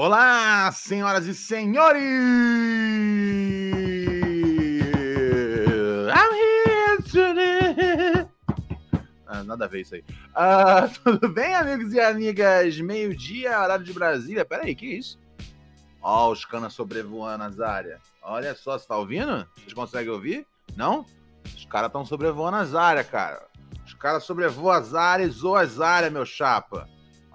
Olá, senhoras e senhores! Ah, nada a ver isso aí. Ah, tudo bem, amigos e amigas? Meio-dia, horário de Brasília. Pera aí, que isso? Ó, os canas sobrevoando as áreas. Olha só, você tá ouvindo? Vocês conseguem ouvir? Não? Os caras estão sobrevoando as áreas, cara. Os caras sobrevoam as áreas, zoam as áreas, meu chapa.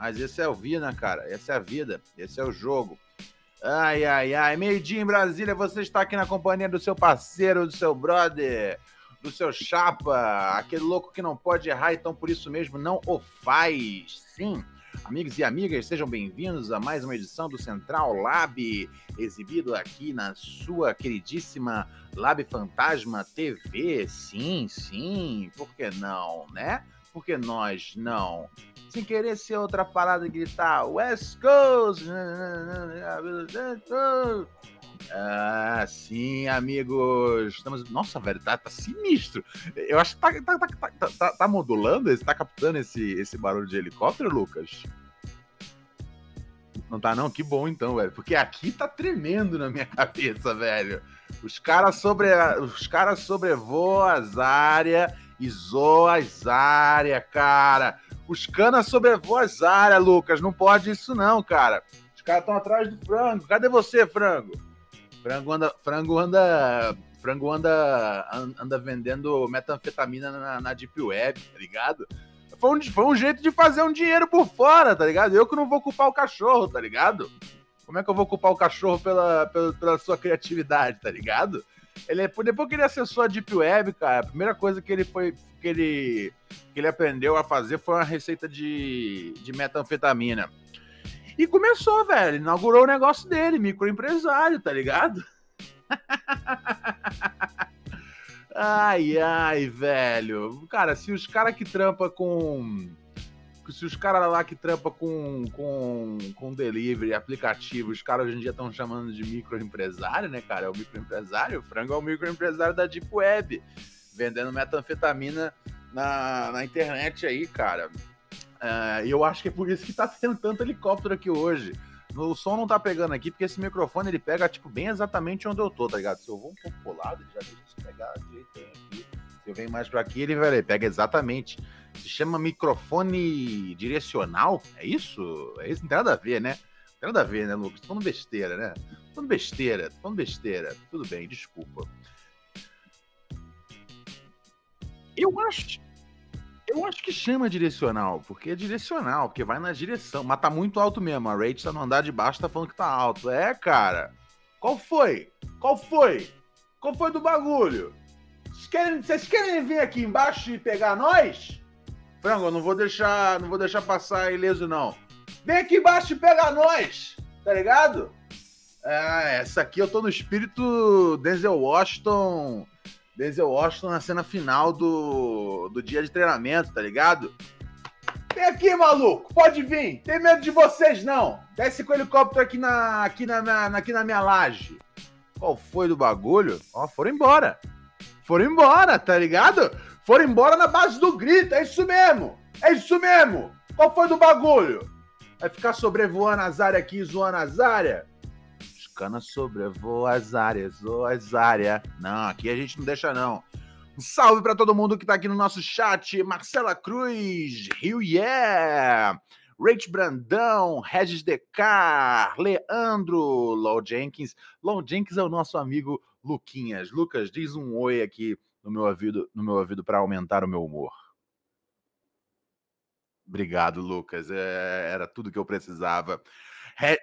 Mas esse é o vida, cara. Essa é a vida. Esse é o jogo. Ai, ai, ai. Meio-dia em Brasília, você está aqui na companhia do seu parceiro, do seu brother, do seu chapa, aquele louco que não pode errar, então por isso mesmo não o faz. Sim. Amigos e amigas, sejam bem-vindos a mais uma edição do Central Lab, exibido aqui na sua queridíssima Lab Fantasma TV. Sim, sim, por que não, né? porque nós não. Sem querer ser outra parada e gritar West Coast! Ah, sim, amigos. Estamos... Nossa, velho, tá, tá sinistro. Eu acho que tá, tá, tá, tá modulando, esse, tá captando esse, esse barulho de helicóptero, Lucas? Não tá, não? Que bom então, velho. Porque aqui tá tremendo na minha cabeça, velho. Os caras sobre, os cara sobrevoam as áreas Isou as áreas, cara. Os canas sobrevoam as áreas, Lucas. Não pode isso, não, cara. Os caras estão atrás do frango. Cadê você, frango? Frango anda. Frango anda. Frango anda, anda vendendo metanfetamina na, na Deep Web, tá ligado? Foi um, foi um jeito de fazer um dinheiro por fora, tá ligado? Eu que não vou culpar o cachorro, tá ligado? Como é que eu vou culpar o cachorro pela, pela, pela sua criatividade, tá ligado? Ele, depois que ele acessou a Deep Web, cara, a primeira coisa que ele foi. que ele, que ele aprendeu a fazer foi uma receita de, de metanfetamina. E começou, velho. Inaugurou o negócio dele, microempresário, tá ligado? ai, ai, velho. Cara, se os caras que trampa com se os caras lá que trampa com, com, com delivery, aplicativo, os caras hoje em dia estão chamando de microempresário, né, cara? É o microempresário, o frango é o microempresário da Deep Web, vendendo metanfetamina na, na internet aí, cara. É, e é, eu acho que é por isso que tá tendo tanto helicóptero aqui hoje. O som não tá pegando aqui, porque esse microfone ele pega, tipo, bem exatamente onde eu tô, tá ligado? Se eu vou um pouco pro lado, ele já deixa pegar direitinho aqui. Se eu venho mais pra aqui, ele vai, ele pega exatamente se chama microfone direcional, é isso? É isso? Não tem nada a ver, né? Não tem nada a ver, né, Lucas? Tô falando besteira, né? Tô falando besteira, tô falando besteira. Tudo bem, desculpa. Eu acho. Eu acho que chama direcional, porque é direcional, porque vai na direção. Mas tá muito alto mesmo. A rate tá no andar de baixo, tá falando que tá alto. É, cara. Qual foi? Qual foi? Qual foi do bagulho? Vocês querem, vocês querem vir aqui embaixo e pegar nós? Frango, não vou deixar, não vou deixar passar ileso, não. Vem aqui embaixo e pega nós, tá ligado? É, essa aqui eu tô no espírito Denzel Washington. Denzel Washington na cena final do, do dia de treinamento, tá ligado? Vem aqui, maluco, pode vir. Tem medo de vocês, não. Desce com o helicóptero aqui na, aqui na, na, aqui na minha laje. Qual foi do bagulho? Ó, foram embora. Foram embora, tá ligado? Foram embora na base do grito, é isso mesmo! É isso mesmo! Qual foi do bagulho? Vai ficar sobrevoando as áreas aqui, zoando as áreas? Os canas sobrevoam as áreas, zoam as áreas. Não, aqui a gente não deixa, não. Um salve para todo mundo que tá aqui no nosso chat. Marcela Cruz, Rio Yeah! Rach Brandão, Regis Decar, Leandro, Low Jenkins. Low Jenkins é o nosso amigo Luquinhas. Lucas, diz um oi aqui no meu ouvido, no meu ouvido para aumentar o meu humor. Obrigado, Lucas. É, era tudo que eu precisava. Re... É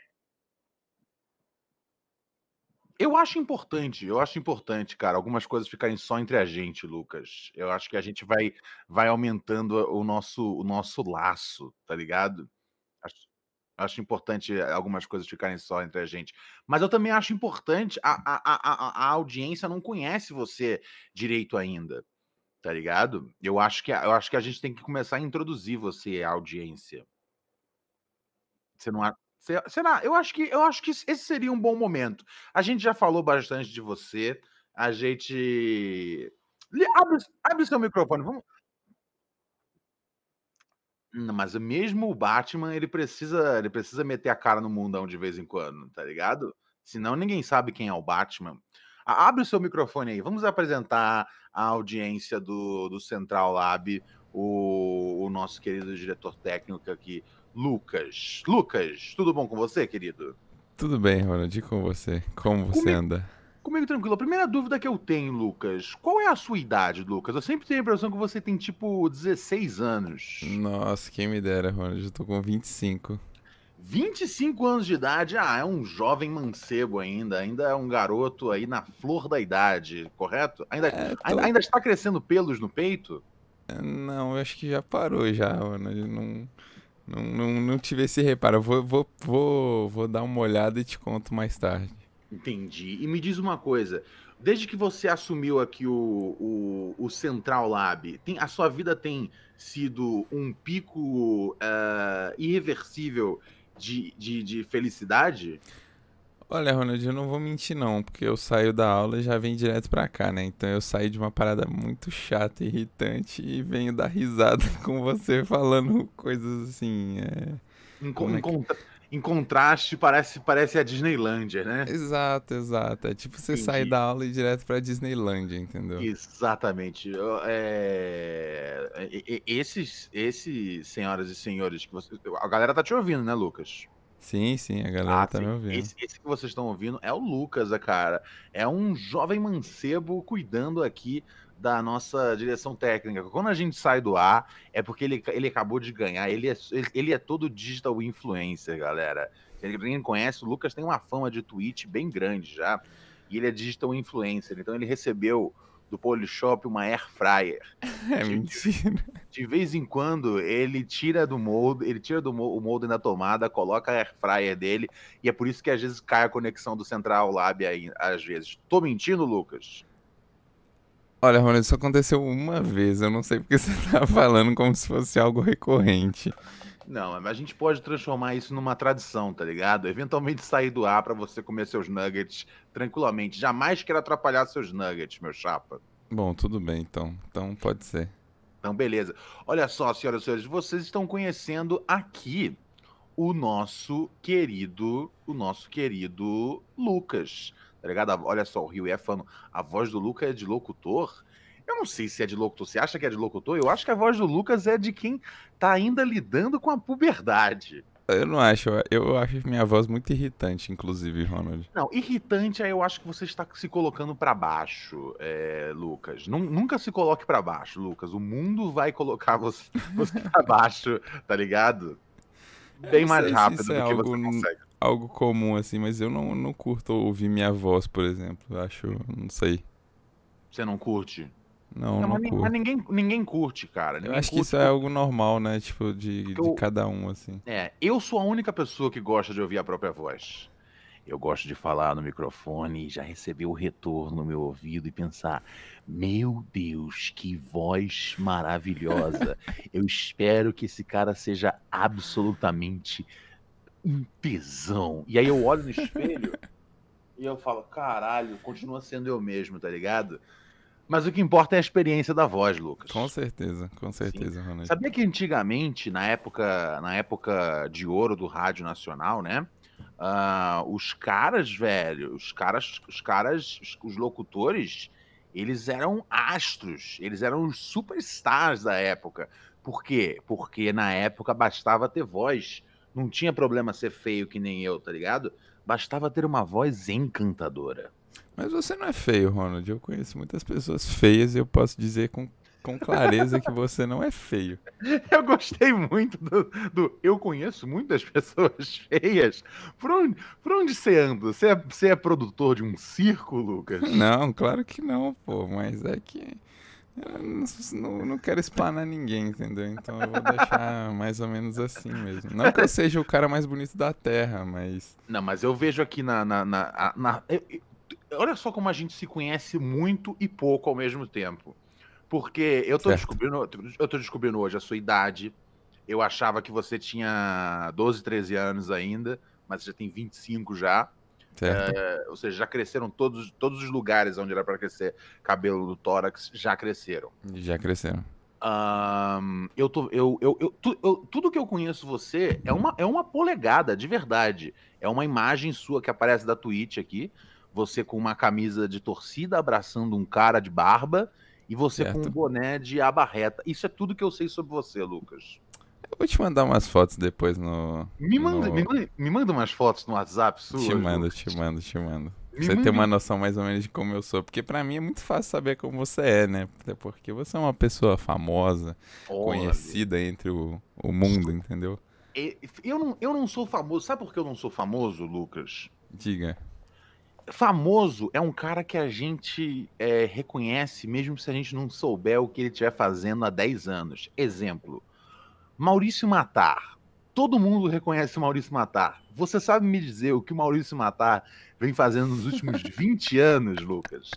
eu acho importante, eu acho importante, cara, algumas coisas ficarem só entre a gente, Lucas. Eu acho que a gente vai vai aumentando o nosso o nosso laço, tá ligado? Acho importante eh, algumas coisas ficarem só entre a gente. Mas eu também acho importante, a, a, a, a audiência não conhece você direito ainda, tá ligado? Eu acho, que, eu acho que a gente tem que começar a introduzir você à audiência. Você não acha? Será? Eu acho que eu acho que esse seria um bom momento. A gente já falou bastante de você. A gente abre, abre seu microfone. Vamos, mas mesmo o Batman, ele precisa, ele precisa meter a cara no mundão de vez em quando, tá ligado? Senão ninguém sabe quem é o Batman. A, abre o seu microfone aí. Vamos apresentar a audiência do, do Central Lab, o, o nosso querido diretor técnico aqui, Lucas. Lucas, tudo bom com você, querido? Tudo bem, Ronald, e com você? Como você anda? Comigo tranquilo. A primeira dúvida que eu tenho, Lucas, qual é a sua idade, Lucas? Eu sempre tenho a impressão que você tem tipo 16 anos. Nossa, quem me dera, Ronald, eu tô com 25. 25 anos de idade, ah, é um jovem mancebo ainda, ainda é um garoto aí na flor da idade, correto? Ainda, é, tô... ainda, ainda, está crescendo pelos no peito? É, não, eu acho que já parou já, Ronald, não... Não, não, não tive esse reparo. vou, vou, vou, vou dar uma olhada e te conto mais tarde. Entendi. E me diz uma coisa: desde que você assumiu aqui o, o, o Central Lab, tem, a sua vida tem sido um pico uh, irreversível de, de, de felicidade? Olha, Ronald, eu não vou mentir não, porque eu saio da aula e já vim direto pra cá, né? Então eu saí de uma parada muito chata, irritante e venho dar risada com você falando coisas assim. É... é que em contraste, parece, parece a Disneylândia, né? Exato, exato. É tipo você Entendi. sair da aula e ir direto pra Disneylândia, entendeu? Exatamente. É... é, é, é esses, senhoras e senhores, que você... a galera tá te ouvindo, né, Lucas? Sim, sim, a galera ah, tá sim. me ouvindo. Esse, esse que vocês estão ouvindo é o Lucas, cara. É um jovem mancebo cuidando aqui da nossa direção técnica. Quando a gente sai do ar, é porque ele, ele acabou de ganhar. Ele é, ele é todo digital influencer, galera. Quem conhece, o Lucas tem uma fama de tweet bem grande já. E ele é digital influencer. Então ele recebeu do Polishop uma air fryer. É de, mentira. De vez em quando ele tira do molde, ele tira do molde, o molde da tomada, coloca a air fryer dele e é por isso que às vezes cai a conexão do Central Lab aí, às vezes. Tô mentindo, Lucas? Olha, Rony, isso aconteceu uma vez. Eu não sei porque você tá falando como se fosse algo recorrente. Não, mas a gente pode transformar isso numa tradição, tá ligado? Eventualmente sair do ar para você comer seus nuggets tranquilamente. Jamais quero atrapalhar seus nuggets, meu chapa. Bom, tudo bem então. Então pode ser. Então, beleza. Olha só, senhoras e senhores, vocês estão conhecendo aqui o nosso querido, o nosso querido Lucas tá ligado? Olha só, o Rio é falando, a voz do Luca é de locutor. Eu não sei se é de locutor. Você acha que é de locutor? Eu acho que a voz do Lucas é de quem tá ainda lidando com a puberdade. Eu não acho. Eu acho minha voz muito irritante, inclusive, Ronald. Não, irritante é eu acho que você está se colocando para baixo, é, Lucas. Nunca se coloque para baixo, Lucas. O mundo vai colocar você, você para baixo, tá ligado? Bem mais rápido é do que você algo... consegue algo comum, assim, mas eu não, não curto ouvir minha voz, por exemplo. Eu acho, não sei. Você não curte? Não, não, não mas, curto. mas ninguém, ninguém curte, cara. Ninguém eu acho que isso porque... é algo normal, né? Tipo, de, de cada um, assim. É, eu sou a única pessoa que gosta de ouvir a própria voz. Eu gosto de falar no microfone e já receber o retorno no meu ouvido e pensar: meu Deus, que voz maravilhosa! eu espero que esse cara seja absolutamente um tesão. E aí eu olho no espelho e eu falo, caralho, continua sendo eu mesmo, tá ligado? Mas o que importa é a experiência da voz, Lucas. Com certeza, com certeza, Ronaldo. Sabia que antigamente, na época, na época de ouro do rádio nacional, né? Uh, os caras, velho, os caras, os caras, os, os, locutores, eles eram astros, eles eram superstars da época. Por quê? Porque na época bastava ter voz. Não tinha problema ser feio que nem eu, tá ligado? Bastava ter uma voz encantadora. Mas você não é feio, Ronald. Eu conheço muitas pessoas feias e eu posso dizer com, com clareza que você não é feio. Eu gostei muito do, do. eu conheço muitas pessoas feias. Por onde, por onde você anda? Você é, você é produtor de um circo, Lucas? Não, claro que não, pô. Mas é que não, não quero explanar ninguém, entendeu? Então eu vou deixar mais ou menos assim mesmo. Não que eu seja o cara mais bonito da Terra, mas. Não, mas eu vejo aqui na. na, na, na eu, eu, olha só como a gente se conhece muito e pouco ao mesmo tempo. Porque eu tô, certo. descobrindo, eu tô descobrindo hoje a sua idade. Eu achava que você tinha 12, 13 anos ainda, mas você já tem 25 já. É, ou seja, já cresceram todos, todos os lugares onde era para crescer cabelo do tórax, já cresceram. Já cresceram. Um, eu tô, eu, eu, eu, tu, eu, tudo que eu conheço você é uma, é uma polegada, de verdade. É uma imagem sua que aparece da Twitch aqui. Você com uma camisa de torcida abraçando um cara de barba e você certo. com um boné de aba reta. Isso é tudo que eu sei sobre você, Lucas vou te mandar umas fotos depois no. Me manda, no... Me, manda me manda umas fotos no WhatsApp sua. Te mando, te mando, te mando. Pra você ter uma noção mais ou menos de como eu sou. Porque para mim é muito fácil saber como você é, né? Até porque você é uma pessoa famosa, Olha. conhecida entre o, o mundo, entendeu? Eu não, eu não sou famoso. Sabe por que eu não sou famoso, Lucas? Diga. Famoso é um cara que a gente é, reconhece mesmo se a gente não souber o que ele estiver fazendo há 10 anos. Exemplo, Maurício Matar. Todo mundo reconhece o Maurício Matar. Você sabe me dizer o que o Maurício Matar vem fazendo nos últimos 20 anos, Lucas?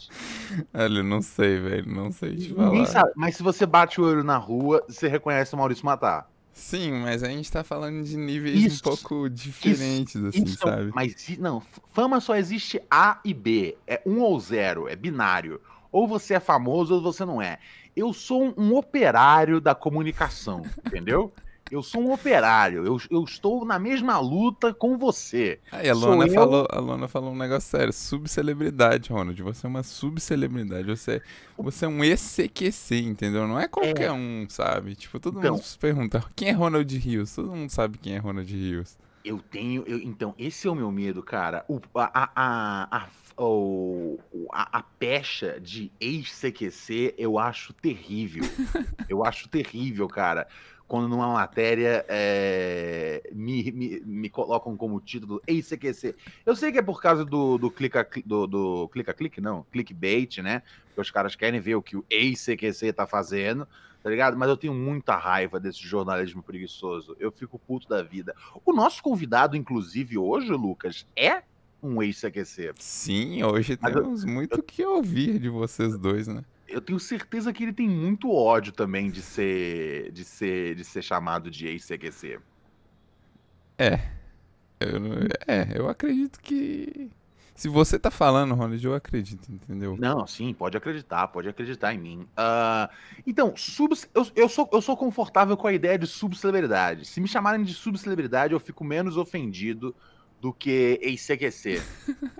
Olha, não sei, velho. Não sei te falar. Sabe, mas se você bate o olho na rua, você reconhece o Maurício Matar. Sim, mas a gente tá falando de níveis isso, um pouco diferentes, isso, assim, isso, sabe? Mas não, fama só existe A e B. É um ou zero, é binário. Ou você é famoso ou você não é. Eu sou um operário da comunicação, entendeu? Eu sou um operário, eu, eu, estou na mesma luta com você. Aí, a, Lona eu... falou, a Lona falou um negócio sério, subcelebridade, Ronald. Você é uma subcelebridade, você, você é um ECQC, entendeu? Não é qualquer é. um, sabe? Tipo, todo então, mundo se pergunta, quem é Ronald Rios? Todo mundo sabe quem é Ronald Rios. Eu tenho, eu, então, esse é o meu medo, cara. O, a, a, a o, a, a pecha de ex-CQC eu acho terrível. eu acho terrível, cara. Quando numa matéria é, me, me, me, colocam como título ex-CQC. Eu sei que é por causa do, do clica-clique, do, do clica clique não, clickbait, né? Porque os caras querem ver o que o ex-CQC tá fazendo tá ligado? Mas eu tenho muita raiva desse jornalismo preguiçoso. Eu fico puto da vida. O nosso convidado, inclusive, hoje, Lucas, é um ex-CQC. Sim, hoje Mas temos eu, muito o que ouvir de vocês dois, né? Eu tenho certeza que ele tem muito ódio também de ser de ser, de ser chamado de ex-CQC. É. Eu, é, eu acredito que. Se você tá falando, Ronald, eu acredito, entendeu? Não, sim, pode acreditar, pode acreditar em mim. Uh, então, sub, eu, eu, sou, eu sou confortável com a ideia de subcelebridade. Se me chamarem de subcelebridade, eu fico menos ofendido do que ICQC. uh,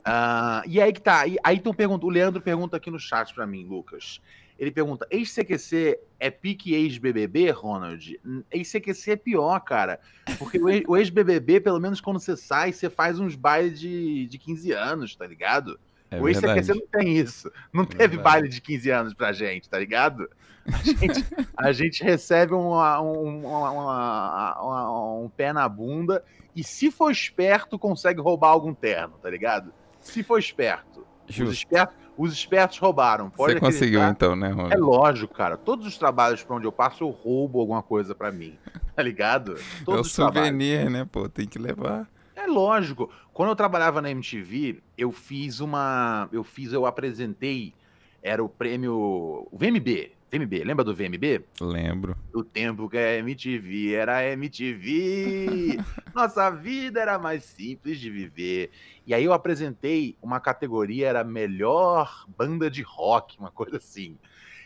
ah, e aí que tá. aí então pergunta, o Leandro pergunta aqui no chat para mim, Lucas. Ele pergunta: ex-CQC é pique ex-BBB, Ronald? Ex-CQC é pior, cara. Porque o ex-BBB, pelo menos quando você sai, você faz uns bailes de, de 15 anos, tá ligado? É o ICQC não tem isso. Não é teve baile de 15 anos pra gente, tá ligado? A gente, a gente recebe uma, uma, uma, um pé na bunda e se for esperto, consegue roubar algum terno, tá ligado? Se for esperto. Os espertos, os espertos roubaram. Pode Você conseguiu então, né, Rony? É lógico, cara. Todos os trabalhos pra onde eu passo, eu roubo alguma coisa pra mim. Tá ligado? Todos é o souvenir, né, pô? Tem que levar. É lógico. Quando eu trabalhava na MTV, eu fiz uma. Eu fiz, eu apresentei. Era o prêmio. O VMB. VMB, lembra do VMB? Lembro. O tempo que a MTV era MTV. Nossa vida era mais simples de viver. E aí eu apresentei uma categoria, era melhor banda de rock, uma coisa assim.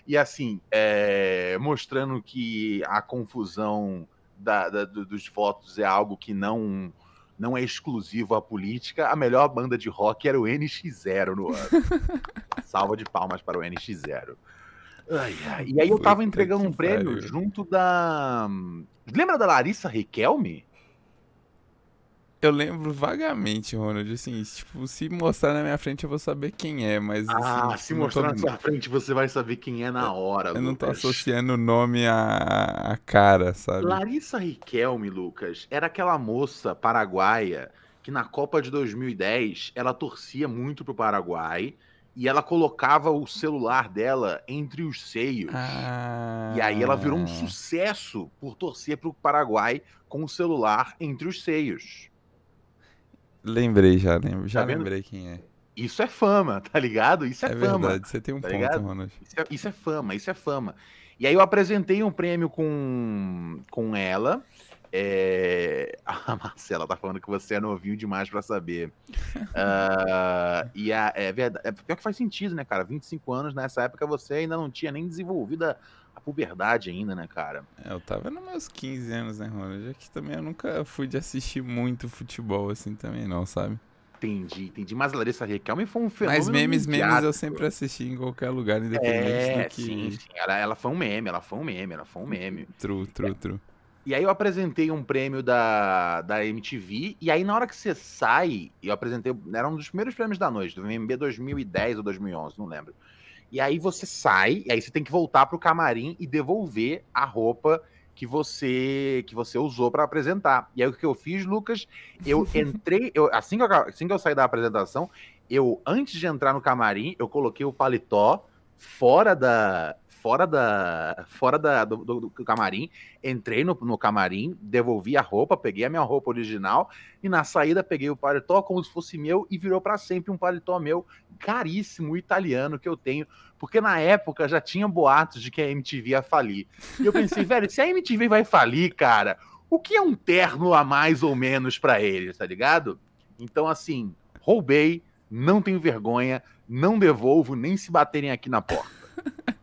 E assim, é... mostrando que a confusão da, da, dos votos é algo que não não é exclusivo à política, a melhor banda de rock era o NX0 no ano. Salva de palmas para o NX0. Ai, ai. E aí eu tava entregando um prêmio junto da. Hum, lembra da Larissa Riquelme? Eu lembro vagamente, Ronald, assim, tipo, se mostrar na minha frente eu vou saber quem é, mas... Assim, ah, assim, se mostrar tô... na sua frente você vai saber quem é na hora, Eu Lucas. não tô associando o nome à, à cara, sabe? Larissa Riquelme, Lucas, era aquela moça paraguaia que na Copa de 2010 ela torcia muito pro Paraguai e ela colocava o celular dela entre os seios. Ah... E aí ela virou um ah. sucesso por torcer pro Paraguai com o celular entre os seios. Lembrei já, já tá lembrei quem é. Isso é fama, tá ligado? Isso é, é fama. É verdade, você tem um tá ponto, ligado? Isso é, isso é fama, isso é fama. E aí eu apresentei um prêmio com, com ela. É... A Marcela tá falando que você é novinho demais para saber. uh, e a, é verdade. É, pior que faz sentido, né, cara? 25 anos nessa época você ainda não tinha nem desenvolvido a, a puberdade ainda, né, cara? É, eu tava nos meus 15 anos, né, Ronald? que também eu nunca fui de assistir muito futebol assim também, não, sabe? Entendi, entendi. Mas Larissa me foi um fenômeno. Mas memes, memes eu sempre assisti em qualquer lugar, independente é, do que. Sim, sim. Ela, ela foi um meme, ela foi um meme, ela foi um meme. True, true, é. true. E aí eu apresentei um prêmio da, da MTV, e aí na hora que você sai, eu apresentei, era um dos primeiros prêmios da noite, do MB 2010 ou 2011, não lembro. E aí você sai, e aí você tem que voltar pro camarim e devolver a roupa que você que você usou para apresentar. E aí o que eu fiz, Lucas, eu entrei, eu, assim, que eu, assim que eu saí da apresentação, eu antes de entrar no camarim, eu coloquei o paletó fora da fora da fora da, do, do, do camarim, entrei no, no, camarim, devolvi a roupa, peguei a minha roupa original e na saída peguei o paletó como se fosse meu e virou para sempre um paletó meu caríssimo italiano que eu tenho, porque na época já tinha boatos de que a MTV ia falir. E eu pensei, velho, se a MTV vai falir, cara, o que é um terno a mais ou menos para eles, tá ligado? Então assim, roubei, não tenho vergonha, não devolvo nem se baterem aqui na porta.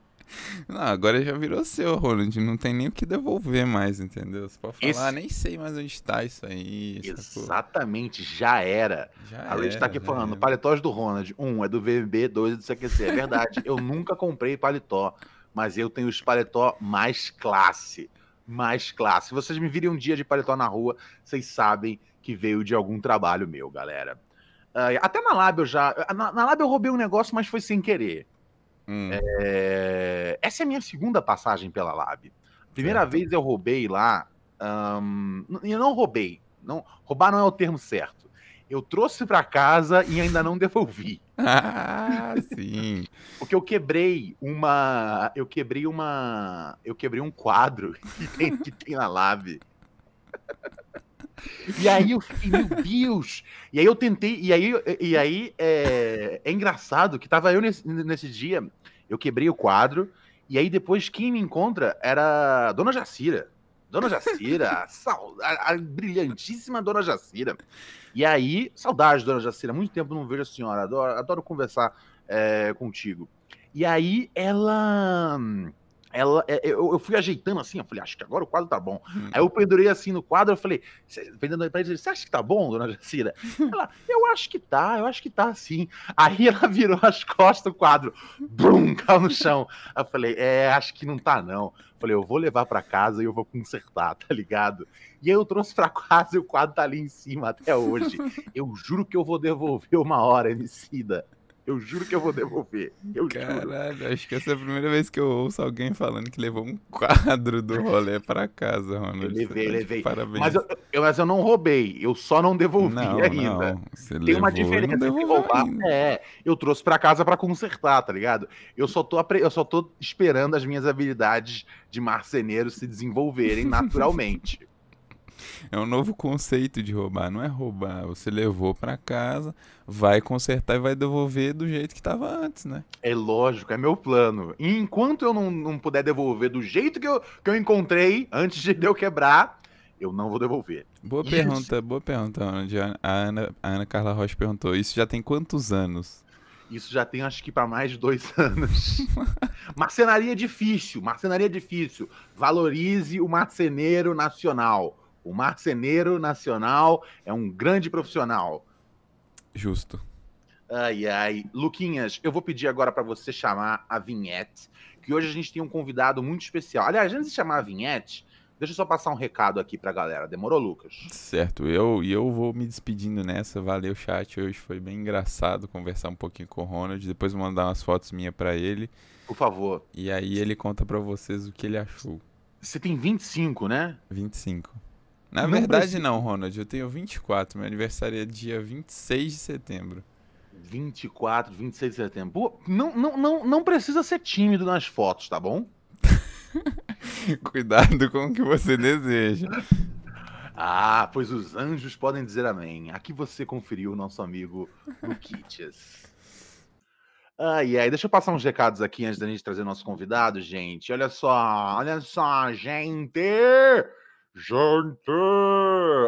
Não, agora já virou seu, Ronald. Não tem nem o que devolver mais, entendeu? Você pode falar, nem sei mais onde está isso aí. Exatamente, já era. Já a gente está aqui falando, paletós do Ronald. Um é do VMB, dois é do CQC. É verdade, eu nunca comprei paletó, mas eu tenho os paletó mais classe. Mais classe. Se vocês me virem um dia de paletó na rua, vocês sabem que veio de algum trabalho meu, galera. Uh, até na Lab eu já. Na, na Lab eu roubei um negócio, mas foi sem querer. Hum. É... Essa é a minha segunda passagem pela Lab. Primeira certo. vez eu roubei lá. e Eu não roubei. Não... Roubar não é o termo certo. Eu trouxe para casa e ainda não devolvi. ah, sim. Porque eu quebrei uma. Eu quebrei uma. Eu quebrei um quadro que tem, que tem na Lab. E aí eu fiquei, meu Deus! E aí eu tentei, e aí, e aí é, é engraçado que tava eu nesse, nesse dia, eu quebrei o quadro, e aí depois quem me encontra era Dona Jacira. Dona Jacira, a, a, brilhantíssima Dona Jacira. E aí, saudade, Dona Jacira, muito tempo não vejo a senhora, adoro, adoro conversar é, contigo. E aí ela ela, é, eu, eu, fui ajeitando assim, eu falei, acho que agora o quadro tá bom. Hum. Aí eu pendurei assim no quadro, eu falei, pendurando pra ele, você acha que tá bom, dona Jacira? Ela, eu acho que tá, eu acho que tá sim. Aí ela virou as costas do quadro, brum, caiu no chão. eu falei, é, acho que não tá não. Eu falei, eu vou levar para casa e eu vou consertar, tá ligado? E aí eu trouxe para casa e o quadro tá ali em cima até hoje. Eu juro que eu vou devolver uma hora, Emicida. Eu juro que eu vou devolver. Eu Caralho, juro. acho que essa é a primeira vez que eu ouço alguém falando que levou um quadro do rolê para casa, Ronald. Eu levei, tá levei. Parabéns. Mas eu, mas eu não roubei, eu só não devolvi não, ainda. Não, Você Tem uma diferença entre roubar. Ainda. É, eu trouxe para casa para consertar, tá ligado? Eu só, tô, eu só tô esperando as minhas habilidades de marceneiro se desenvolverem naturalmente é um novo conceito de roubar. Não é roubar, você levou para casa, vai consertar e vai devolver do jeito que estava antes, né? É lógico, é meu plano. E enquanto eu não, não puder devolver do jeito que eu, que eu encontrei antes de eu quebrar, eu não vou devolver. Boa isso. pergunta, boa pergunta, A Ana, a Ana Carla Rocha perguntou: Isso já tem quantos anos? Isso já tem acho que para mais de dois anos. marcenaria difícil, marcenaria difícil. Valorize o marceneiro nacional. O marceneiro nacional é um grande profissional. Justo. Ai, ai. Luquinhas, eu vou pedir agora para você chamar a vinhete, que hoje a gente tem um convidado muito especial. Aliás, antes de chamar a vinhete, deixa eu só passar um recado aqui pra galera. Demorou, Lucas? Certo. Eu e eu vou me despedindo nessa. Valeu, chat. Hoje foi bem engraçado conversar um pouquinho com o Ronald. Depois vou mandar umas fotos minhas para ele. Por favor. E aí ele conta para vocês o que ele achou. Você tem 25, né? 25. Na não verdade, não, Ronald. Eu tenho 24. Meu aniversário é dia 26 de setembro. 24, 26 de setembro. Pô, não, não, não, não precisa ser tímido nas fotos, tá bom? Cuidado com o que você deseja. Ah, pois os anjos podem dizer amém. Aqui você conferiu nosso amigo Luquitas. Ai, ai, deixa eu passar uns recados aqui antes da gente trazer nosso convidado, gente. Olha só, olha só, gente! Gente!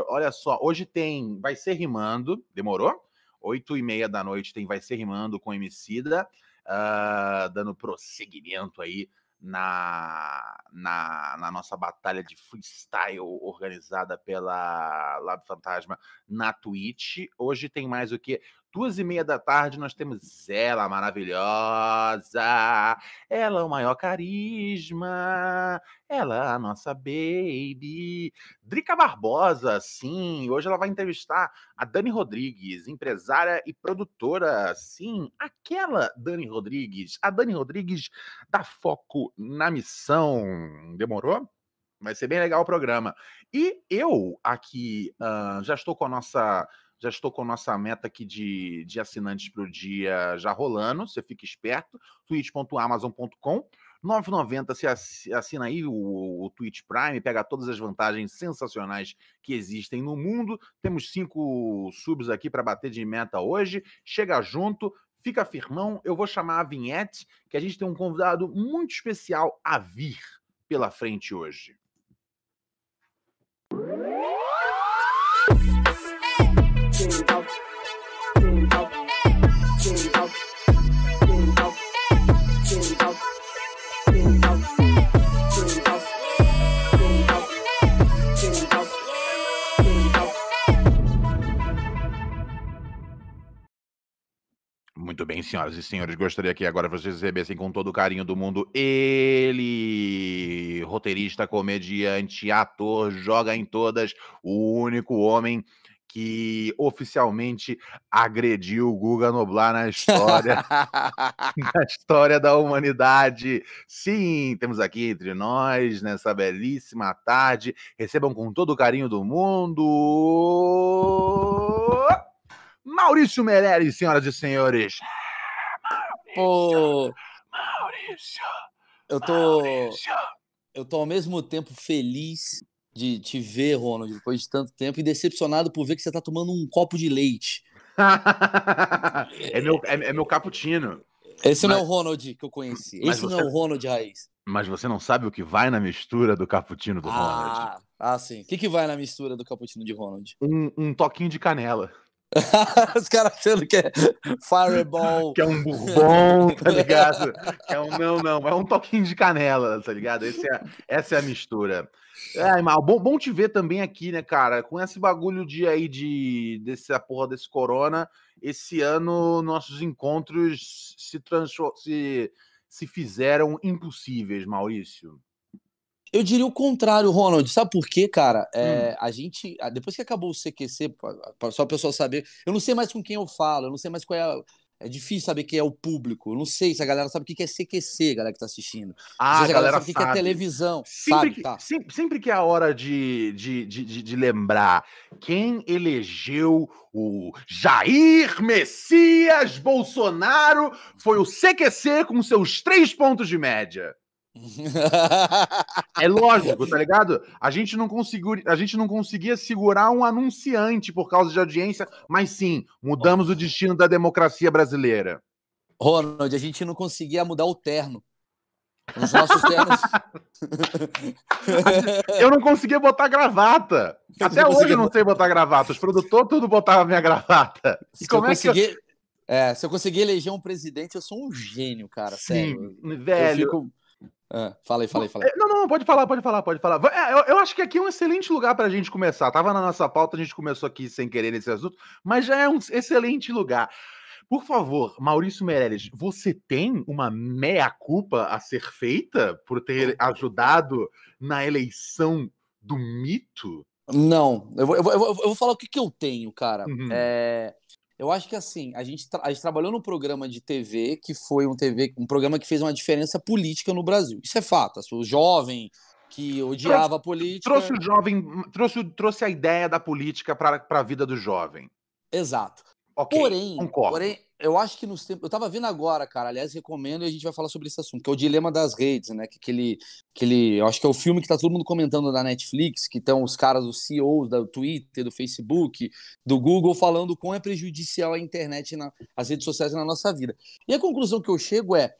Olha só, hoje tem Vai Ser Rimando, demorou? Oito e meia da noite tem Vai Ser Rimando com Emicida, uh, ah, dando prosseguimento aí na, na, na, nossa batalha de freestyle organizada pela Lab Fantasma na Twitch. Hoje tem mais o que? duas e meia da tarde, nós temos ela maravilhosa, ela é o maior carisma, ela é a nossa baby, Drica Barbosa, sim, hoje ela vai entrevistar a Dani Rodrigues, empresária e produtora, sim, aquela Dani Rodrigues, a Dani Rodrigues da Foco na Missão, demorou? Vai ser bem legal o programa. E eu aqui uh, já estou com a nossa já estou com nossa meta aqui de, de assinantes para o dia já rolando. Você fica esperto. twitch.amazon.com 9,90 você assina aí o, o Twitch Prime, pega todas as vantagens sensacionais que existem no mundo. Temos cinco subs aqui para bater de meta hoje. Chega junto, fica firmão. Eu vou chamar a vinhete, que a gente tem um convidado muito especial a vir pela frente hoje. Muito bem, senhoras e senhores, gostaria que agora vocês recebessem assim, com todo o carinho do mundo ele, roteirista, comediante, ator, joga em todas, o único homem que oficialmente agrediu o Guga Noblar na história, na história da humanidade. Sim, temos aqui entre nós, nessa belíssima tarde, recebam com todo o carinho do mundo... Maurício Meirelles, senhoras e senhores. É, Maurício, Maurício, eu tô, Maurício. eu tô ao mesmo tempo feliz de te ver, Ronald, depois de tanto tempo, e decepcionado por ver que você tá tomando um copo de leite. é, meu, é, é meu cappuccino. Esse mas, não é o Ronald que eu conheci. Esse você, não é o Ronald Raiz. Mas você não sabe o que vai na mistura do cappuccino do ah, Ronald. Ah, sim. O que, que vai na mistura do cappuccino de Ronald? Um, um toquinho de canela. Os caras achando que é fireball. Que é um bourbon, tá ligado? É um, não, não, é um toquinho de canela, tá ligado? Esse é, essa é a mistura. É, Mal, bom, bom te ver também aqui, né, cara? Com esse bagulho de aí de dessa porra desse corona, esse ano nossos encontros se, se, se fizeram impossíveis, Maurício. Eu diria o contrário, Ronald. Sabe por quê, cara? É, hum. A gente, depois que acabou o CQC, só a pessoa saber, eu não sei mais com quem eu falo, eu não sei mais qual é a, é difícil saber quem é o público. Eu não sei se a galera sabe o que é CQC, galera que tá assistindo. Ah, a galera, galera sabe o que é televisão. Sempre, sabe, que, tá. sempre, sempre, que é a hora de, de, de, de, lembrar quem elegeu o Jair Messias Bolsonaro foi o CQC com seus três pontos de média. é lógico, tá ligado? A gente, não a gente não conseguia segurar um anunciante por causa de audiência, mas sim, mudamos o destino da democracia brasileira. Ronald, a gente não conseguia mudar o terno. Os nossos ternos. eu não conseguia botar gravata. Até hoje eu não sei botar gravata. Os produtores tudo botavam minha gravata. E se como é conseguir... que eu... É, se eu conseguir eleger um presidente, eu sou um gênio, cara. Sim, sério. velho. Eu fico ah, falei falei falei Não, não, pode falar, pode falar, pode falar. É, eu, eu, acho que aqui é um excelente lugar para a gente começar. Tava na nossa pauta, a gente começou aqui sem querer nesse assunto, mas já é um excelente lugar. Por favor, Maurício Meirelles, você tem uma meia-culpa a ser feita por ter ajudado na eleição do mito? Não, eu vou, eu vou, eu vou falar o que, que eu tenho, cara. Uhum. É, eu acho que assim, a gente, a gente trabalhou num programa de TV que foi um TV, um programa que fez uma diferença política no Brasil. Isso é fato. Assim, o jovem que odiava trouxe, a política. Trouxe o jovem, trouxe, trouxe a ideia da política para a vida do jovem. Exato. Okay, porém, concordo. porém, eu acho que nos tempos. Eu estava vendo agora, cara. Aliás, recomendo e a gente vai falar sobre esse assunto, que é o Dilema das Redes, né? Que aquele. aquele eu acho que é o filme que tá todo mundo comentando da Netflix, que estão os caras, os CEOs do Twitter, do Facebook, do Google, falando quão é prejudicial a internet, na, as redes sociais na nossa vida. E a conclusão que eu chego é: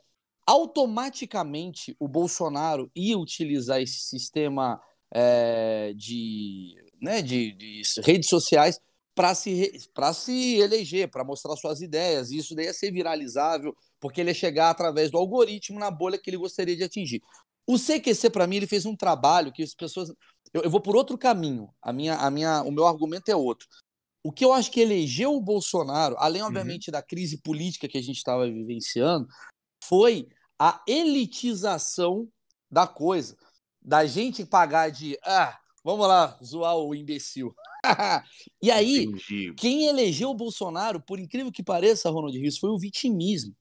automaticamente o Bolsonaro ia utilizar esse sistema é, de, né, de, de redes sociais para se, se eleger, para mostrar suas ideias. E isso daí ia é ser viralizável, porque ele ia é chegar através do algoritmo na bolha que ele gostaria de atingir. O CQC, para mim, ele fez um trabalho que as pessoas. Eu, eu, vou por outro caminho. A minha, a minha, o meu argumento é outro. O que eu acho que elegeu o Bolsonaro, além, uhum. obviamente, uhum. da crise política que a gente estava vivenciando, foi a elitização da coisa. Da gente pagar de. Ah, Vamos lá, zoar o imbecil. e aí, Entendi. quem elegeu o Bolsonaro, por incrível que pareça, Ronald Rios, foi o vitimismo.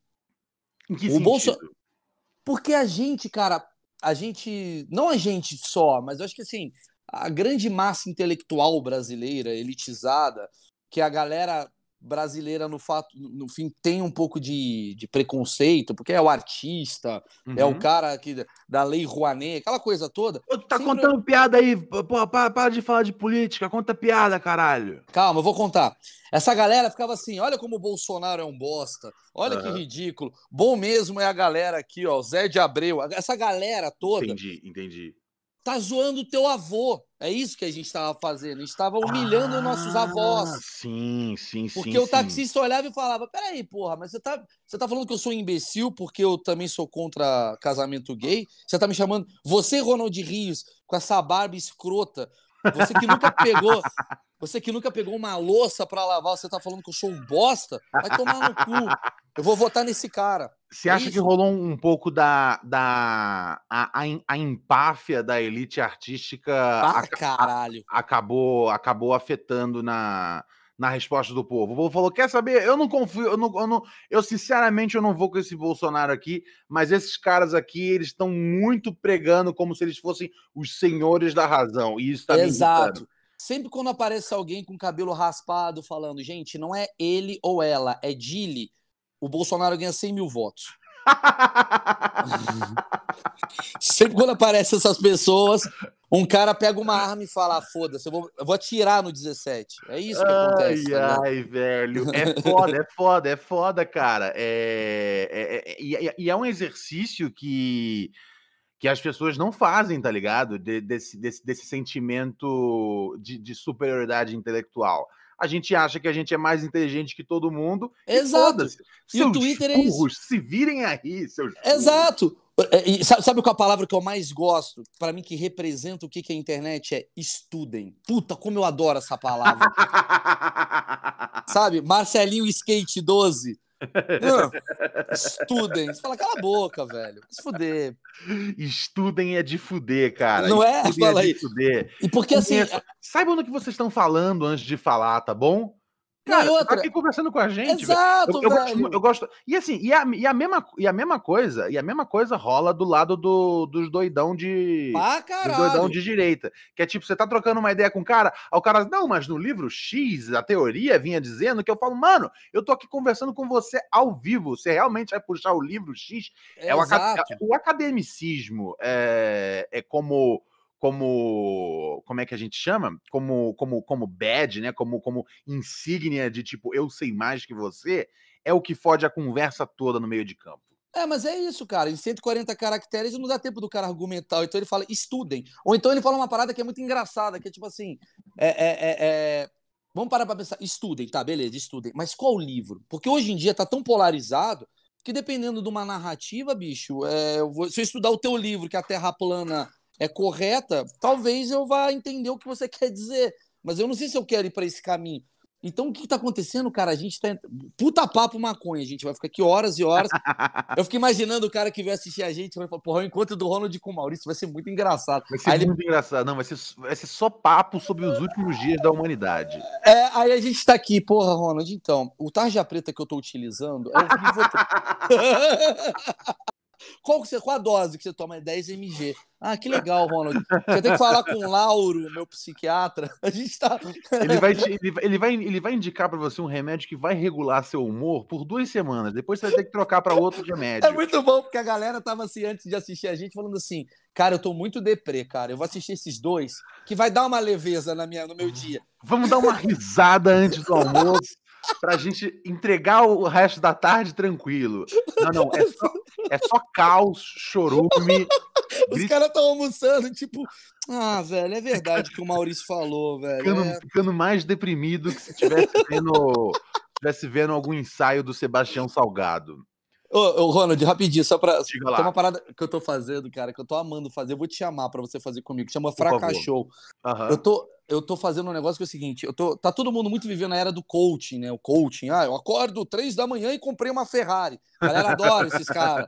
Em que o sentido? Porque a gente, cara, a gente. Não a gente só, mas eu acho que assim, a grande massa intelectual brasileira, elitizada, que é a galera brasileira no fato no fim tem um pouco de, de preconceito porque é o artista uhum. é o uhum. cara que da lei Rouanet aquela coisa toda Pô, tu tá Sempre... contando piada aí porra para, para de falar de política conta piada caralho calma eu vou contar essa galera ficava assim olha como o Bolsonaro é um bosta olha uhum. que ridículo bom mesmo é a galera aqui ó Zé de Abreu essa galera toda entendi entendi tá zoando o teu avô é isso que a gente estava fazendo. A gente estava humilhando ah, nossos avós. Sim, sim, sim. Porque sim, o taxista sim. olhava e falava: peraí, porra, mas você tá, você tá falando que eu sou um imbecil porque eu também sou contra casamento gay? Você tá me chamando. Você, Ronald Rios, com essa barba escrota, você que nunca pegou, você que nunca pegou uma louça para lavar, você tá falando que eu sou um bosta? Vai tomar no cu. Eu vou votar nesse cara. Você é acha isso? que rolou um pouco da, da a, a, a empáfia da elite artística? Para a, caralho. A, acabou, acabou afetando na na resposta do povo. O povo falou: quer saber? Eu não confio, eu, não, eu, não, eu sinceramente eu não vou com esse Bolsonaro aqui, mas esses caras aqui, eles estão muito pregando como se eles fossem os senhores da razão. E isso tá Exato. Sempre quando aparece alguém com cabelo raspado falando, gente, não é ele ou ela, é Dili, o Bolsonaro ganha 100 mil votos. Sempre quando aparecem essas pessoas, um cara pega uma arma e fala: ah, foda-se, eu vou, eu vou atirar no 17. É isso que acontece. Tá ai, ai, velho. É foda, é foda, é foda, cara. É, é, é e, é, é um exercício que, que as pessoas não fazem, tá ligado? De, desse, desse, desse sentimento de, de superioridade intelectual a gente acha que a gente é mais inteligente que todo mundo. Exato. E, e o Twitter é isso. se virem aí, seus. Exato. É, sabe qual é a palavra que eu mais gosto? Para mim, que representa o que, que é a internet é? Estudem. Puta, como eu adoro essa palavra. Sabe? Marcelinho Skate 12. estudem. Você fala, cala a boca, velho. Se fuder. Estudem é de fuder, cara. Não é? fala é aí. de fuder. E porque assim. Saibam do que vocês estão falando antes de falar, tá bom? Cara, tá outra... tá aqui conversando com a gente. Exato, Eu, eu, velho. Gosto, eu, gosto, E assim, e a, e, a mesma, e a mesma coisa, e a mesma coisa rola do lado do, dos doidão de. Ah, dos doidão de direita. Que é tipo, você tá trocando uma ideia com o cara, aí o cara, não, mas no livro X, a teoria vinha dizendo que eu falo, mano, eu tô aqui conversando com você ao vivo. Você realmente vai puxar o livro X? Exato. É o, é o academicismo é, é como como como é que a gente chama? Como como como badge, né? Como como insígnia de tipo eu sei mais que você, é o que fode a conversa toda no meio de campo. É, mas é isso, cara. Em 140 caracteres não dá tempo do cara argumentar. Então ele fala, estudem. Ou então ele fala uma parada que é muito engraçada, que é tipo assim: é, é, é, é, vamos parar pra pensar. Estudem, tá, beleza, estudem. Mas qual livro? Porque hoje em dia tá tão polarizado que dependendo de uma narrativa, bicho, é, se eu estudar o teu livro, que é a Terra plana é correta, talvez eu vá entender o que você quer dizer. Mas eu não sei se eu quero ir para esse caminho. Então, o que está acontecendo, cara? A gente está Puta papo maconha, a gente vai ficar aqui horas e horas. eu fico imaginando o cara que vai assistir a gente vai falar, porra, o encontro do Ronald com o Maurício vai ser muito engraçado. Vai ser aí muito ele... engraçado. Não, vai ser, vai ser só papo sobre os últimos dias da humanidade. É, aí a gente está aqui, porra, Ronald, então, o tarja preta que eu estou utilizando é o Rivotril. Qual, que você, qual a dose que você toma? é 10 mg. Ah, que legal, Ronald. Você tem que falar com o Lauro, meu psiquiatra. A gente tá. Ele vai, te, ele, ele vai, ele vai indicar para você um remédio que vai regular seu humor por duas semanas. Depois você vai ter que trocar para outro remédio. É muito bom, porque a galera tava assim, antes de assistir a gente, falando assim: cara, eu tô muito deprê, cara. Eu vou assistir esses dois, que vai dar uma leveza na minha, no meu dia. Vamos dar uma risada antes do almoço pra gente entregar o resto da tarde tranquilo. Não, não, é só, é só caos, chorume. Os caras estão almoçando, tipo, ah, velho, é verdade que o Maurício falou, velho. Ficando, é... ficando mais deprimido que se tivesse vendo, tivesse vendo algum ensaio do Sebastião Salgado. Ô, ô, Ronald, rapidinho, só pra. Diga lá. Tem uma parada que eu tô fazendo, cara, que eu tô amando fazer. Eu vou te chamar pra você fazer comigo. Chama Fraca Show. Uhum. Eu tô eu tô fazendo um negócio que é o seguinte, eu tô, tá todo mundo muito vivendo a era do coaching, né? O coaching, ah, eu acordo três da manhã e comprei uma Ferrari. A galera adora esses caras.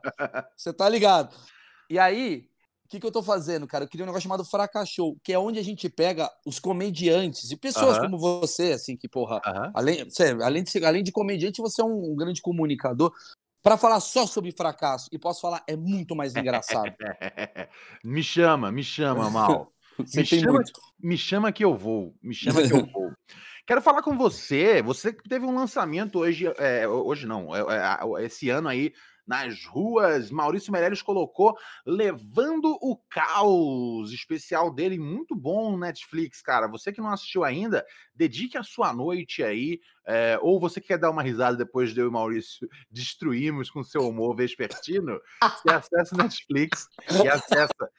Você tá ligado? E aí, o que, que eu tô fazendo, cara? Eu queria um negócio chamado Fracassou, que é onde a gente pega os comediantes e pessoas uh -huh. como você, assim, que, porra, uh -huh. além, cê, além, de, além de comediante, você é um, um grande comunicador. Para falar só sobre fracasso, e posso falar, é muito mais engraçado. me chama, me chama, Mal. Você me, chama, muito. me chama que eu vou. Me chama que eu vou. Quero falar com você. Você teve um lançamento hoje, é, hoje não, é, é, esse ano aí nas ruas. Maurício Meirelles colocou Levando o Caos, especial dele, muito bom Netflix, cara. Você que não assistiu ainda, dedique a sua noite aí, é, ou você quer dar uma risada depois de eu e Maurício destruímos com seu humor vespertino, você acessa Netflix e acessa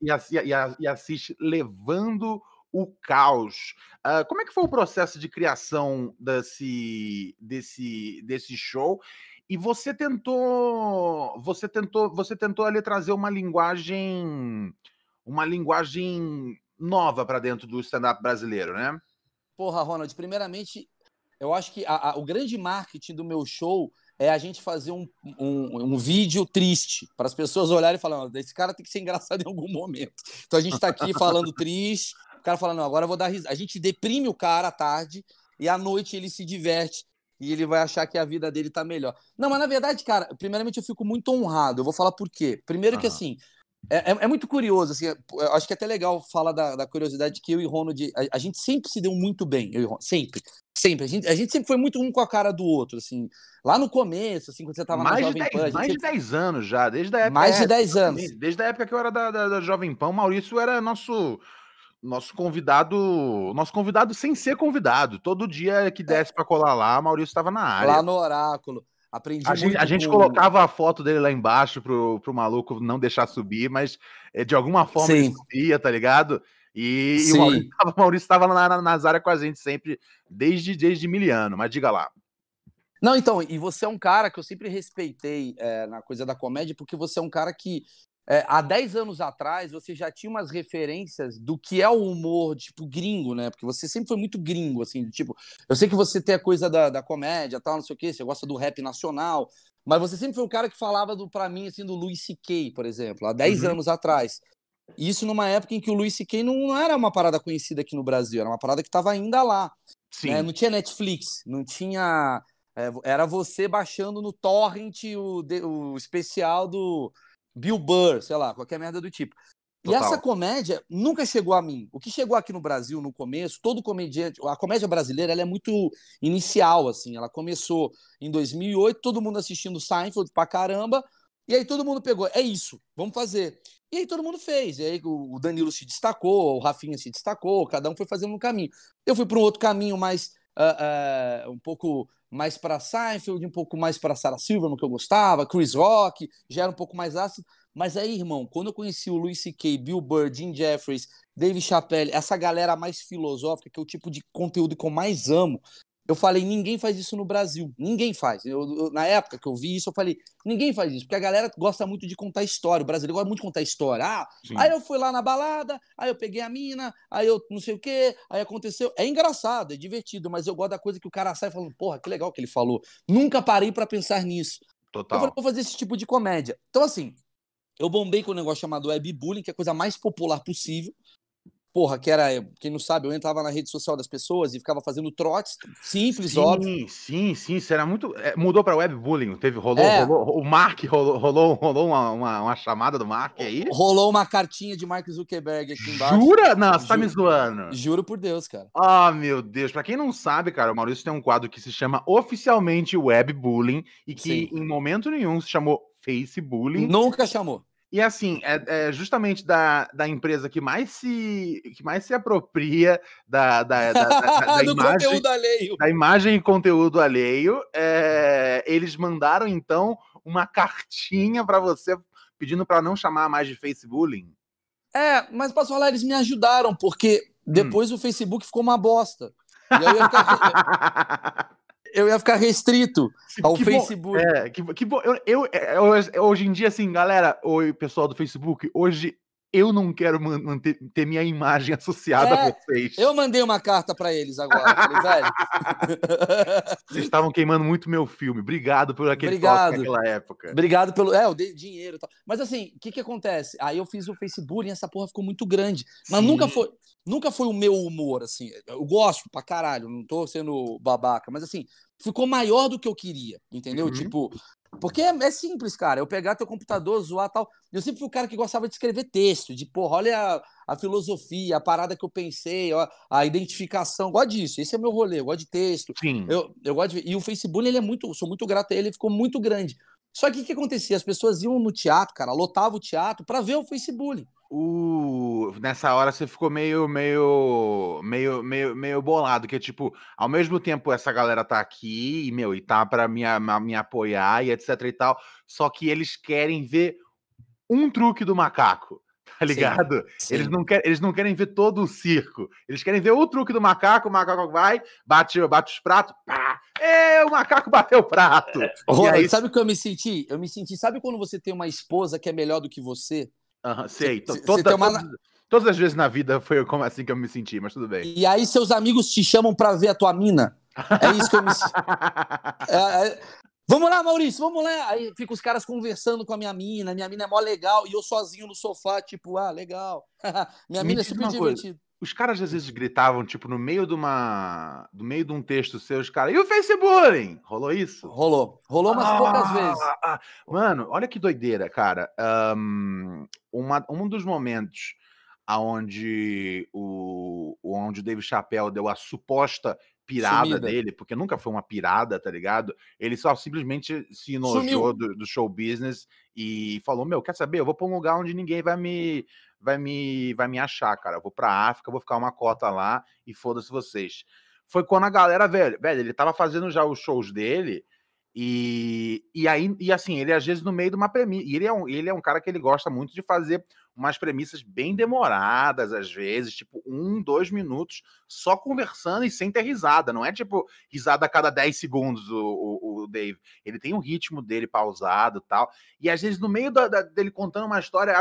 e, e assiste levando o caos. Uh, como é que foi o processo de criação desse, desse, desse show? E você tentou, você tentou, você tentou ali trazer uma linguagem, uma linguagem nova para dentro do stand-up brasileiro, né? Porra, Ronald, primeiramente, eu acho que a, a, o grande marketing do meu show é a gente fazer um, um, um vídeo triste, para as pessoas olharem e falarem esse cara tem que ser engraçado em algum momento. Então a gente está aqui falando triste, o cara fala, não, agora eu vou dar risada. A gente deprime o cara à tarde e à noite ele se diverte e ele vai achar que a vida dele está melhor. Não, mas na verdade, cara, primeiramente eu fico muito honrado, eu vou falar por quê. Primeiro uhum. que assim, é, é, é, muito curioso, assim, acho que é até legal falar da, da curiosidade que eu e Ronald, a, a, gente sempre se deu muito bem, eu e Ronald, sempre. Sempre. A gente, a gente sempre foi muito um com a cara do outro, assim. Lá no começo, assim, quando você tava mais na Jovem Pan. Dez, mais sempre... de 10 anos já, desde a época. Mais de 10 é, anos. Desde, a época que eu era da, da, da Jovem Pan, o Maurício era nosso nosso convidado, nosso convidado sem ser convidado. Todo dia que desse para colar lá, Maurício estava na área. Lá no oráculo. Aprendi a gente, a gente colocava a foto dele lá embaixo pro, pro maluco não deixar subir, mas eh, de alguma forma Sim. ele subia, tá ligado? E, e o Maurício estava na, na, nas áreas com a gente sempre, desde, desde miliano, mas diga lá. Não, então, e você é um cara que eu sempre respeitei é, na coisa da comédia, porque você é um cara que é, há 10 anos atrás você já tinha umas referências do que é o humor, tipo, gringo, né? Porque você sempre foi muito gringo, assim, tipo, eu sei que você tem a coisa da, da comédia, tal, não sei o quê, você gosta do rap nacional, mas você sempre foi um cara que falava do, pra mim, assim, do Louis C.K., por exemplo, há 10 uhum. anos atrás. Isso numa época em que o Luiz C.K. não era uma parada conhecida aqui no Brasil, era uma parada que estava ainda lá. Né? Não tinha Netflix, não tinha. É, era você baixando no torrent o, o especial do Bill Burr, sei lá, qualquer merda do tipo. Total. E essa comédia nunca chegou a mim. O que chegou aqui no Brasil no começo, todo comediante, a comédia brasileira, ela é muito inicial assim. Ela começou em 2008, todo mundo assistindo Seinfeld pra caramba, e aí todo mundo pegou, é isso, vamos fazer. E aí todo mundo fez. E aí o Danilo se destacou, o Rafinha se destacou, cada um foi fazendo um caminho. Eu fui para um outro caminho mais uh, uh, um pouco mais para Seinfeld, um pouco mais para Sarah Silverman, que eu gostava, Chris Rock, já era um pouco mais ácido. Mas aí, irmão, quando eu conheci o Louis C.K., Bill Burr, Jim Jeffries, Dave Chappelle, essa galera mais filosófica, que é o tipo de conteúdo que eu mais amo, eu falei, ninguém faz isso no Brasil. Ninguém faz. Eu, eu, na época que eu vi isso, eu falei, ninguém faz isso, porque a galera gosta muito de contar história. O brasileiro gosta muito de contar história. Ah, aí eu fui lá na balada, aí eu peguei a mina, aí eu não sei o quê, aí aconteceu. É engraçado, é divertido, mas eu gosto da coisa que o cara sai falando, porra, que legal que ele falou. Nunca parei para pensar nisso. Total. Eu falei, vou fazer esse tipo de comédia. Então, assim, eu bombei com um negócio chamado webbullying, que é a coisa mais popular possível porra, que era, quem não sabe, eu entrava na rede social das pessoas e ficava fazendo trotes simples, sim, óbvio. Sim, sim, isso era muito. É, mudou para web bullying, teve, rolou, é. rolou o Mark rolou, rolou, rolou uma, uma, uma, chamada do Mark aí. Rolou uma cartinha de Mark Zuckerberg aqui embaixo. Jura? Não, você tá me zoando. Juro por Deus, cara. Ah, meu Deus. Para quem não sabe, cara, o Maurício tem um quadro que se chama oficialmente web bullying e que sim. em momento nenhum se chamou face bullying. Nunca chamou. E assim, é, é, justamente da, da empresa que mais se, que mais se apropria da, da, da, da, da imagem, da imagem e conteúdo alheio, é, eles mandaram então uma cartinha para você pedindo para não chamar mais de Facebooking. É, mas posso falar, eles me ajudaram, porque hum. depois hum. o Facebook ficou uma bosta. E aí eu ia ficar... eu ia ficar restrito ao que Facebook. Bom, é, que, que bom. Eu, eu, é, eu, hoje em dia, assim, galera, oi, pessoal do Facebook, hoje eu não quero manter, ter minha imagem associada é, a vocês. Eu mandei uma carta para eles agora. Falei, velho. Vocês estavam queimando muito meu filme. Obrigado por aquele Obrigado. toque naquela época. Obrigado pelo. É, eu dei dinheiro e tal. Mas assim, o que, que acontece? Aí eu fiz o Facebook e essa porra ficou muito grande. Mas Sim. nunca foi. Nunca foi o meu humor, assim. Eu gosto pra caralho, não tô sendo babaca, mas assim, ficou maior do que eu queria, entendeu? Uhum. Tipo, porque é, é, simples, cara. Eu pegar teu computador, zoar tal. Eu sempre fui o cara que gostava de escrever texto, de porra, olha a, a filosofia, a parada que eu pensei, ó, a identificação. gosto disso. Esse é meu rolê. Eu gosto de texto. Sim. Eu, eu gosto de... E o Facebook, ele é muito. Sou muito grato a ele, ficou muito grande. Só que o que acontecia? As pessoas iam no teatro, cara, lotava o teatro para ver o Facebook. O... Nessa hora você ficou meio, meio, meio, meio, meio bolado, que é tipo, ao mesmo tempo essa galera tá aqui, e, meu, e tá pra me, me apoiar e etc e tal, só que eles querem ver um truque do macaco tá ligado? Sim, sim. Eles, não querem, eles não querem ver todo o circo. Eles querem ver o truque do macaco, o macaco vai, bate, bate os pratos, pá, é, o macaco bateu o prato. aí... sabe o que eu me senti? Eu me senti, sabe quando você tem uma esposa que é melhor do que você? uhum, sei. Cê, toda, cê uma... todas, todas as vezes na vida foi como assim que eu me senti, mas tudo bem. E aí seus amigos te chamam pra ver a tua mina. É isso que eu me é, é... Vamos lá, Maurício, vamos lá. Aí fica os caras conversando com a minha mina, minha mina é mó legal, e eu sozinho no sofá, tipo, ah, legal. minha mina é super divertida os caras às vezes gritavam, tipo, no meio de uma. No meio de um texto seu, os caras. E o Facebook? Rolou isso? Rolou. Rolou umas ah, poucas vezes. Ah, ah, mano, olha que doideira, cara. Um, uma, um dos momentos aonde o, onde o David Chappelle deu a suposta pirada Sumida. dele, porque nunca foi uma pirada, tá ligado? Ele só simplesmente se enojou do, do, show business e falou: Meu, quer saber? Eu vou pra um lugar onde ninguém vai me, vai me, vai me achar, cara. Eu vou pra África, vou ficar uma cota lá e foda-se vocês. Foi quando a galera, velho, velho, ele tava fazendo já os shows dele. E, e aí, e assim, ele às vezes no meio de uma premissa. E ele é, um, ele é um cara que ele gosta muito de fazer umas premissas bem demoradas, às vezes, tipo um, dois minutos, só conversando e sem ter risada. Não é tipo risada a cada 10 segundos, o, o, o Dave. Ele tem o um ritmo dele pausado tal. E às vezes, no meio da, da, dele contando uma história,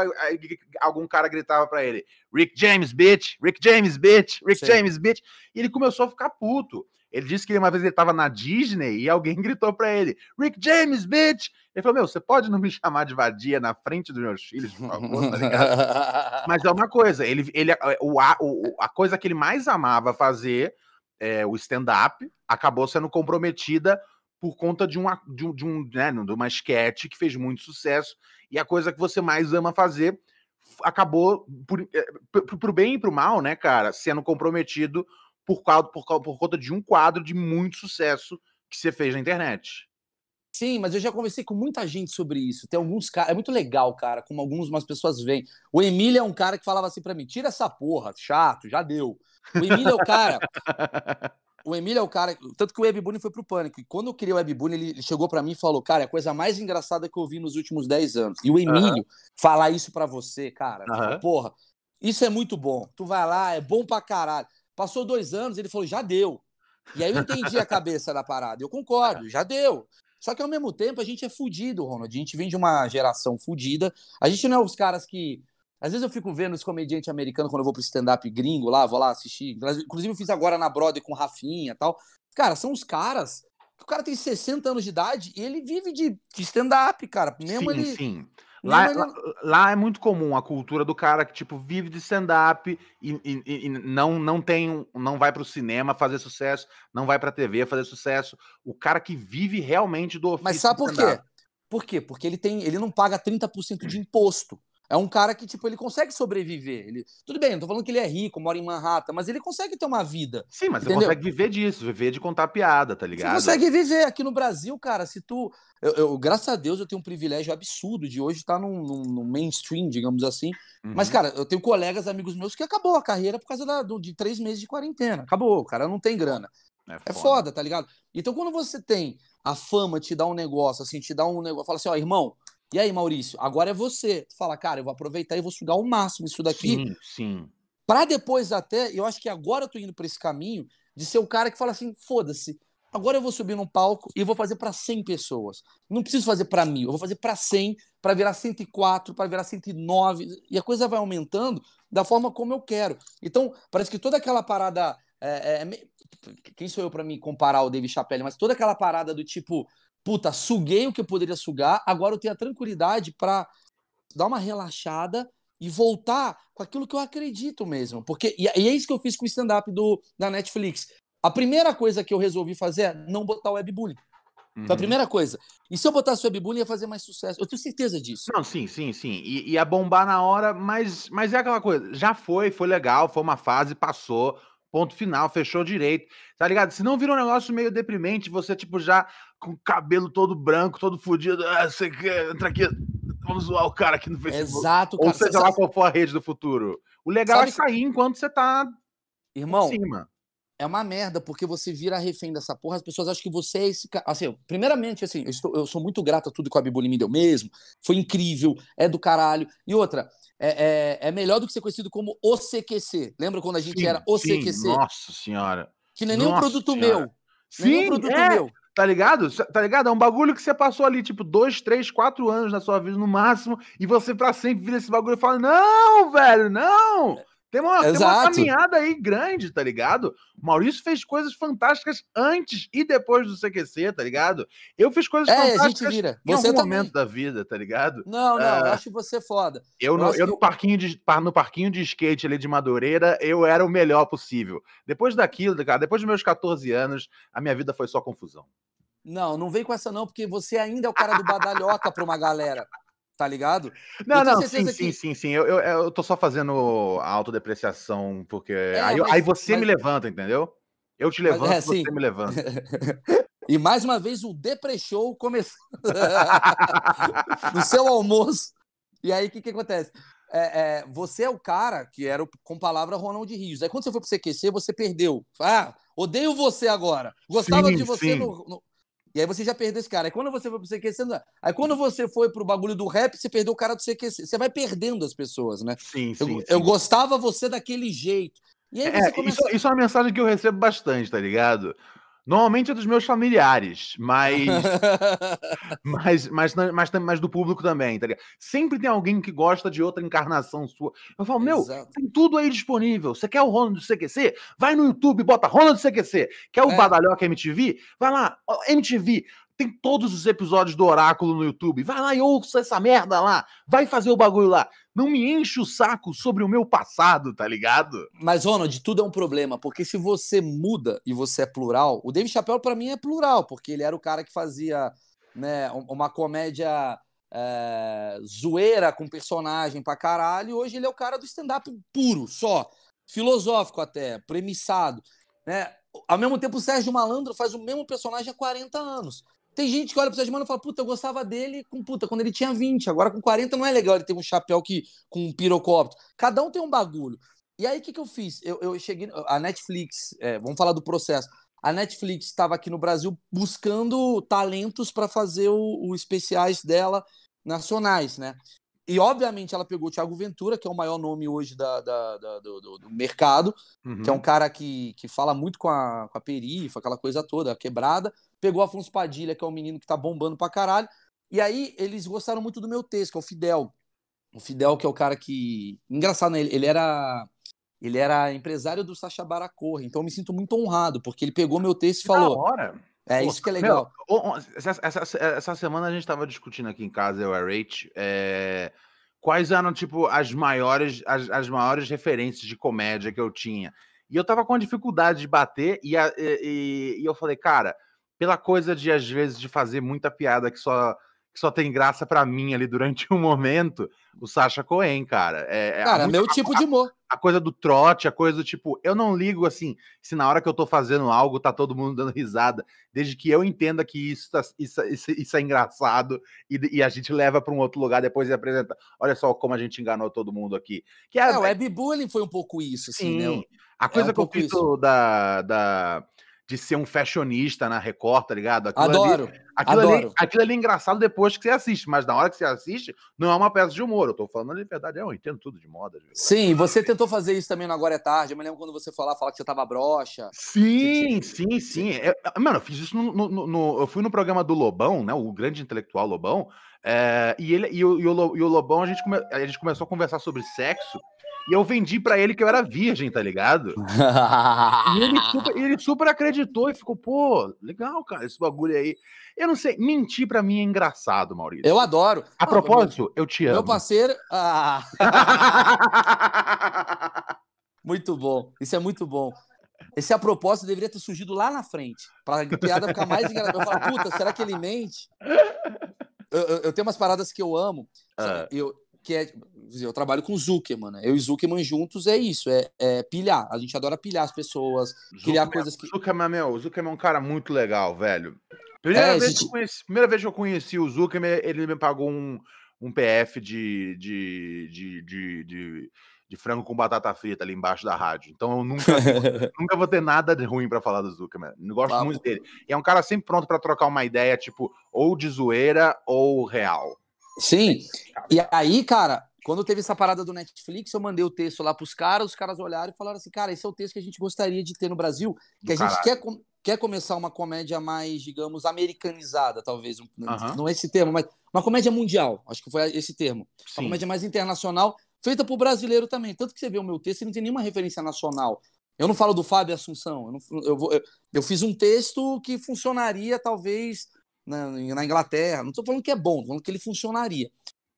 algum cara gritava para ele: Rick James, bitch! Rick James, bitch! Rick Sim. James, bitch! E ele começou a ficar puto. Ele disse que uma vez ele estava na Disney e alguém gritou para ele: Rick James, bitch! Ele falou: Meu, você pode não me chamar de vadia na frente dos meus filhos, por favor, tá ligado? Mas é uma coisa, ele, ele, é, o, o, a coisa que ele mais amava fazer, é, o stand-up, acabou sendo comprometida por conta de, uma, de, um, de, um, né, de uma sketch que fez muito sucesso. E a coisa que você mais ama fazer acabou, por, por, é, por bem e pro mal, né, cara, sendo comprometido por, causa, por, por conta de um quadro de muito sucesso que você fez na internet. Sim, mas eu já conversei com muita gente sobre isso. Tem alguns caras. É muito legal, cara, como algumas pessoas veem. O Emílio é um cara que falava assim para mim: tira essa porra, chato, já deu. O Emílio é o cara. o Emílio é o cara. Tanto que o Webbunny foi pro pânico. E quando eu criei o Webbunny, ele chegou para mim e falou: Cara, é a coisa mais engraçada que eu vi nos últimos 10 anos. E o Emílio falar isso para você, cara. Porra, isso é muito bom. Tu vai lá, é bom pra caralho. Passou dois anos, ele falou, já deu. E aí eu entendi a cabeça da parada. Eu concordo, já deu. Só que ao mesmo tempo a gente é fudido, Ronald. A gente vem de uma geração fudida. A gente não é os caras que. Às vezes eu fico vendo os comediantes americanos quando eu vou pro stand-up gringo lá, vou lá assistir. Inclusive eu fiz agora na Broadway com Rafinha e tal. Cara, são os caras. O cara tem 60 anos de idade e ele vive de, de stand-up, cara. Mesmo sim, ele. Sim. Lá, lá, é muito comum a cultura do cara que, tipo, vive de stand-up e, e, e, não, não tem, não vai para o cinema fazer sucesso, não vai para a TV fazer sucesso. O cara que vive realmente do ofício. Mas sabe por quê? Por quê? Porque ele, tem, ele não paga 30% de imposto. É um cara que, tipo, ele consegue sobreviver. Ele... Tudo bem, não tô falando que ele é rico, mora em Manhattan, mas ele consegue ter uma vida. Sim, mas entendeu? você consegue viver disso, viver de contar piada, tá ligado? Você consegue viver. Aqui no Brasil, cara, se tu. Eu, eu graças a Deus, eu tenho um privilégio absurdo de hoje estar tá num, num, num mainstream, digamos assim. Uhum. Mas, cara, eu tenho colegas, amigos meus, que acabou a carreira por causa da, do, de três meses de quarentena. Acabou, o cara não tem grana. É, é foda. é foda, tá ligado? Então, quando você tem a fama, te dá um negócio, assim, te dá um negócio, fala assim, ó, irmão e aí, Maurício, agora é você. Tu fala, cara, eu vou aproveitar e vou sugar o máximo isso daqui. Sim, sim. Pra depois até, eu acho que agora eu tô indo pra esse caminho de ser o cara que fala assim, foda-se, agora eu vou subir num palco e vou fazer para 100 pessoas. Não preciso fazer para mil, eu vou fazer para 100, para virar 104, para virar 109, e a coisa vai aumentando da forma como eu quero. Então, parece que toda aquela parada. É, é, quem sou eu para me comparar ao David Chapelle? Mas toda aquela parada do tipo, puta, suguei o que eu poderia sugar, agora eu tenho a tranquilidade para dar uma relaxada e voltar com aquilo que eu acredito mesmo. Porque, e é isso que eu fiz com o stand-up da Netflix. A primeira coisa que eu resolvi fazer é não botar o webbullying. Foi a uhum. primeira coisa. E se eu botasse o webbullying, ia fazer mais sucesso. Eu tenho certeza disso. Não, sim, sim, sim. E ia bombar na hora, mas, mas é aquela coisa. Já foi, foi legal, foi uma fase, passou. Ponto final, fechou direito. Tá ligado? Se não vira um negócio meio deprimente, você, tipo, já com o cabelo todo branco, todo fodido. Ah, você quer, entra aqui, vamos zoar o cara aqui no Facebook. Exato, cara. Ou seja lá qual for a rede do futuro. O legal sabe... é sair enquanto você tá Irmão, em cima. É uma merda, porque você vira refém dessa porra, as pessoas acham que você é esse cara. Assim, primeiramente, assim, eu, estou, eu sou muito grato a tudo que o Abiboli me deu mesmo. Foi incrível, é do caralho. E outra, é, é, é melhor do que ser conhecido como o CQC. Lembra quando a gente sim, era o sim, CQC? Nossa senhora. Que não é nem um produto senhora. meu. Sim, é nem um produto é. meu. Tá ligado? Tá ligado? É um bagulho que você passou ali, tipo, dois, três, quatro anos na sua vida no máximo, e você pra sempre vira esse bagulho e fala: Não, velho, não! Tem uma, tem uma, caminhada aí grande, tá ligado? O Maurício fez coisas fantásticas antes e depois do CQC, tá ligado? Eu fiz coisas é, fantásticas a gente vira. Você em algum também. momento da vida, tá ligado? Não, não, ah. eu acho você foda. Eu, eu, no, eu que... no, parquinho de, no parquinho de skate ali de Madureira, eu era o melhor possível. Depois daquilo, cara, tá depois dos meus 14 anos, a minha vida foi só confusão. Não, não vem com essa não, porque você ainda é o cara do badalhoca para uma galera. Tá ligado? Não, não, sim, que... sim, sim, sim. Eu, eu, eu, tô só fazendo a autodepreciação, porque. É, aí, mas, aí, você mas... me levanta, entendeu? Eu te é, levanto, é, assim... você me levanta. e mais uma vez o Deprechou começou no seu almoço. E aí o que, que acontece? É, é, você é o cara que era o, com palavra Ronald Rios. Aí quando você foi pro CQC, você perdeu. Ah, odeio você agora. Gostava sim, de você no, no, e aí você já perdeu esse cara. Aí quando você foi pro CQC, não... aí quando você foi pro bagulho do rap, você perdeu o cara do CQC. Você vai perdendo as pessoas, né? Sim, sim. Eu, sim. eu gostava você daquele jeito. É, começa... isso, isso, é uma mensagem que eu recebo bastante, tá ligado? Normalmente é dos meus familiares, mas, mas, mas, mas, mas, do público também, tá ligado? Sempre tem alguém que gosta de outra encarnação sua. Eu falo, meu, Exato. tem tudo aí disponível. Você quer o Ronald CQC? Vai no YouTube, bota Ronald CQC. Quer o é. Badalhoca MTV? Vai lá, MTV. Tem todos os episódios do Oráculo no YouTube. Vai lá e ouça essa merda lá. Vai fazer o bagulho lá. Não me enche o saco sobre o meu passado, tá ligado? Mas, Ronald, tudo é um problema, porque se você muda e você é plural, o Dave Chappelle, para mim, é plural, porque ele era o cara que fazia né, uma comédia é, zoeira com personagem pra caralho, e hoje ele é o cara do stand-up puro, só. Filosófico até, premissado. Né? Ao mesmo tempo, o Sérgio Malandro faz o mesmo personagem há 40 anos. Tem gente que olha pro Sérgio Mano e fala, puta, eu gostava dele com puta, quando ele tinha 20, agora com 40 não é legal ele ter um chapéu que, com um pirocóptero. Cada um tem um bagulho. E aí, o que, que eu fiz? Eu, eu cheguei. A Netflix, é, vamos falar do processo. A Netflix estava aqui no Brasil buscando talentos para fazer os especiais dela nacionais, né? E, obviamente, ela pegou o Thiago Ventura, que é o maior nome hoje da, da, da do, do, do, mercado, uhum. que é um uhum. cara que, que fala muito com a, com a perifa, aquela coisa toda, a quebrada pegou Afonso Padilha, que é um menino que tá bombando pra caralho. E aí eles gostaram muito do meu texto, que é o Fidel. O Fidel, que é o cara que. Engraçado, né? Ele era. Ele era empresário do Sacha Baracorra, então eu me sinto muito honrado, porque ele pegou meu texto e falou. hora. É Pô, isso que é legal. Meu, essa, essa, essa, semana a gente estava discutindo aqui em casa, eu e a Rach, é, quais eram, tipo, as maiores, as, as maiores referências de comédia que eu tinha. E eu tava com dificuldade de bater, e, a, e, e eu falei, cara, pela coisa de, às vezes, de fazer muita piada que só, que só tem graça para mim ali durante um momento, o Sacha Cohen, cara. É, é cara, é meu tipo de humor. A, a coisa do trote, a coisa do tipo, eu não ligo assim, se na hora que eu tô fazendo algo tá todo mundo dando risada, desde que eu entenda que isso, tá, isso, isso, isso, é engraçado e, e a gente leva para um outro lugar depois e apresenta. Olha só como a gente enganou todo mundo aqui. Que é, é, o é Ed Bullying foi um pouco isso, assim, né? sim, né? A é coisa é um que eu fiz da. da de ser um fashionista na Record, tá ligado? Aquilo adoro. Ali, aquilo, adoro. Ali, aquilo ali é engraçado depois que você assiste, mas na hora que você assiste, não é uma peça de humor. Eu tô falando de verdade, é, eu entendo tudo de moda. De sim, você tentou fazer isso também no Agora é Tarde. Eu me lembro quando você falar, falar que você tava broxa. Sim, tinha... sim, sim. É, mano, eu fiz isso no, no, no, Eu fui no programa do Lobão, né? O grande intelectual Lobão. É, e, ele, e, o, e, o, e o Lobão, a gente, come, a gente começou a conversar sobre sexo. E eu vendi para ele que eu era virgem, tá ligado? e ele super, ele super, acreditou e ficou, pô, legal, cara, esse bagulho aí. Eu não sei, mentir para mim é engraçado, Maurício. Eu adoro. A não, propósito, meu, eu te amo. Meu parceiro. Ah. muito bom, isso é muito bom. Esse a propósito deveria ter surgido lá na frente, para a piada ficar mais engraçada. Eu falo, puta, será que ele mente? Eu, eu, eu, tenho umas paradas que eu amo. Sabe? Ah. Eu, que é. Eu trabalho com o Zuckerman, né? Eu e o Zuckerman juntos é isso, é, é pilhar. A gente adora pilhar as pessoas, Zuckerman, criar é coisas que. Zuckerman, meu, Zuckerman é um cara muito legal, velho. Primeira, é, vez, gente... que conheci, primeira vez que eu conheci o Zuckerman, ele me pagou um, um PF de, de, de, de, de de frango com batata frita ali embaixo da rádio. Então eu nunca, nunca vou ter nada de ruim para falar do Zuckerman. Eu gosto tá muito dele. E é um cara sempre pronto para trocar uma ideia, tipo, ou de zoeira ou real. Sim. É e aí, cara, quando teve essa parada do Netflix, eu mandei o texto lá pros caras, os caras olharam e falaram assim, cara, esse é o texto que a gente gostaria de ter no Brasil, que a gente quer, quer começar uma comédia mais, digamos, americanizada, talvez. Né, não é esse termo, mas uma comédia mundial, acho que foi esse termo. Sim. Uma comédia mais internacional, feita o brasileiro também. Tanto que você vê o meu texto, ele não tem nenhuma referência nacional. Eu não falo do Fábio Assunção. Eu, não, eu, vou, eu, eu fiz um texto que funcionaria, talvez, né, na, Inglaterra. Não estou falando que é bom, estou falando que ele funcionaria.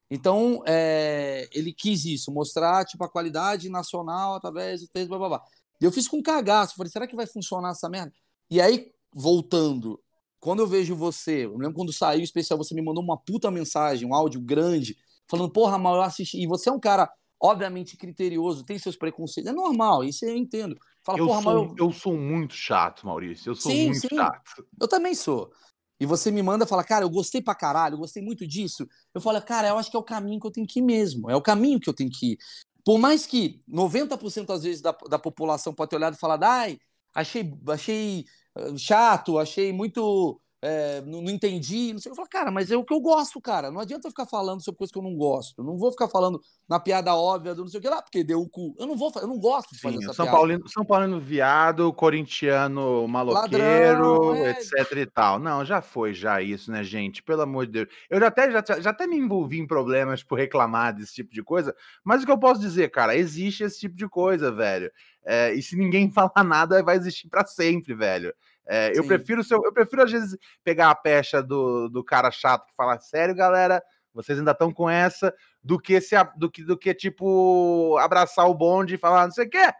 Então, é, ele quis isso, mostrar tipo, a qualidade nacional através do texto, blá, blá, blá. E eu fiz com cagaço, falei, será que vai funcionar essa merda? E aí, voltando, quando eu vejo você, eu lembro quando saiu o especial, você me mandou uma puta mensagem, um áudio grande, falando, porra, mal eu assisti. E você é um cara, obviamente, criterioso, tem seus preconceitos. É normal, isso eu entendo. Fala, eu porra, sou, mal eu... eu sou muito chato, Maurício. Eu sou sim, muito sim. chato. Eu também sou e você me manda falar, cara, eu gostei pra caralho, eu gostei muito disso, eu falo, cara, eu acho que é o caminho que eu tenho que ir mesmo, é o caminho que eu tenho que ir. Por mais que 90% das vezes da, da população pode ter olhado e falado, ai, achei, achei ah, chato, achei muito é, não, não, entendi, não sei. Eu falo, cara, mas é o que eu gosto, cara. Não adianta eu ficar falando sobre coisas que eu não gosto. Eu não vou ficar falando na piada óbvia do não sei o que lá, porque deu o cu. Eu não vou, eu não gosto de fazer Sim, essa São piada. Paulino, São Paulino viado, corintiano maloqueiro, Ladrão, é. etc e tal. Não, já foi já isso, né, gente? Pelo amor de Deus. Eu já até, já, já até me envolvi em problemas por reclamar desse tipo de coisa, mas o que eu posso dizer, cara, existe esse tipo de coisa, velho. É, e se ninguém falar nada, vai existir para sempre, velho. É, eu, prefiro seu, eu prefiro, às vezes, pegar a pecha do, do cara chato que fala sério, galera, vocês ainda estão com essa, do que, se, do, que, do que, tipo, abraçar o bonde e falar, não sei o quê.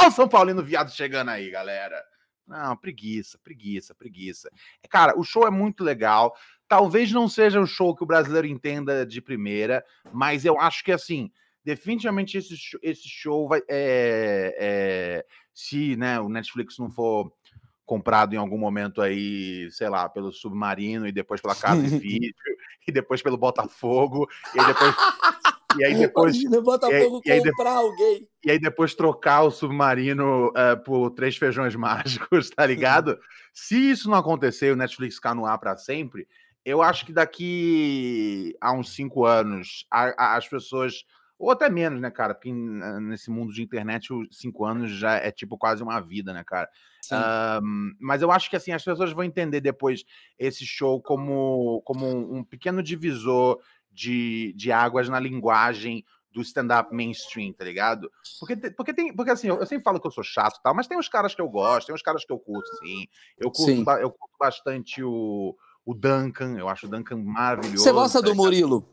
Olha o São Paulino viado chegando aí, galera. Não, preguiça, preguiça, preguiça. É, cara, o show é muito legal. Talvez não seja um show que o brasileiro entenda de primeira, mas eu acho que, assim, definitivamente esse, esse show vai. É, é, se né, o Netflix não for comprado em algum momento aí, sei lá, pelo Submarino e depois pela Casa e Vídeo e depois pelo Botafogo e aí depois e aí depois e, aí, comprar alguém e aí depois trocar o Submarino uh, por três feijões mágicos, tá ligado? Se isso não acontecer, o Netflix ficar no ar para sempre, eu acho que daqui a uns cinco anos a, a, as pessoas ou até menos, né, cara? Porque nesse mundo de internet, os cinco anos já é tipo quase uma vida, né, cara? Um, ah, mas eu acho que assim as pessoas vão entender depois esse show como, como um pequeno divisor de, de águas na linguagem do stand-up mainstream, tá ligado? Porque, porque tem. Porque assim, eu, eu, sempre falo que eu sou chato e tal, mas tem uns caras que eu gosto, tem uns caras que eu curto, sim. Eu curto, sim. eu curto bastante o, o Duncan, eu acho o Duncan maravilhoso. Você gosta tá do Murilo?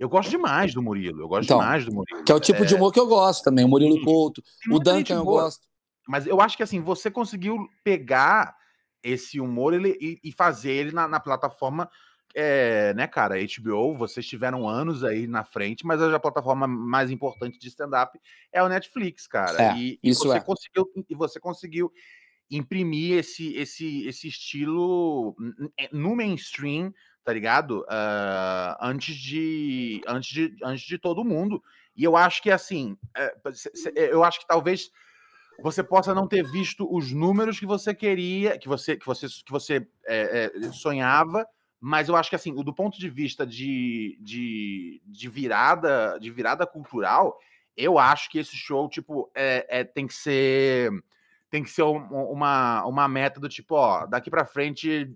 Eu gosto demais do Murilo. Eu gosto então, demais do Murilo. Que é o tipo é... de humor que eu gosto também, o Murilo Couto. O Duncan eu gosto. Mas eu acho que assim, você conseguiu pegar esse humor ele, e, e fazer ele na, na plataforma. É, né, cara, HBO, vocês tiveram anos aí na frente, mas a plataforma mais importante de stand-up é o Netflix, cara. É, e, isso você é. conseguiu, e você conseguiu imprimir esse, esse, esse estilo no mainstream tá ligado? Uh, antes, de, antes, de, antes de todo mundo. E eu acho que, assim, é, é, eu acho que talvez você possa não ter visto os números que você queria, que você, que você, que você é, é, sonhava, mas eu acho que, assim, do ponto de vista de, de, de, virada, de virada cultural, eu acho que esse show, tipo, é, é tem que ser tem que ser uma, uma meta do tipo, ó, daqui para frente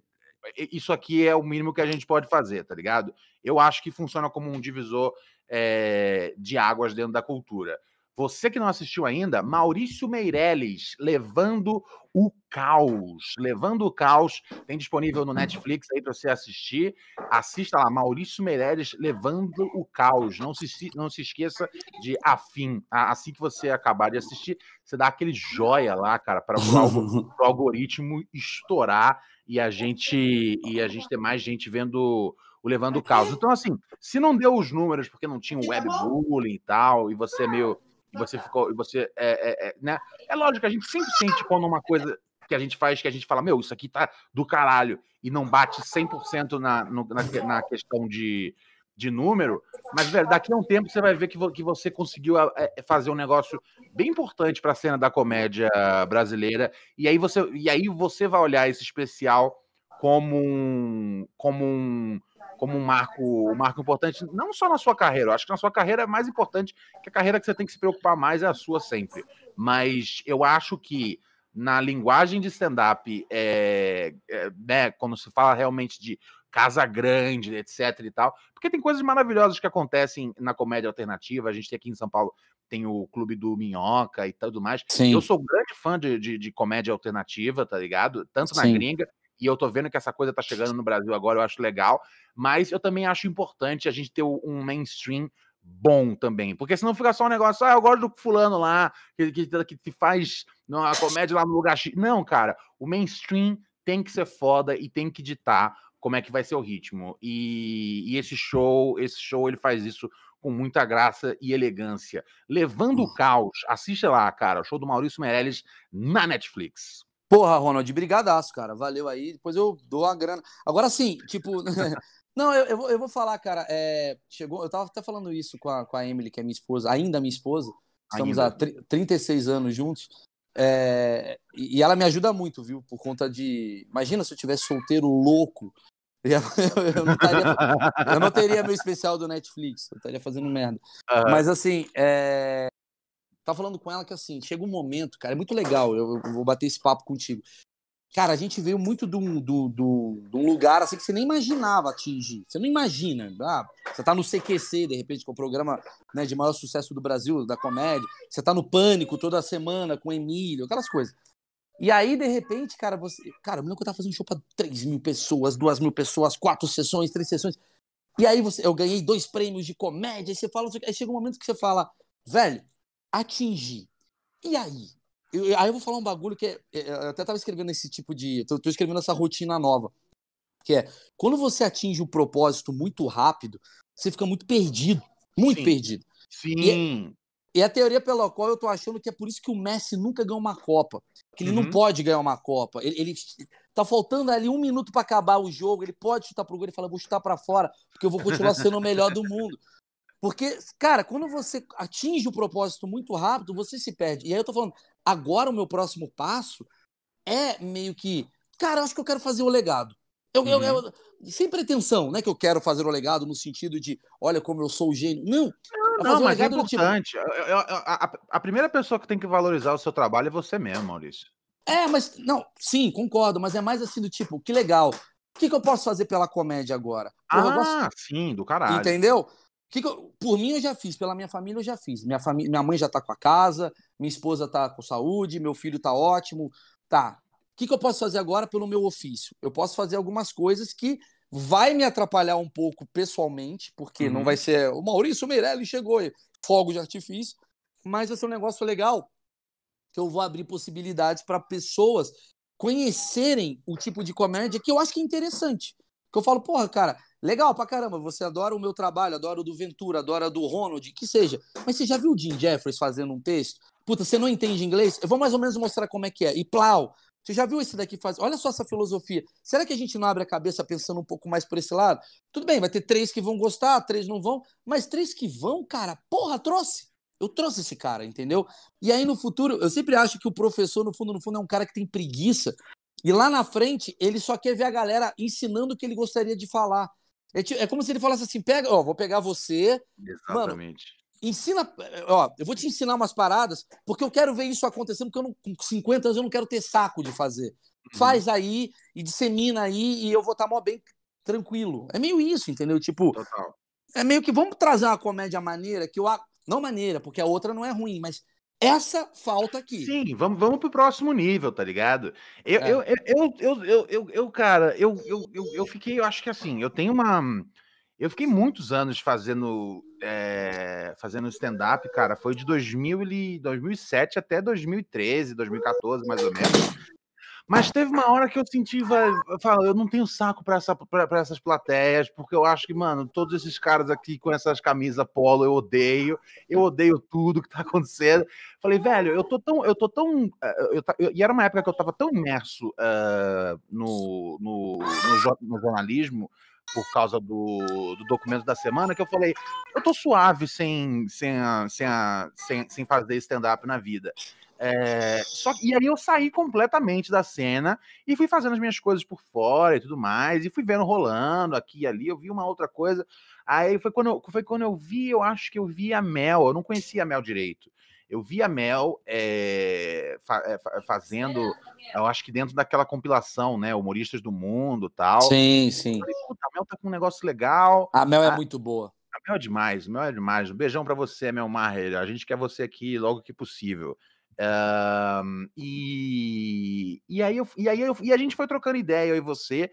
isso aqui é o mínimo que a gente pode fazer, tá ligado? Eu acho que funciona como um divisor é, de águas dentro da cultura. Você que não assistiu ainda, Maurício Meirelles, Levando o Caos. Levando o Caos tem disponível no Netflix aí para você assistir. Assista lá, Maurício Meirelles, Levando o Caos. Não se, não se esqueça de afim. Assim que você acabar de assistir, você dá aquele joia lá, cara, para o algoritmo estourar e a gente e a gente ter mais gente vendo o levando o caos. Então assim, se não deu os números porque não tinha o tá webbullying e tal, e você é meio e ah, você tá. ficou e você é, é, é, né? É lógico que a gente sempre sente quando uma coisa que a gente faz que a gente fala, meu, isso aqui tá do caralho e não bate 100% na, no, na na questão de de número, mas velho, daqui a um tempo você vai ver que, vo que você conseguiu ah, é, fazer um negócio bem importante para a cena da comédia brasileira. E aí você, e aí você vai olhar esse especial como um, como um, como um marco, um marco importante, não só na sua carreira. Eu acho que na sua carreira é mais importante que a carreira que você tem que se preocupar mais é a sua sempre. Mas eu acho que na linguagem de stand-up, é, é, né, quando se fala realmente de Casa Grande, etc e tal. Porque tem coisas maravilhosas que acontecem na comédia alternativa. A gente tem aqui em São Paulo, tem o Clube do Minhoca e tudo mais. Sim. Eu sou grande fã de, de, de, comédia alternativa, tá ligado? Tanto na Sim. gringa, e eu tô vendo que essa coisa tá chegando no Brasil agora, eu acho legal. Mas eu também acho importante a gente ter um mainstream bom também. Porque senão fica só um negócio, ah, eu gosto do fulano lá, que, que, que faz uma comédia lá no lugar X. Não, cara, o mainstream tem que ser foda e tem que ditar como é que vai ser o ritmo. E, e esse show, esse show ele faz isso com muita graça e elegância. Levando o hum. caos, assista lá, cara, o show do Maurício Meirelles na Netflix. Porra, Ronald, brigadaço, cara. Valeu aí. Depois eu dou a grana. Agora sim, tipo. Não, eu, eu, vou, eu vou falar, cara. É, chegou, eu tava até falando isso com a, com a Emily, que é minha esposa, ainda minha esposa. Estamos ainda. há 36 anos juntos. É, e ela me ajuda muito, viu? Por conta de. Imagina se eu tivesse solteiro louco Eu, não taria, eu, não teria meu especial do Netflix, eu estaria fazendo merda. Uhum. Mas assim, é... tá falando com ela que assim, chega um momento, cara, é muito legal, eu, vou bater esse papo contigo. Cara, a gente veio muito de um, do, do, do lugar assim que você nem imaginava atingir. Você não imagina. Ah, você tá no CQC, de repente, com o programa né, de maior sucesso do Brasil, da comédia. Você tá no Pânico toda semana com o Emílio, aquelas coisas. E aí, de repente, cara, você. Cara, eu lembro que eu tava fazendo show pra 3 mil pessoas, 2 mil pessoas, 4 sessões, 3 sessões. E aí você, eu ganhei dois prêmios de comédia, aí você fala, aí chega um momento que você fala, velho, atingi. E aí? Eu, aí eu vou falar um bagulho que é, é, eu até tava escrevendo esse tipo de, tô, tô escrevendo essa rotina nova, que é, quando você atinge o propósito muito rápido, você fica muito perdido, muito Sim. perdido. É Sim. E, e a teoria pela qual eu tô achando que é por isso que o Messi nunca ganhou uma Copa. Que ele uhum. não pode ganhar uma Copa. Ele, ele tá faltando ali um minuto para acabar o jogo. Ele pode chutar pro gol, e fala, vou chutar para fora, porque eu vou continuar sendo o melhor do mundo. Porque, cara, quando você atinge o propósito muito rápido, você se perde. E aí eu tô falando, agora o meu próximo passo é meio que, cara, eu acho que eu quero fazer o legado. Eu, uhum. eu, eu, sem pretensão, né? Que eu quero fazer o legado no sentido de, olha como eu sou o gênio. Não, não, não, mas é tipo importante. Tipo... A, a, a primeira pessoa que tem que valorizar o seu trabalho é você mesmo, Maurício. É, mas não, sim, concordo, mas é mais assim do tipo, que legal. O que, que eu posso fazer pela comédia agora? Porra, ah, posso... sim, do caralho. Entendeu? Que que eu, por mim eu já fiz, pela minha família eu já fiz. Minha, família, minha mãe já tá com a casa, minha esposa tá com saúde, meu filho tá ótimo. Tá. O que, que eu posso fazer agora pelo meu ofício? Eu posso fazer algumas coisas que Vai me atrapalhar um pouco pessoalmente, porque uhum. não vai ser o Maurício Meirelli chegou, fogo de artifício, mas vai ser um negócio legal, que eu vou abrir possibilidades para pessoas conhecerem o tipo de comédia que eu acho que é interessante. Que eu falo, porra, cara, legal pra caramba, você adora o meu trabalho, adora o do Ventura, adora o do Ronald, que seja. Mas você já viu o Jim Jeffries fazendo um texto? Puta, você não entende inglês? Eu vou mais ou menos mostrar como é que é. E plau, você já viu esse daqui fazer? Olha só essa filosofia. Será que a gente não abre a cabeça pensando um pouco mais por esse lado? Tudo bem, vai ter três que vão gostar, três não vão, mas três que vão, cara, porra, trouxe. Eu trouxe esse cara, entendeu? E aí no futuro, eu sempre acho que o professor, no fundo, no fundo, é um cara que tem preguiça. E lá na frente, ele só quer ver a galera ensinando o que ele gostaria de falar. É, tipo, é como se ele falasse assim: pega, ó, vou pegar você. Exatamente. Mano, Ensina, ó, eu vou te ensinar umas paradas, porque eu quero ver isso acontecendo, porque eu não, com 50 anos eu não quero ter saco de fazer. Uhum. Faz aí e dissemina aí e eu vou estar tá mó bem tranquilo. É meio isso, entendeu? Tipo, Total. é meio que vamos trazer uma comédia maneira que eu não maneira, porque a outra não é ruim, mas essa falta aqui. Sim, vamos, vamos pro próximo nível, tá ligado? Eu, é. eu, eu, eu, eu, cara, eu, eu, eu, fiquei, eu acho que assim, eu tenho uma. Eu fiquei muitos anos fazendo, é, fazendo stand-up, cara. Foi de 2000 e, 2007 até 2013, 2014, mais ou menos. Mas teve uma hora que eu senti, eu não tenho saco para essa, essas plateias, porque eu acho que, mano, todos esses caras aqui com essas camisas polo eu odeio, eu odeio tudo que tá acontecendo. Falei, velho, eu tô tão. Eu tô tão eh, eu, eu, e era uma época que eu tava tão imerso uh, no, no, no, no jornalismo por causa do, do documento da semana, que eu falei, eu tô suave sem, sem, a, sem, a, sem, sem fazer stand-up na vida. É, só, e aí eu saí completamente da cena e fui fazendo as minhas coisas por fora e tudo mais, e fui vendo rolando aqui e ali, eu vi uma outra coisa. Aí foi quando, eu, foi quando eu vi, eu acho que eu vi a Mel, eu não conhecia a Mel direito. Eu vi a Mel é, fa é, fazendo, eu acho que dentro daquela compilação, né? Humoristas do Mundo tal. Sim, sim. Falei, a Mel tá com um negócio legal. A Mel é a... é muito boa. A Mel é demais, a Mel é demais. Um beijão para você, Mel Maher. A gente quer você aqui logo que possível. Um, e, e, aí eu, e aí eu, e a gente foi trocando ideia, eu e você.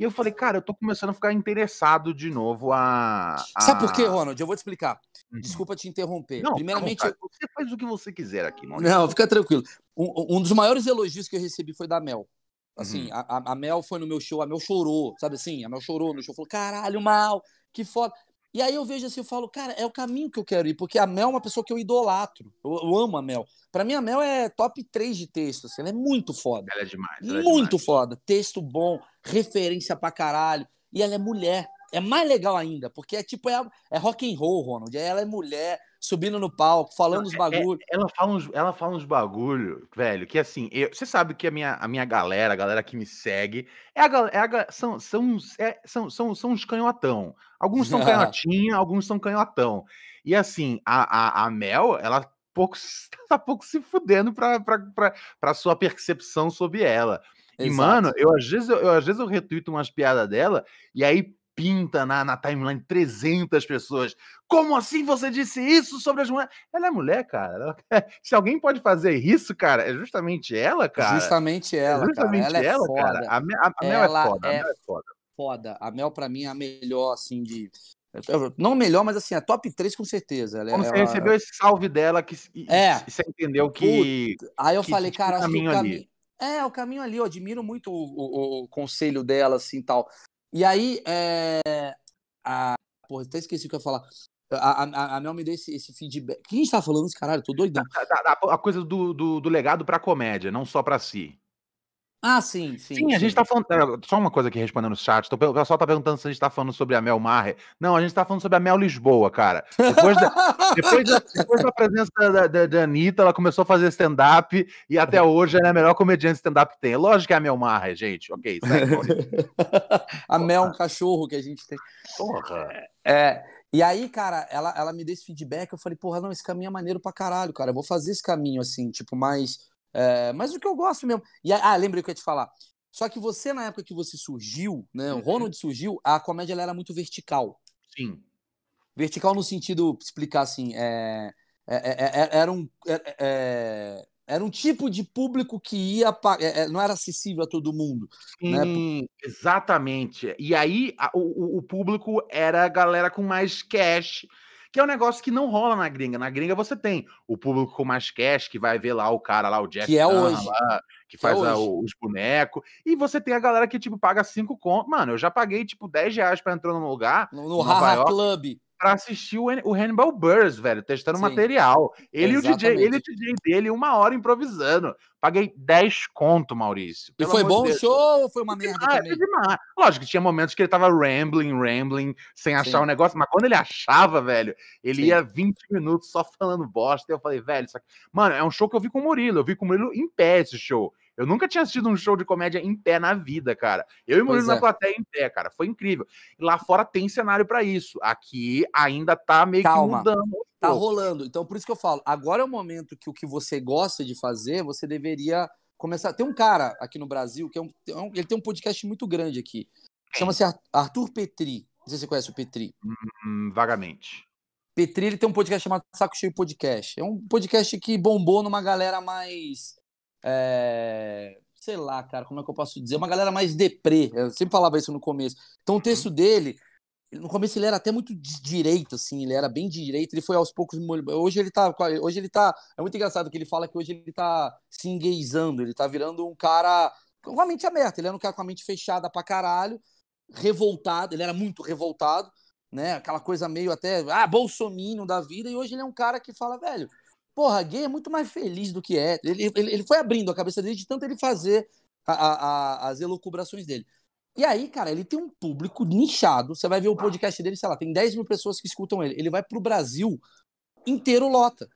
E eu falei, cara, eu tô começando a ficar interessado de novo a. a... Sabe por quê, Ronald? Eu vou te explicar. Uhum. Desculpa te interromper. Não, Primeiramente. você faz o que você quiser aqui, mano. Não, fica tranquilo. Um, um, dos maiores elogios que eu recebi foi da Mel. Assim, uhum. a, a, Mel foi no meu show, a Mel chorou, sabe assim? A Mel chorou no show, falou: caralho, mal, que foda. E aí eu vejo assim, eu falo, cara, é o caminho que eu quero ir, porque a Mel é uma pessoa que eu idolatro. Eu, eu amo a Mel. Para mim, a Mel é top 3 de texto, assim, ela é muito foda. Ela é demais. Ela é muito é demais. foda. Texto bom, referência pra caralho. E ela é mulher é mais legal ainda, porque é tipo, é, é rock and roll, Ronald. É ela é mulher subindo no palco, falando os bagulhos. É, é ela, fala uns, ela fala uns bagulho, velho, que assim, eu, você sabe que a minha, a minha galera, a galera que me segue, é a, é a, são, são, é, são, são, são uns canhotão. Alguns são canhotinha, alguns são canhotão. E assim, a, a, a Mel, ela pouco, tá pouco se fudendo pra, pra, pra, pra sua percepção sobre ela. E, mano, eu às vezes eu, eu, às vezes eu retuito umas piadas dela, e aí pinta na, na timeline 300 pessoas. Como assim você disse isso sobre as mulheres? Ela é mulher, cara. Se alguém pode fazer isso, cara, é justamente ela, cara. Justamente é ela, é justamente cara. Ela, ela é cara. A, Mel, a Mel é foda. É a Mel é foda. foda. A Mel, pra mim, é a melhor, assim, de... Não melhor, mas assim, a top 3 com certeza. Ela, Como é, ela... você recebeu esse salve dela que é. você entendeu que. Puta. Aí eu que, falei, cara, acho que o caminho. Ali. É, o caminho ali, eu admiro muito o, o, o, conselho dela, assim tal. E aí, é, a, porra, até esqueci o que eu ia falar. A, a, a Mel me deu esse, esse feedback. Quem está falando esse caralho? Eu tô doidão. A, tá, tá, tá, a, a coisa do, do, do legado pra comédia, não só pra si. Ah, sim, sim. Sim, a sim. gente tá falando. É, só uma coisa aqui respondendo no chat. o pessoal tá perguntando se a gente tá falando sobre a Mel Marre. Não, a gente tá falando sobre a Mel Lisboa, cara. Depois da, depois da, depois da presença da, da, da, Anitta, ela começou a fazer stand-up e até hoje ela é a melhor comediante stand-up que tem. Lógico que é a Mel Marre, gente. Ok, a Mel é um cachorro que a gente tem. Porra. É. E aí, cara, ela, ela me deu esse feedback. Eu falei, porra, não, esse caminho é maneiro pra caralho, cara. Eu vou fazer esse caminho assim, tipo, mais é, mas o que eu gosto mesmo. E, ah, lembrei o que eu ia te falar. Só que você, na época que você surgiu, né? O Ronald surgiu, a comédia ela era muito vertical. Sim. Vertical no sentido, explicar assim, é, é, era um. era um tipo de público que ia. não era acessível a todo mundo. Sim, né? exatamente. E aí, a, o, o público era a galera com mais cash, que é um negócio que não rola na gringa. Na gringa você tem o público com mais cash, que vai ver lá o cara lá, o Jack, que, é lá, que, que é faz é os bonecos, e você tem a galera que, tipo, paga cinco contos. Mano, eu já paguei, tipo, 10 reais pra entrar num lugar. No, no Haha Club pra assistir o, o Hannibal Burrs, velho, testando Sim. material. Ele Exatamente. e o DJ, ele e o DJ dele, uma hora improvisando. Paguei 10 conto, Maurício. E foi bom o show ou foi uma merda Ah, também? Demais. Lógico que tinha momentos que ele tava rambling, rambling, sem achar o um negócio, mas quando ele achava, velho, ele Sim. ia 20 minutos só falando bosta. E eu falei, velho, isso aqui... Mano, é um show que eu vi com o Murilo, eu vi com o Murilo em pé esse show. Eu nunca tinha assistido um show de comédia em pé na vida, cara. Eu e o Murilo é. na plateia em pé, cara. Foi incrível. Lá fora tem cenário para isso. Aqui ainda tá meio Calma. que mudando. Tá rolando. Então, por isso que eu falo, agora é o momento que o que você gosta de fazer, você deveria começar. Tem um cara aqui no Brasil que é um, é ele tem um podcast muito grande aqui. Chama-se Arthur Petri. Não sei se você conhece o Petri. Hum, vagamente. Petri ele tem um podcast chamado Saco Cheio Podcast. É um podcast que bombou numa galera mais é, sei lá, cara, como é que eu posso dizer? Uma galera mais deprê. Eu sempre falava isso no começo. Então o texto uhum. dele, no começo ele era até muito de direito, assim, ele era bem de direito, ele foi aos poucos. Hoje ele tá. Hoje ele tá. É muito engraçado que ele fala que hoje ele tá se engueizando, ele tá virando um cara com a mente aberta, ele era um cara com a mente fechada pra caralho, revoltado, ele era muito revoltado, né? Aquela coisa meio até, ah, bolsominion da vida, e hoje ele é um cara que fala, velho, porra, gay é muito mais feliz do que é. Ele, ele, ele foi abrindo a cabeça dele de tanto ele fazer a, a, a, as elucubrações dele. E aí, cara, ele tem um público nichado. Você vai ver o podcast dele, sei lá, tem 10 mil pessoas que escutam ele. Ele vai pro Brasil inteiro lota.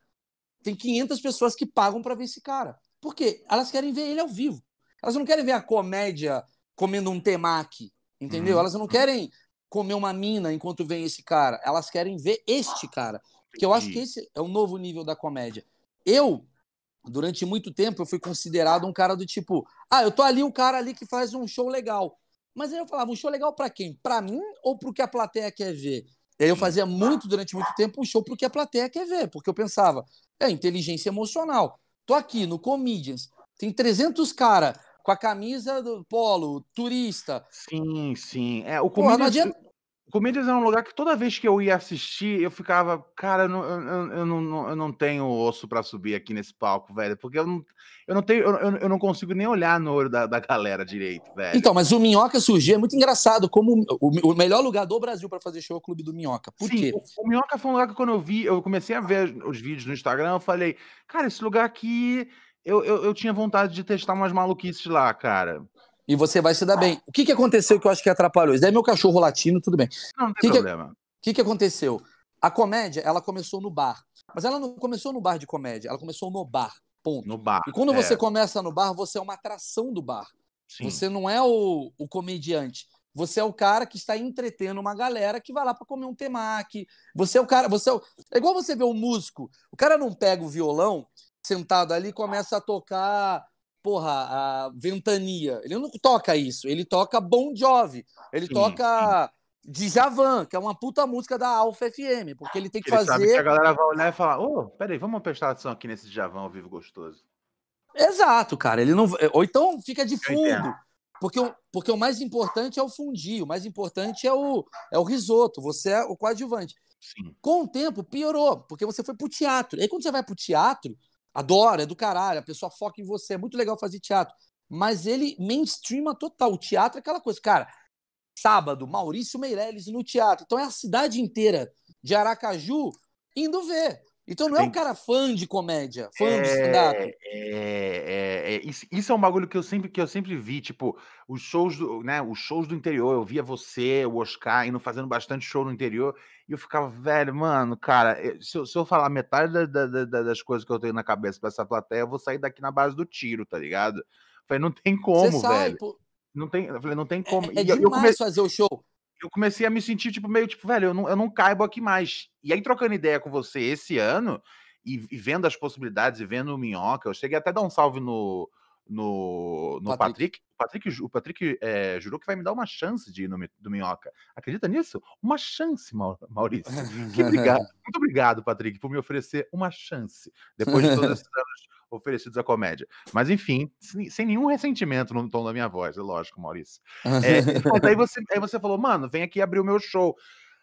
Tem 500 pessoas que pagam para ver esse cara. Por quê? Elas querem ver ele ao vivo. Elas não querem ver a comédia comendo um temaki, entendeu? Uhum. Elas não querem comer uma mina enquanto vem esse cara. Elas querem ver este cara que eu acho que esse é o novo nível da comédia. Eu, durante muito tempo, eu fui considerado um cara do tipo, ah, eu tô ali um cara ali que faz um show legal. Mas aí eu falava, um show legal para quem? Para mim ou pro que a plateia quer ver? E aí eu fazia muito, durante muito tempo, um show pro que a plateia quer ver, porque eu pensava, é inteligência emocional. Tô aqui no Comedians, tem 300 cara com a camisa do polo, turista. Sim, sim. É, o Comedians... não adianta Comedians é um lugar que toda vez que eu ia assistir, eu ficava, cara, eu não, eu, eu não, eu não tenho osso para subir aqui nesse palco, velho, porque eu não, eu não tenho, eu, eu não consigo nem olhar no olho da, da galera direito, velho. Então, mas o Minhoca surgiu, é muito engraçado, como o, o melhor lugar do Brasil para fazer show é o Clube do Minhoca. Por Sim, quê? O, Minhoca foi um lugar que quando eu vi, eu comecei a ver os vídeos no Instagram, eu falei, cara, esse lugar aqui eu, eu, eu, tinha vontade de testar umas maluquices lá, cara. E você vai se dar bem. O que, que aconteceu que eu acho que atrapalhou? Isso daí é meu cachorro latino, tudo bem. Não, não tem que problema. O que, que, aconteceu? A comédia, ela começou no bar. Mas ela não começou no bar de comédia, ela começou no bar. Ponto. No bar. E quando é. você começa no bar, você é uma atração do bar. Sim. Você não é o, o comediante. Você é o cara que está entretendo uma galera que vai lá para comer um temaki. Você é o cara. Você é, o... é, igual você vê um músico. O cara não pega o violão sentado ali e começa a tocar porra, a Ventania. Ele não toca isso. Ele toca Bon Jovi. Ele sim, toca Djavan, que é uma puta música da Alfa FM, porque ele tem que ele fazer. Sabe que a galera vai olhar e falar: ô, oh, peraí, vamos prestar atenção aqui nesse Djavan ao vivo gostoso. Exato, cara. Ele não. Ou então fica de fundo. Porque o, porque o mais importante é o fundir, o mais importante é o, é o risoto, você é o coadjuvante. Sim. Com o tempo, piorou, porque você foi pro teatro. E aí, quando você vai pro teatro, adora, é do caralho, a pessoa foca em você, é muito legal fazer teatro. Mas ele mainstreama total. O teatro é aquela coisa, cara. Sábado, Maurício Meirelles no teatro. Então é a cidade inteira de Aracaju indo ver. Então não é um cara fã de comédia, fã é, de stand-up. É, é, é, isso, isso, é um bagulho que eu sempre, que eu sempre vi, tipo, os shows, do, né, os shows do interior, eu via você, o Oscar, indo fazendo bastante show no interior, e eu ficava, velho, mano, cara, eh, se eu, se eu falar metade da, da, da, das coisas que eu tenho na cabeça pra essa plateia, eu vou sair daqui na base do tiro, tá ligado? falei, não tem como, sai, velho. Pô... Não tem, eu falei, não tem é, como. É, e é demais eu comecei... fazer o show eu comecei a me sentir, tipo, meio tipo, velho, eu não, eu não caibo aqui mais. E aí, trocando ideia com você esse ano, e, e vendo as possibilidades, e vendo o Minhoca, eu cheguei até a dar um salve no, no, no Patrick. Patrick. O Patrick, o Patrick é, jurou que vai me dar uma chance de ir no, do Minhoca. Acredita nisso? Uma chance, Maurício. obrigado, muito obrigado, Patrick, por me oferecer uma chance. Depois de todos esses anos oferecidos à comédia. Mas, enfim, sem nenhum ressentimento no tom da minha voz, é lógico, Maurício. É, aí, você, aí você falou, mano, vem aqui abrir o meu show.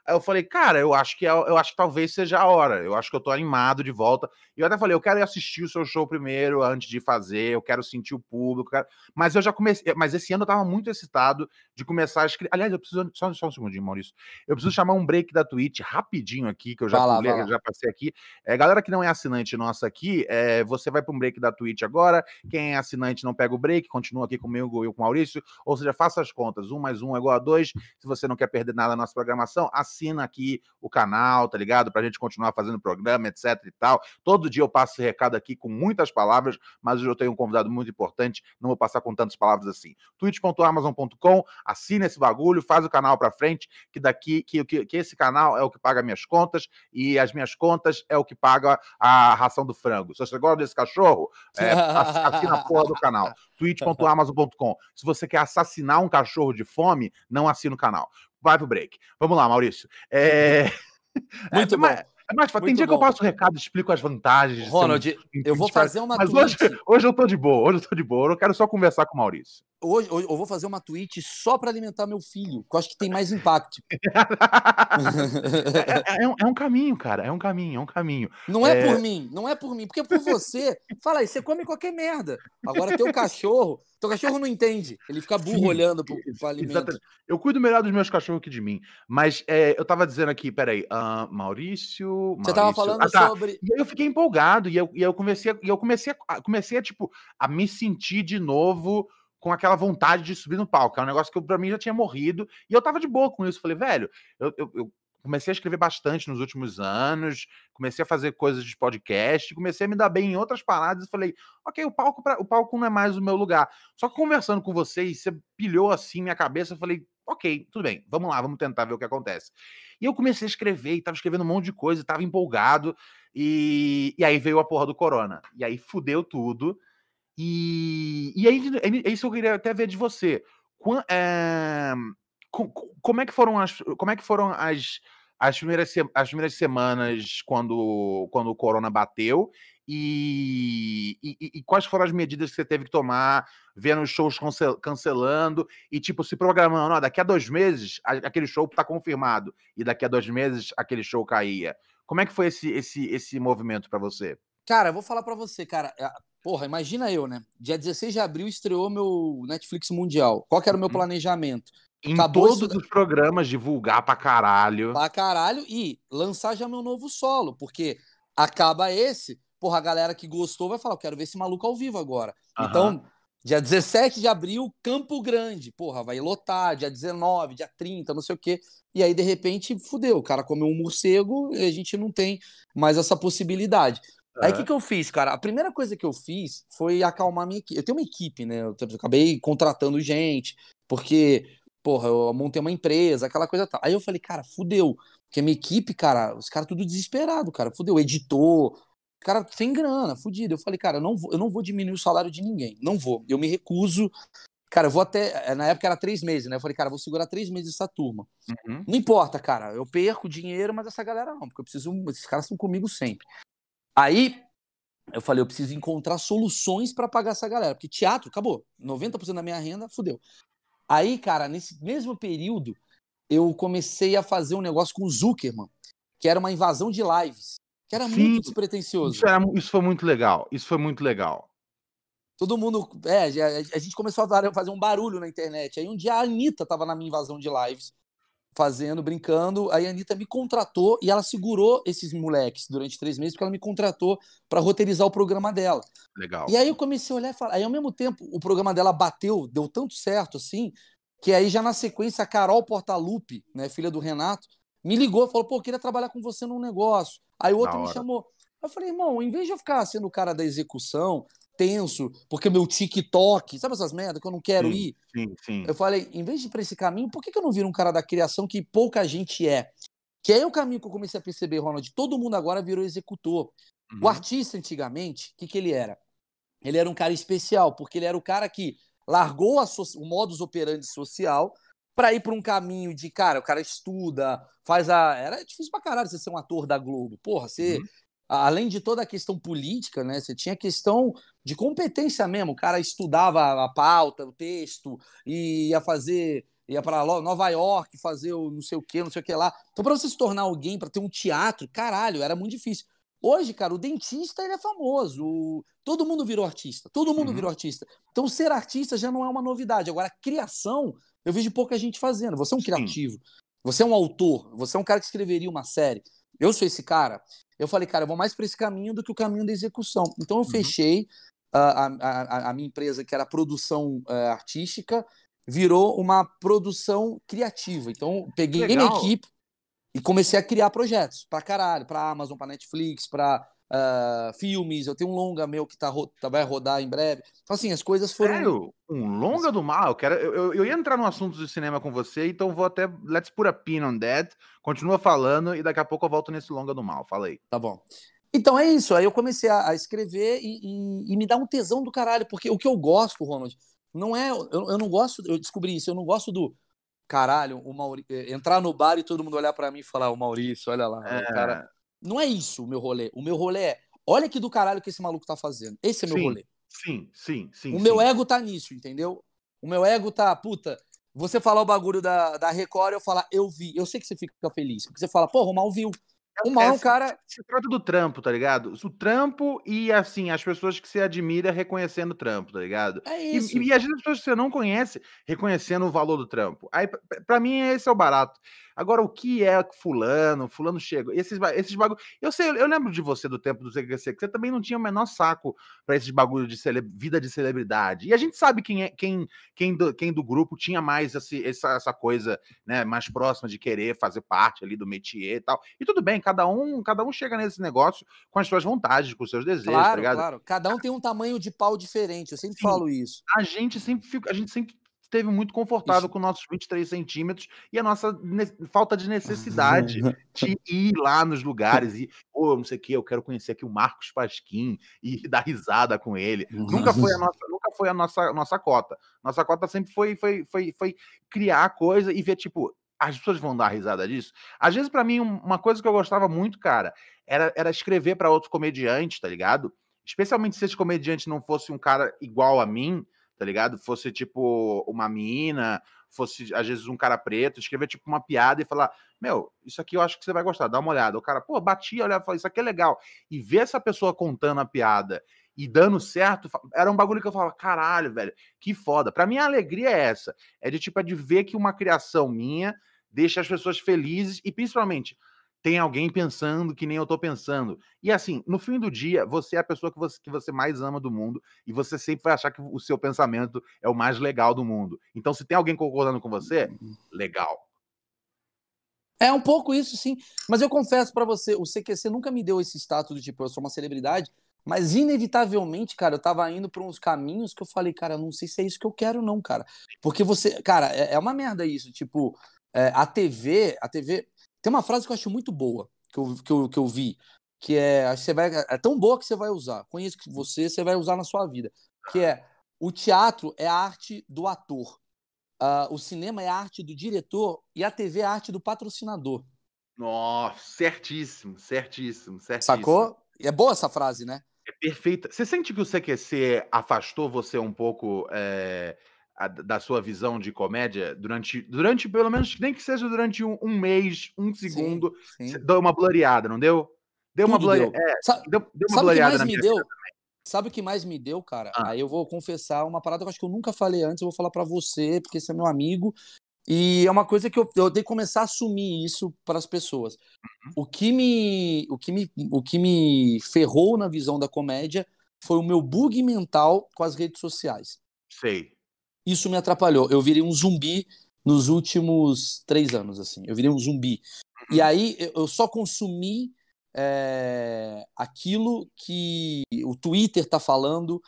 Aí eu falei, cara, eu acho que é, eu acho que talvez seja a hora. Eu acho que eu tô animado de volta eu até falei, eu quero assistir o seu show primeiro, antes de fazer, eu quero sentir o público. Quero... Mas eu já comecei. Eh, mas esse ano eu tava muito excitado de começar a escrever. Aliás, eu preciso. Só, só um segundinho, Maurício. Eu preciso chamar um break da Twitch rapidinho aqui, que eu já, lá, pulei, já passei aqui. É, galera que não é assinante nossa aqui, é, você vai para um break da Twitch agora. Quem é assinante não pega o break, continua aqui comigo e com o Maurício. Ou seja, faça as contas. Um mais um é igual a dois. Se você não quer perder nada na nossa programação, assina aqui o canal, tá ligado? Pra gente continuar fazendo programa, etc e tal. Todo dia eu passo esse recado aqui com muitas palavras, mas hoje eu tenho um convidado muito importante, não vou passar com tantas palavras assim. twitch.amazon.com, assina esse bagulho, faz o canal para frente, que daqui que, que, que, esse canal é o que paga minhas contas e as minhas contas é o que paga a ração do frango. Se você gosta desse cachorro, é, assina a porra do canal. twitch.amazon.com. Se você quer assassinar um cachorro de fome, não assina o canal. Vai pro break. Vamos lá, Maurício. É... é muito é, bom. Mas... É mas Tem dia bom. que eu passo o recado, explico as vantagens. Ronald, um... eu vou fazer uma mas Hoje, hoje eu tô de boa, hoje eu tô de boa. Eu quero só conversar com o Maurício. Hoje, hoje eu vou fazer uma tweet só para alimentar meu filho, que eu acho que tem mais impacto. É, é, é, um, é, um, caminho, cara. É um caminho, é um caminho. Não é, é por mim, não é por mim. Porque é por você, fala aí, você come qualquer merda. Agora teu cachorro, teu cachorro não entende. Ele fica burro Sim, olhando pro, pro alimento. Exatamente. Eu cuido melhor dos meus cachorros que de mim. Mas é, eu tava dizendo aqui, peraí, uh, ah, Maurício, Maurício. Você tava falando ah, tá. sobre. E aí eu fiquei empolgado, e eu, e eu comecei, e eu comecei, a, comecei a, tipo, a me sentir de novo com aquela vontade de subir no palco. É um negócio que para mim já tinha morrido. E eu tava de boa com isso. Falei, velho, eu, eu, eu, comecei a escrever bastante nos últimos anos, comecei a fazer coisas de podcast, comecei a me dar bem em outras paradas e falei, ok, o palco, pra, o palco não é mais o meu lugar. Só que conversando com vocês, você pilhou assim minha cabeça, eu falei, ok, tudo bem, vamos lá, vamos tentar ver o que acontece. E eu comecei a escrever, e tava escrevendo um monte de coisa, tava empolgado, e, e aí veio a porra do corona. E aí fudeu tudo. E, e aí, é isso que eu queria até ver de você. Quando, eh, é, como é que foram as, como é que foram as, as, primeiras, as primeiras semanas quando, quando o corona bateu e, e, e, quais foram as medidas que você teve que tomar, vendo os shows cancelando e, tipo, se programando, ó, daqui a dois meses aquele show está confirmado e daqui a dois meses aquele show caía. Como é que foi esse, esse, esse movimento para você? Cara, eu vou falar para você, cara. É, porra, imagina eu, né? Dia 16 de abril estreou meu Netflix Mundial. Qual que era o meu uhum. planejamento? Em Acabou todos isso... os programas, divulgar pra caralho. Pra caralho e lançar já meu novo solo, porque acaba esse, porra, a galera que gostou vai falar, eu quero ver esse maluco ao vivo agora. Então, dia 17 de abril, Campo Grande, porra, vai lotar, dia 19, dia 30, não sei o quê. E aí, de repente, fudeu, o cara comeu um morcego e a gente não tem mais essa possibilidade. Uhum. Aí o que, que eu fiz, cara? A primeira coisa que eu fiz foi acalmar minha equipe. Eu tenho uma equipe, né? Eu acabei contratando gente, porque, porra, eu montei uma empresa, aquela coisa tal. Aí eu falei, cara, fudeu. Porque a minha equipe, cara, os caras tudo desesperado, cara. Fudeu, editor, cara sem grana, fudido. Eu falei, cara, eu não vou, eu não vou diminuir o salário de ninguém. Não vou. Eu me recuso. Cara, eu vou até. Eh, na época era três meses, né? Eu falei, cara, eu vou segurar três meses essa turma. Uhum. Não importa, cara. Eu perco dinheiro, mas essa galera não, porque eu preciso. Esses caras estão comigo sempre. Aí eu falei, eu preciso encontrar soluções para pagar essa galera, porque teatro acabou, 90% da minha renda fudeu. Aí, cara, nesse mesmo período, eu comecei a fazer um negócio com o Zuckerman, que era uma invasão de lives, que era Sim, muito despretensioso. Isso, era, isso foi muito legal, isso foi muito legal. Todo mundo. É, a, a gente começou a fazer um barulho na internet. Aí um dia a Anitta tava na minha invasão de lives fazendo, brincando. Aí a Anitta me contratou e ela segurou esses moleques durante três meses, porque ela me contratou para roteirizar o programa dela. Legal. E aí eu comecei a olhar e falar. Aí ao mesmo tempo, o programa dela bateu, deu tanto certo assim, que aí já na sequência a Carol Portalupe, né, filha do Renato, me ligou falou: pô, eu queria trabalhar com você num negócio. Aí o outro me chamou. Eu falei, irmão, em vez de eu ficar sendo o cara da execução, tenso, porque meu TikTok, sabe essas merdas que eu não quero sim, ir? Sim, sim. Eu falei, em vez de ir pra esse caminho, por que, que eu não viro um cara da criação que pouca gente é? Que é o caminho que eu comecei a perceber, Ronald. Todo mundo agora virou executor. Uhum. O artista, antigamente, o que, que ele era? Ele era um cara especial, porque ele era o cara que largou so o modus operandi social para ir para um caminho de, cara, o cara estuda, faz a. Era difícil pra caralho você ser um ator da Globo. Porra, você. Uhum. Além de toda a questão política, né? Você tinha a questão de competência mesmo. O cara estudava a pauta, o texto, e ia fazer, ia para Nova York fazer o não sei o que, não sei o que lá. Então, para você se tornar alguém, para ter um teatro, caralho, era muito difícil. Hoje, cara, o dentista ele é famoso. O... Todo mundo virou artista. Todo mundo uhum. virou artista. Então, ser artista já não é uma novidade. Agora, a criação, eu vejo pouca gente fazendo. Você é um criativo. Sim. Você é um autor. Você é um cara que escreveria uma série eu sou esse cara, eu falei, cara, eu vou mais para esse caminho do que o caminho da execução. Então eu uhum. fechei a, a, a, minha empresa, que era produção uh, artística, virou uma produção criativa. Então peguei minha equipe e comecei a criar projetos para caralho, para Amazon, para Netflix, para uh, filmes, eu tenho um longa meu que tá, ro tá, vai rodar em breve. Então, assim, as coisas foram. Sério? Um longa do mal? Eu, quero... eu, eu, eu ia entrar no assunto de cinema com você, então vou até. Let's put a pin on that. Continua falando e daqui a pouco eu volto nesse longa do mal. Fala aí. Tá bom. Então é isso. Aí eu comecei a, escrever e, e, e me dá um tesão do caralho, porque o que eu gosto, Ronald, não é. Eu, eu não gosto. Eu descobri isso, eu não gosto do caralho, o Maurício eh, entrar no bar e todo mundo olhar para mim e falar, o Maurício, olha lá, é... o cara é. Não é isso o meu rolê. O meu rolê é: olha que do caralho que esse maluco tá fazendo. Esse é meu sim, rolê. Sim, sim, sim. O sim. meu ego tá nisso, entendeu? O meu ego tá, puta, você falar o bagulho da, da Record, eu falar, eu vi. Eu sei que você fica feliz, porque você fala, pô, o mal viu. É o mal é um cara. Se trata do trampo, tá ligado? O trampo e, assim, as pessoas que você admira reconhecendo o trampo, tá ligado? É isso. E, e às vezes as pessoas que você não conhece reconhecendo o valor do trampo. Aí, para mim, esse é o barato. Agora, o que é fulano? Fulano chega. Esses, esses bagulho. Eu sei, eu lembro de você do tempo do CQC, que você também não tinha o menor saco para esses bagulho de cele... vida de celebridade. E a gente sabe quem é quem, quem, do, quem do grupo tinha mais esse, essa, essa coisa né, mais próxima de querer fazer parte ali do métier e tal. E tudo bem, cada um, cada um chega nesse negócio com as suas vontades, com os seus desejos, tá claro, tá Claro, cada um tem um tamanho de pau diferente, eu sempre Sim, falo isso. A gente sempre fica, a gente sempre esteve muito confortável Isso. com nossos 23 centímetros e a nossa falta de necessidade de ir lá nos lugares e, pô, oh, não sei o que, eu quero conhecer aqui o Marcos Pasquim e dar risada com ele. nunca foi a nossa, nunca foi a nossa, nossa cota. Nossa cota sempre foi, foi, foi, foi criar coisa e ver, tipo, as pessoas vão dar risada disso. Às vezes, para mim, uma coisa que eu gostava muito, cara, era, era escrever para outros comediantes, tá ligado? Especialmente se esse comediante não fosse um cara igual a mim, tá ligado? Fosse tipo uma mina, fosse às vezes um cara preto, escrever tipo uma piada e falar: Meu, isso aqui eu acho que você vai gostar, dá uma olhada. O cara, pô, batia, olhava e falava: Isso aqui é legal. E ver essa pessoa contando a piada e dando certo, era um bagulho que eu falava: Caralho, velho, que foda. Pra mim a alegria é essa: é de tipo, é de ver que uma criação minha deixa as pessoas felizes e principalmente tem alguém pensando que nem eu tô pensando. E assim, no fim do dia, você é a pessoa que você, que você mais ama do mundo e você sempre vai achar que o seu pensamento é o mais legal do mundo. Então, se tem alguém concordando com você, uhum. legal. É um pouco isso, sim. Mas eu confesso para você, o CQC nunca me deu esse status de tipo, eu sou uma celebridade, mas inevitavelmente, cara, eu tava indo para uns caminhos que eu falei, cara, não sei se é isso que eu quero, não, cara. Porque você, cara, é, é uma merda isso. Tipo, é, a TV, a TV, tem uma frase que eu acho muito boa, que eu, que eu, que eu vi, que é, você vai, é tão boa que você vai usar. Conheço que você, você vai usar na sua vida. Que é, o teatro é a arte do ator. Uh, o cinema é a arte do diretor e a TV é a arte do patrocinador. Nossa, certíssimo, certíssimo, certíssimo. Sacou? É boa essa frase, né? É perfeita. Você sente que o CQC afastou você um pouco é, a, da sua visão de comédia durante, durante pelo menos, nem que seja durante um, um mês, um segundo, sim, sim. deu uma blurreada, não deu? Deu Tudo uma blurreada. É, sabe, deu, deu uma sabe me deu? Sabe o que mais me deu, cara? Ah. Aí eu vou confessar uma parada que eu acho que eu nunca falei antes, eu vou falar para você, porque você é meu amigo. E é uma coisa que eu, eu tenho que começar a assumir isso para as pessoas. Uhum. O que, me, o, que me, o que me ferrou na visão da comédia foi o meu bug mental com as redes sociais. Sei isso me atrapalhou. Eu virei um zumbi nos últimos três anos, assim. Eu virei um zumbi. E uhum. aí eu só consumi é, aquilo que o Twitter está falando,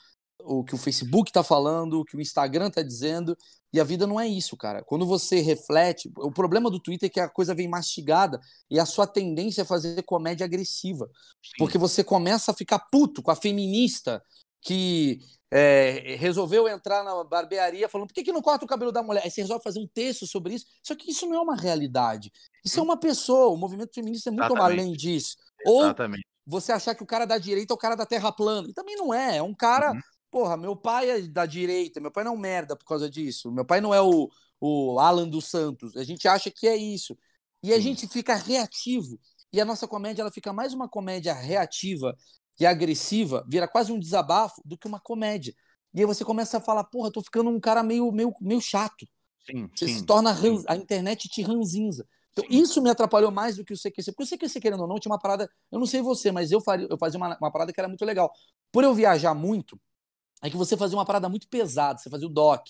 o que o Facebook está falando, o que o Instagram está dizendo. E a vida não é isso, cara. Quando você reflete, o problema do Twitter é que a coisa vem mastigada e a sua tendência é fazer comédia agressiva. Sim. Porque você começa a ficar puto com a feminista que é, resolveu entrar na barbearia falando por que, que não corta o cabelo da mulher? Aí você resolve fazer um texto sobre isso. Só que isso não é uma realidade. Isso é uma pessoa. O movimento feminista é muito Exatamente. além disso. Exatamente. Ou você achar que o cara da direita é o cara da terra plana. E também não é. É um cara. Uhum. Porra, meu pai é da direita. Meu pai não é um merda por causa disso. Meu pai não é o, o Alan dos Santos. A gente acha que é isso. E a gente fica reativo. E a nossa comédia ela fica mais uma comédia reativa e agressiva, vira quase um desabafo do que uma comédia. E aí você começa a falar, porra, tô ficando um cara meio, meio, meio chato. Sim, você sim, se torna sim. a internet te ranzinza. Então, isso me atrapalhou mais do que o CQC. Porque o CQC, querendo ou não, tinha uma parada. Eu não sei você, mas eu, faria, eu fazia uma, uma parada que era muito legal. Por eu viajar muito, é que você fazia uma parada muito pesada. Você fazia o doc,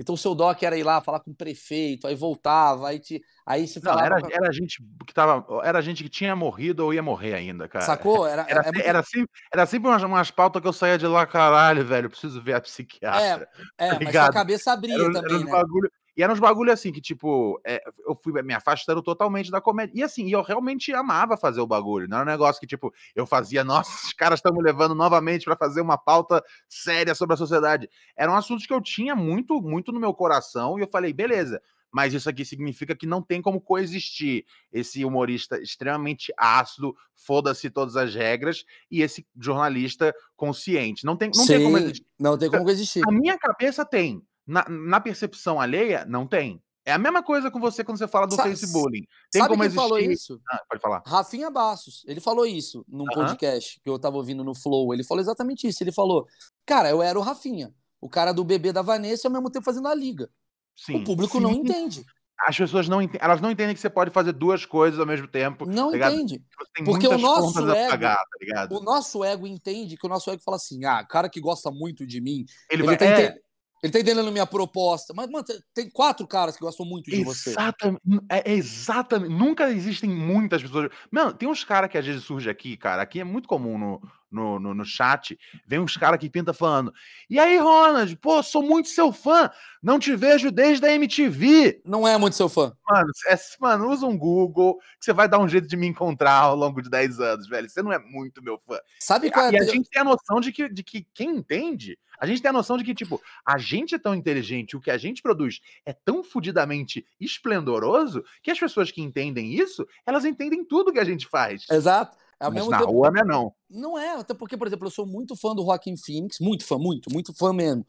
então o seu DOC era ir lá falar com o prefeito, aí voltava, aí te. Aí se falava... Não, era, era gente que tava. Era gente que tinha morrido ou ia morrer ainda, cara. Sacou? Era, era, é, é era, muito... era sempre, era sempre umas, umas pautas que eu saía de lá, caralho, velho, preciso ver a é, psiquiatra. É, é mas sua cabeça abria era, também. Era um né? bagulho, e eram uns bagulho assim, que tipo, é, eu fui me afastando totalmente da comédia. E assim, eu realmente amava fazer o bagulho. Não era um negócio que tipo, eu fazia, nossa, os caras estão me levando novamente para fazer uma pauta séria sobre a sociedade. Eram assuntos que eu tinha muito, muito no meu coração. E eu falei, beleza mas isso aqui significa que não tem como coexistir esse humorista extremamente ácido, foda-se todas as regras, e esse jornalista consciente. Não tem, não Sim, tem como existir. Não tem então, como A minha cabeça tem na, na percepção alheia, não tem. É a mesma coisa com você quando você fala do face bullying Tem sabe como quem existir? falou isso? Ah, pode falar. Rafinha Bassos. Ele falou isso num podcast que eu tava ouvindo no Flow. Ele falou exatamente isso. Ele falou: Cara, eu era o Rafinha, o cara do bebê da Vanessa ao mesmo tempo fazendo a liga. Sim, o público sim. não entende. As pessoas não entendem, elas não entendem que você pode fazer duas coisas ao mesmo tempo. Não tá entende. Tipo assim, Porque o nosso ego, pagar, tá o nosso ego entende que o nosso ego fala assim: ah, cara que gosta muito de mim, ele, ele vai, tá é, entendendo ele tá entendendo minha proposta. Mas, mano, tem quatro caras que gostam muito de exatamente, você. Hum, é, é exatamente. Nunca existem muitas pessoas. Mano, tem uns caras que às vezes surge aqui, cara. Aqui é muito comum no, no, no, no chat, vem uns caras que pinta falando: E aí, Ronald, pô, sou muito seu fã, não te vejo desde a MTV. Não é muito seu fã. Mano, é, mano usa um Google, que você vai dar um jeito de me encontrar ao longo de 10 anos, velho. Você não é muito meu fã. Sabe qual é? E a, a gente tem a noção de que, de que quem entende, a gente tem a noção de que, tipo, a gente é tão inteligente, o que a gente produz é tão fudidamente esplendoroso, que as pessoas que entendem isso, elas entendem tudo que a gente faz. Exato. Ao Mas na tempo, rua não é não. Não é, até porque, por exemplo, eu sou muito fã do Joaquim Phoenix, muito fã, muito, muito fã mesmo.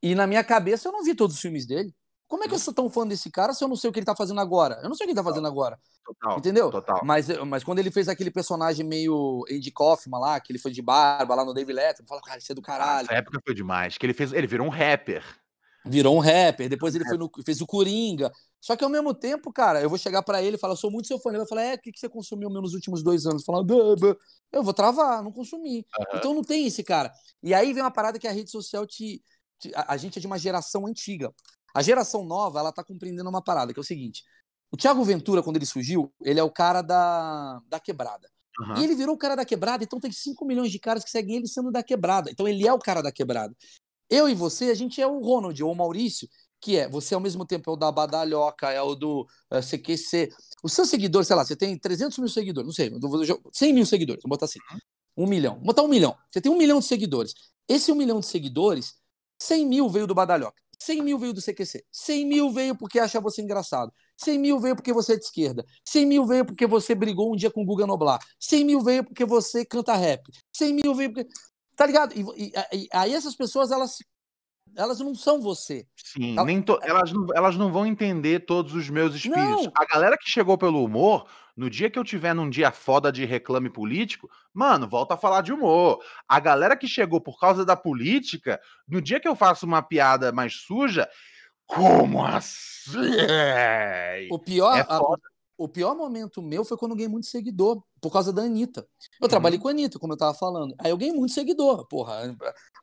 E na minha cabeça eu não vi todos os filmes dele. Como é que eu uhum. sou tão fã desse cara se eu não sei o que ele tá fazendo agora? Eu não sei o que ele tá fazendo agora. Total, Entendeu? Total. Mas, eh, mas quando ele fez aquele personagem meio Andy Kaufman lá, que ele foi de barba lá no David Letterman, eu falo, cara, isso é do caralho. Essa época foi demais. Que ele fez, ele virou um rapper. Virou um rapper, depois ele é. no, fez o Coringa. Só que ao mesmo tempo, cara, eu vou chegar para ele e falar, sou muito seu fã. Ele vai falar, é, o que, que você consumiu meu nos últimos dois anos? Falar, eu vou travar, não consumi. Uhum. Então não tem esse cara. E aí vem uma parada que a rede social te. te a, a, gente é de uma geração antiga. A geração nova, ela tá compreendendo uma parada, que é o seguinte: o Thiago Ventura, quando ele surgiu, ele é o cara da, da quebrada. Uhum. E ele virou o cara da quebrada, então tem 5 milhões de caras que seguem ele sendo da quebrada. Então ele é o cara da quebrada. Eu e você, a gente é o Ronald ou o Maurício, que é você ao mesmo tempo é o da Badalhoca, é o do uh, é, CQC. O seu seguidor, sei lá, você tem 300 mil seguidores, não sei, 100 mil seguidores, vamos botar assim. Um milhão, Vou botar um milhão. Você tem um milhão de seguidores. Esse um milhão de seguidores, 100 mil veio do Badalhoca, 100 mil veio do CQC, 100 mil veio porque acha você engraçado, 100 mil veio porque você é de esquerda, 100 mil veio porque você brigou um dia com o Guga Noblar, 100 mil veio porque você canta rap, 100 mil veio porque... Tá ligado? E, e, e aí essas pessoas, elas elas não são você. Sim, elas... nem to... É elas, não, elas não vão entender todos os meus espíritos. Não. A galera que chegou pelo humor, no dia que eu tiver num dia foda de reclame político, mano, volta a falar de humor. A galera que chegou por causa da política, no dia que eu faço uma piada mais suja, como assim? O pior, é a, o pior momento meu foi quando eu ganhei muito seguidor, por causa da Anitta. Eu uhum. trabalhei com a Anitta, como eu tava falando. Aí eu ganhei muito seguidor, porra.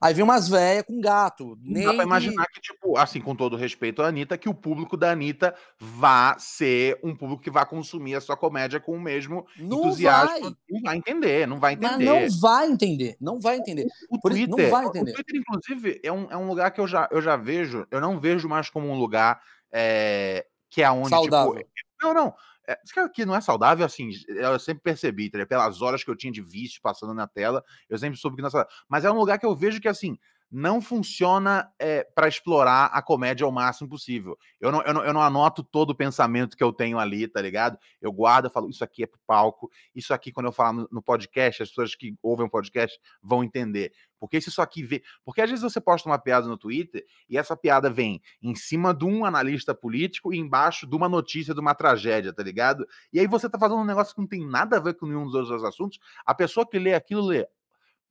Aí vi umas velhas com gato. Nem... Dá pra imaginar que, tipo, assim, com todo respeito à Anitta, que o público da Anitta vá ser um público que vá consumir a sua comédia com o mesmo não entusiasmo. Vai. Não vai entender, não vai entender. Mas não vai entender, não vai entender. O, o Twitter, não vai entender. O Twitter, inclusive, é um, é um lugar que eu já, eu já vejo, eu não vejo mais como um lugar é, que é onde, tipo, Saudável. Tipo, não, não. É, isso aqui é não é saudável, é assim, eu sempre percebi, tá? pelas horas que eu tinha de vício passando na tela, eu sempre soube que não é saudável. Mas é um lugar que eu vejo que, assim, não funciona é, eh, para explorar a comédia ao máximo possível. Eu não, eu, não, eu não anoto todo o pensamento que eu tenho ali, tá ligado? Eu guardo, eu falo, isso aqui é pro palco, isso aqui, quando eu falar no, no podcast, as pessoas que ouvem o podcast vão entender. Porque se isso aqui vê. Porque às vezes você posta uma piada no Twitter e essa piada vem em cima de um analista político e embaixo de uma notícia de uma tragédia, tá ligado? E aí você tá fazendo um negócio que não tem nada a ver com nenhum dos outros assuntos. A pessoa que lê aquilo lê,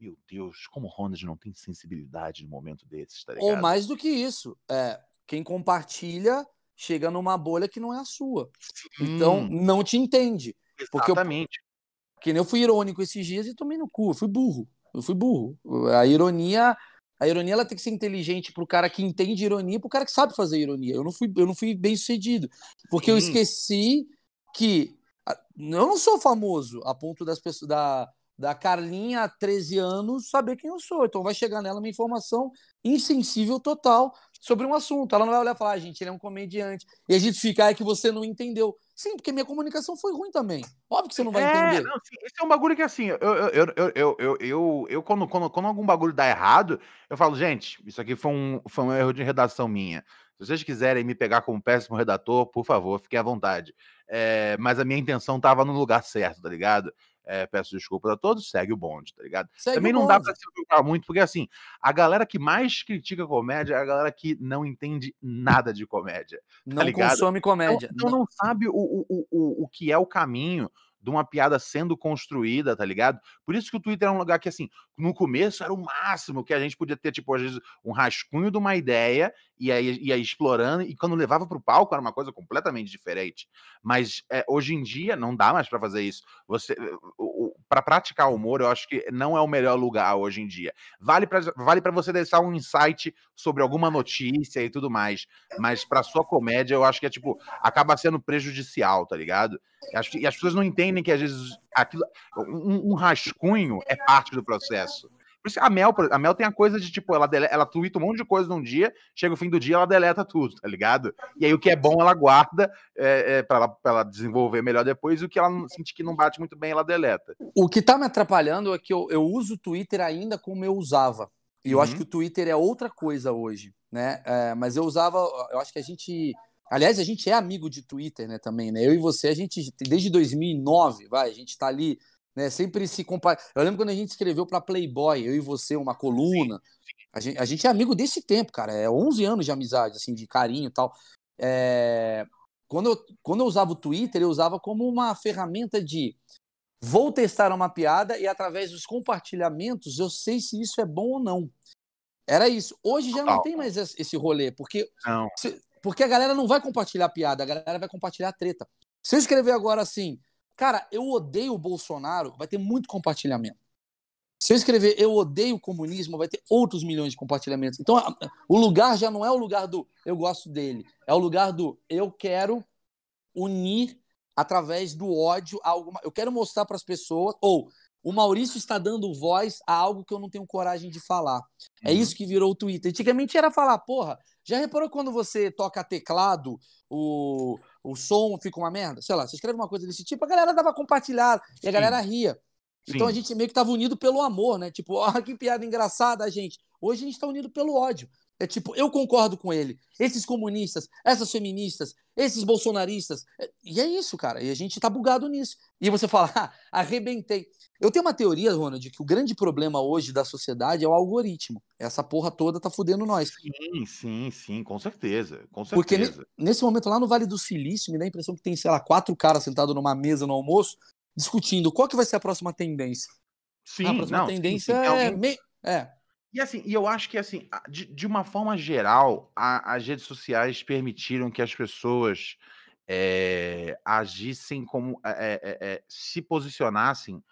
meu Deus, como o Ronald não tem sensibilidade no momento desses, tá ligado? Ou mais do que isso, é, quem compartilha chega numa bolha que não é a sua. Então, Sim. Então, não te entende. Exatamente. Porque eu, que nem eu fui irônico esses dias e tomei no cu, eu fui burro. Eu fui burro. A ironia, a ironia ela tem que ser inteligente pro cara que entende ironia, pro cara que sabe fazer ironia. Eu não fui, eu não fui bem-sucedido, porque Sim. eu esqueci que eu não sou famoso a ponto das pessoas da da Carlinha há 13 anos saber quem eu sou. Então vai chegar nela uma informação insensível total sobre um assunto. Ela não vai olhar e falar, ah, gente, ele é um comediante. E a gente fica, ah, é que você não entendeu. Sim, porque minha comunicação foi ruim também. Óbvio que você não vai é, entender. Não, sim, esse é um bagulho que assim, eu, eu, eu, eu, eu, eu, eu, quando, quando, quando algum bagulho dá errado, eu falo, gente, isso aqui foi um, foi um erro de redação minha. Se vocês quiserem me pegar como péssimo redator, por favor, fiquem à vontade. É, mas a minha intenção estava no lugar certo, tá ligado? É, peço desculpas a todos, segue o bonde, tá ligado? Segue Também não dá pra se preocupar muito, porque assim, a galera que mais critica comédia é a galera que não entende nada de comédia. Tá não ligado? consome então, comédia. Então, não. não sabe o, o, o, o que é o caminho de uma piada sendo construída, tá ligado? Por isso que o Twitter é um lugar que, assim, no começo era o máximo que a gente podia ter, tipo, às vezes, um rascunho de uma ideia e aí ia explorando, e quando levava para o palco era uma coisa completamente diferente. Mas é, hoje em dia não dá mais para fazer isso. Você eh, para praticar humor, eu acho que não é o melhor lugar hoje em dia. Vale para vale você deixar um insight sobre alguma notícia e tudo mais, mas para sua comédia, eu acho que é tipo, acaba sendo prejudicial, tá ligado? E as, e as pessoas não entendem que às vezes aquilo, um, um rascunho é parte do processo. Por isso a Mel, a Mel tem a coisa de, tipo, ela, dele, ela tuita um monte de coisa num dia, chega o fim do dia, ela deleta tudo, tá ligado? E aí o que é bom, ela guarda é, é, pra, ela, pra, ela, desenvolver melhor depois, e o que ela sente que não bate muito bem, ela deleta. O que tá me atrapalhando é que eu, eu uso o Twitter ainda como eu usava. E eu uhum. acho que o Twitter é outra coisa hoje, né? É, mas eu usava, eu acho que a gente. Aliás, a gente é amigo de Twitter, né, também, né? Eu e você, a gente, desde 2009, vai, a gente tá ali né? Sempre se compara. Eu lembro quando a gente escreveu para Playboy, eu e você, uma coluna. A gente, a gente, é amigo desse tempo, cara. É 11 anos de amizade, assim, de carinho e tal. É... Quando, eu, quando eu usava o Twitter, eu usava como uma ferramenta de vou testar uma piada e através dos compartilhamentos eu sei se isso é bom ou não. Era isso. Hoje já não, tem mais esse rolê, porque se, porque a galera não vai compartilhar piada, a galera vai compartilhar treta. Se eu escrever agora assim, Cara, eu odeio o Bolsonaro, vai ter muito compartilhamento. Se eu escrever eu odeio o comunismo, vai ter outros milhões de compartilhamentos. Então, o lugar já não é o lugar do eu gosto dele, é o lugar do eu quero unir através do ódio a alguma. Eu quero mostrar para as pessoas, ou o Maurício está dando voz a algo que eu não tenho coragem de falar. É uhum. É isso que virou o Twitter. Antigamente era falar, porra, já reparou quando você toca teclado, o, o som fica uma merda, sei lá, você escreve uma coisa desse tipo, a galera dava compartilhada e a galera ria. Sim. Então a gente meio que estava unido pelo amor, né? Tipo, ó, oh, ah, que piada engraçada, gente. Hoje a gente está unido pelo ódio. É tipo, eu concordo com ele. Esses comunistas, essas feministas, esses bolsonaristas. É, e é isso, cara. E a gente tá bugado nisso. E você fala, ah, arrebentei. Eu tenho uma teoria, Ronald, que o grande problema hoje da sociedade é o algoritmo. Essa porra toda tá fudendo nós. Sim, sim, sim, com certeza. Com certeza. Porque nesse momento lá no Vale do Silício, me dá a impressão que tem, sei lá, quatro caras sentados numa mesa no almoço, discutindo qual que vai ser a próxima tendência. Sim, a próxima não, tendência sim, sim. é. é. E assim, e eu acho que assim, de, de uma forma geral, a, as redes sociais permitiram que as pessoas é, agissem como é, se posicionassem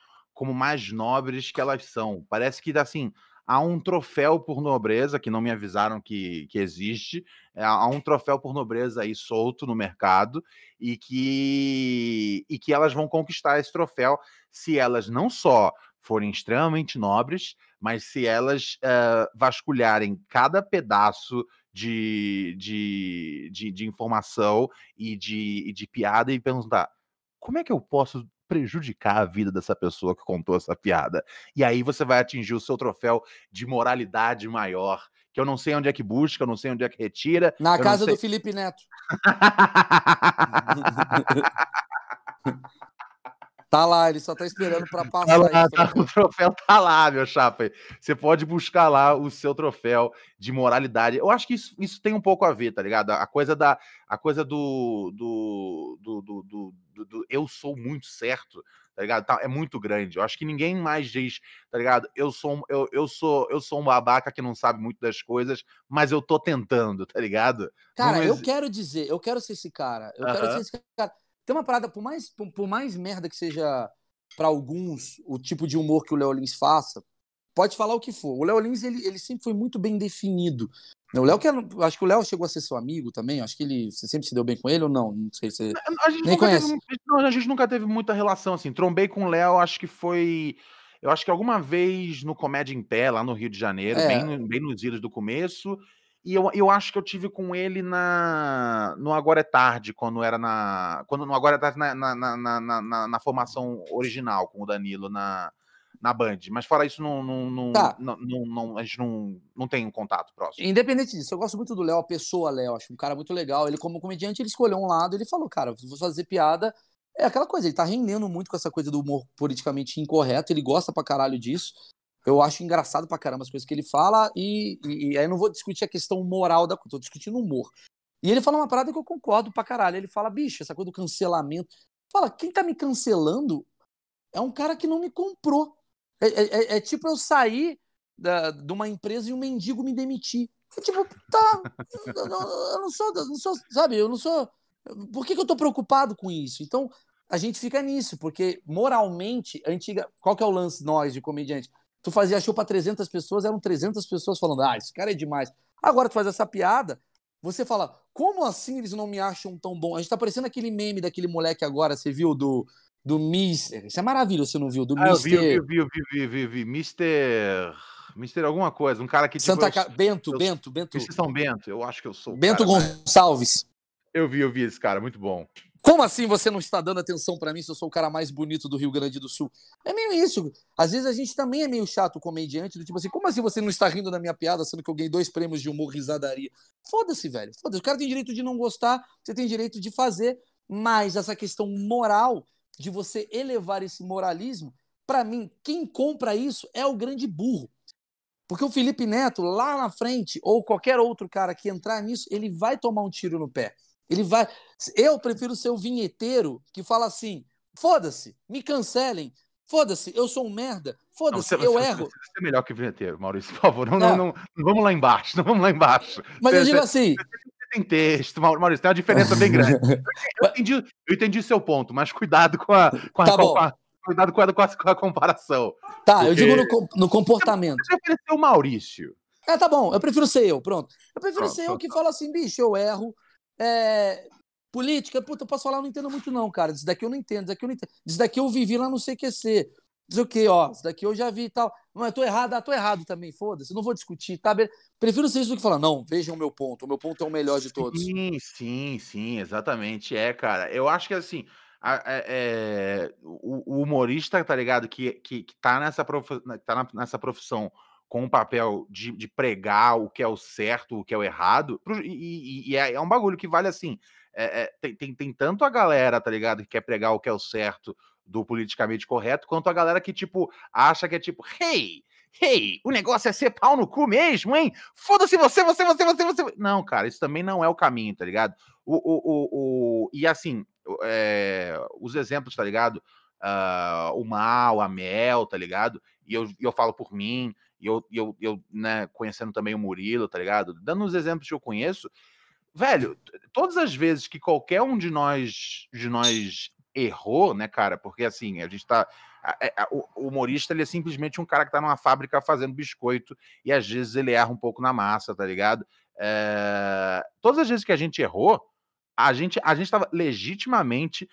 como mais nobres que elas são. Parece que, assim, há um troféu por nobreza, que não me avisaram que, que existe, eh, há um troféu por nobreza aí solto no mercado e que, e que elas vão conquistar esse troféu se elas não só forem extremamente nobres, mas se elas uh, vasculharem cada pedaço de, de, de, de informação e de, de piada e perguntar como é que eu posso prejudicar a vida dessa pessoa que contou essa piada. E aí você vai atingir o seu troféu de moralidade maior que eu não sei onde é que busca, eu não sei onde é que retira. Na casa sei... do Felipe Neto. Tá lá, ele só tá esperando para tá passar. Tá lá, tá, o troféu tá lá, meu chapa. Você pode buscar lá o seu troféu de moralidade. Eu acho que isso, isso tem um pouco a ver, tá ligado? A coisa da a coisa do do, do, do, do, do, do, eu sou muito certo, tá ligado? Tá, é muito grande. Eu acho que ninguém mais diz, tá ligado? Eu sou eu, eu sou eu sou um babaca que não sabe muito das coisas, mas eu tô tentando, tá ligado? Cara, não eu quero dizer, eu quero ser esse cara. Eu uh -huh. quero ser esse cara tem uma parada, por mais, por, por mais merda que seja para alguns o tipo de humor que o Léo Lins faça, pode falar o que for. O Léo Lins, ele, ele sempre foi muito bem definido. O Léo, que é, era, acho que o Léo chegou a ser seu amigo também, acho que ele, você sempre se deu bem com ele ou não? Não sei se é, a gente nem conhece. Teve, não, a gente nunca teve muita relação, assim, trombei com o Léo, acho que foi... Eu acho que alguma vez no Comédia em Pé, lá no Rio de Janeiro, é. bem, bem nos idos do começo, e eu, eu acho que eu tive com ele na no Agora é Tarde, quando era na. Quando no Agora é Tarde, na, na, na, na, na formação original com o Danilo na, na Band. Mas fora isso, não, não, não, tá. não, não, a gente não, não tem um contato próximo. Independente disso, eu gosto muito do Léo, a pessoa Léo, acho um cara muito legal. Ele, como comediante, ele escolheu um lado, ele falou, cara, vou fazer piada. É aquela coisa, ele tá rendendo muito com essa coisa do humor politicamente incorreto, ele gosta pra caralho disso eu acho engraçado pra caramba as coisas que ele fala, e, e, e aí eu não vou discutir a questão moral da coisa, tô discutindo humor. E ele fala uma parada que eu concordo pra caralho. Ele fala, bicho, essa coisa do cancelamento. Fala, quem tá me cancelando é um cara que não me comprou. É, é, é, é tipo eu sair da, de uma empresa e um mendigo me demitir. É tipo, tá, eu não, eu não sou, não sou, sabe, eu não sou. Por que, que eu tô preocupado com isso? Então, a gente fica nisso, porque moralmente, antiga. Qual que é o lance nós de comediante? Tu fazia show para 300 pessoas, eram 300 pessoas falando, ah, esse cara é demais. Agora tu faz essa piada, você fala, como assim eles não me acham tão bom? A gente tá parecendo aquele meme daquele moleque agora, você viu, do, do Mister... Isso é maravilha, você não viu, do ah, Mister... Eu vi, eu vi, eu vi, vi, vi, Mister... Mister alguma coisa, um cara que... Tipo, Santa tipo, Ca... Bento, eu... Bento, Bento. São Bento, eu acho que eu sou. Bento cara, Gonçalves. Eu vi, eu vi esse cara, muito bom. Como assim você não está dando atenção para mim se eu sou o cara mais bonito do Rio Grande do Sul? É meio isso. Às vezes a gente também é meio chato comediante, do tipo assim, como assim você não está rindo da minha piada, sendo que eu ganhei dois prêmios de humor risadaria? Foda-se, velho. Foda-se. O cara tem direito de não gostar, você tem direito de fazer, mas essa questão moral de você elevar esse moralismo, para mim, quem compra isso é o grande burro. Porque o Felipe Neto, lá na frente, ou qualquer outro cara que entrar nisso, ele vai tomar um tiro no pé. Ele vai. Eu prefiro ser o vinheteiro que fala assim: foda-se, me cancelem, foda-se, eu sou um merda, foda-se, eu você, erro. Você é melhor que vinheteiro, Maurício, por favor. Não, não. não, não, vamos lá embaixo, não vamos lá embaixo. Mas você, eu digo assim. Você tem texto, Maurício, tem uma diferença bem grande. Eu entendi, eu entendi o seu ponto, mas cuidado com a, com a, tá com a cuidado com a, com a, com a, comparação. Tá, porque... eu digo no, no comportamento. Você prefere ser o Maurício. É, tá bom, eu prefiro ser eu, pronto. Eu prefiro pronto, ser eu então que tá. fala assim, bicho, eu erro, é, política, puta, eu posso falar, eu não entendo muito, não, cara. Isso daqui eu não entendo, isso daqui eu não entendo. Isso daqui eu vivi lá no CQC. Diz o quê, ó? Isso daqui eu já vi e tal. Mas eu tô errado, ah, tô errado também, foda-se, não vou discutir, tá? Prefiro ser isso do que falar, não, vejam o meu ponto, o meu ponto é o melhor de todos. Sim, sim, sim, exatamente. É, cara. Eu acho que assim. A, a, é, a, é, o, humorista, tá ligado? Que, que, que tá, nessa prof... tá na, nessa profissão com o papel de, de, pregar o que é o certo, o que é o errado, e, e, e é, é, um bagulho que vale assim. É, é, tem, tem, tem tanto a galera, tá ligado, que quer pregar o que é o certo do politicamente correto, quanto a galera que, tipo, acha que é tipo, hey, hey, o negócio é ser pau no cu mesmo, hein? Foda-se você, você, você, você, você. Não, cara, isso também não é o caminho, tá ligado? O, o, o, o e assim, é, os exemplos, tá ligado? Uh, o mal, a mel, tá ligado? E eu, eu falo por mim, e eu, eu, eu né, conhecendo também o Murilo, tá ligado? Dando uns exemplos que eu conheço, velho, todas as vezes que qualquer um de nós, de nós errou, né, cara? Porque assim, a gente tá. É, o humorista, ele é simplesmente um cara que tá numa fábrica fazendo biscoito e às vezes ele erra um pouco na massa, tá ligado? É... Todas as vezes que a gente errou, a gente, a gente legitimamente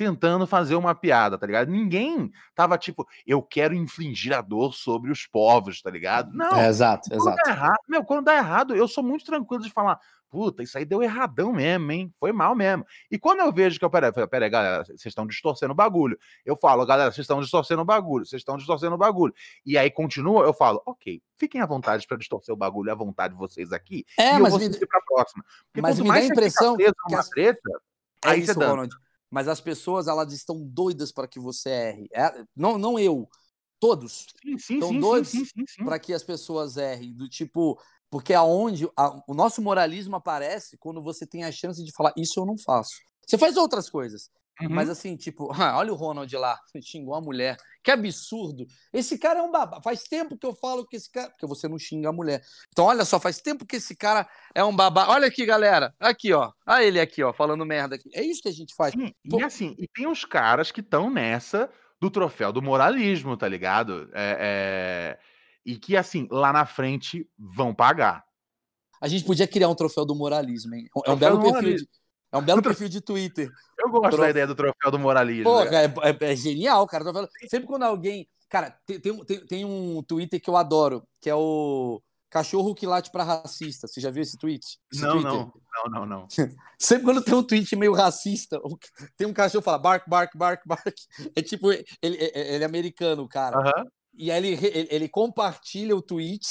tentando fazer uma piada, tá ligado? Ninguém tava tipo, eu quero infligir a dor sobre os povos, tá ligado? Uhum. Não. É, exato, quando exato. Dá errado, meu, quando dá errado, eu sou muito tranquilo de falar, puta, isso aí deu erradão mesmo, hein? Foi mal mesmo. E quando eu vejo que eu, peraí, peraí, galera, vocês estão distorcendo o bagulho. Eu falo, galera, vocês estão distorcendo o bagulho, vocês estão distorcendo o bagulho. E aí continua, eu falo, ok, fiquem à vontade para distorcer o bagulho, à vontade de vocês aqui. É, e mas eu vou me... pra próxima. Porque mas me mais dá a impressão que, treta, é aí isso, você Ronald mas as pessoas elas estão doidas para que você erre. É, não, não eu, todos sim, sim, estão sim, doidos para que as pessoas errem. Do tipo, porque aonde a, o nosso moralismo aparece quando você tem a chance de falar isso eu não faço. Você faz outras coisas, Uhum. Mas assim, tipo, ah, olha o Ronald lá, xingou a mulher. Que absurdo. Esse cara é um babaca. Faz tempo que eu falo que esse cara. Porque você não xinga a mulher. Então, olha só, faz tempo que esse cara é um babaca. Olha aqui, galera. Aqui, ó. Olha ah, ele aqui, ó, falando merda aqui. É isso que a gente faz. Sim, Pô... E assim, e tem uns caras que estão nessa do troféu do moralismo, tá ligado? É, é... E que, assim, lá na frente vão pagar. A gente podia criar um troféu do moralismo, hein? É um troféu belo perfil. É um belo perfil de Twitter. Eu gosto da ideia do troféu do moralismo. Pô, é, é, é, genial, cara. Sempre quando alguém. Cara, tem, tem, tem um Twitter que eu adoro, que é o cachorro que late para racista. Você já viu esse tweet? Esse não, não, não, não, não. Sempre quando tem um tweet meio racista, tem um cachorro que fala bark, bark, bark, bark. É tipo, ele, é, é, ele é americano, cara. Uh -huh. E aí ele, ele, compartilha o tweet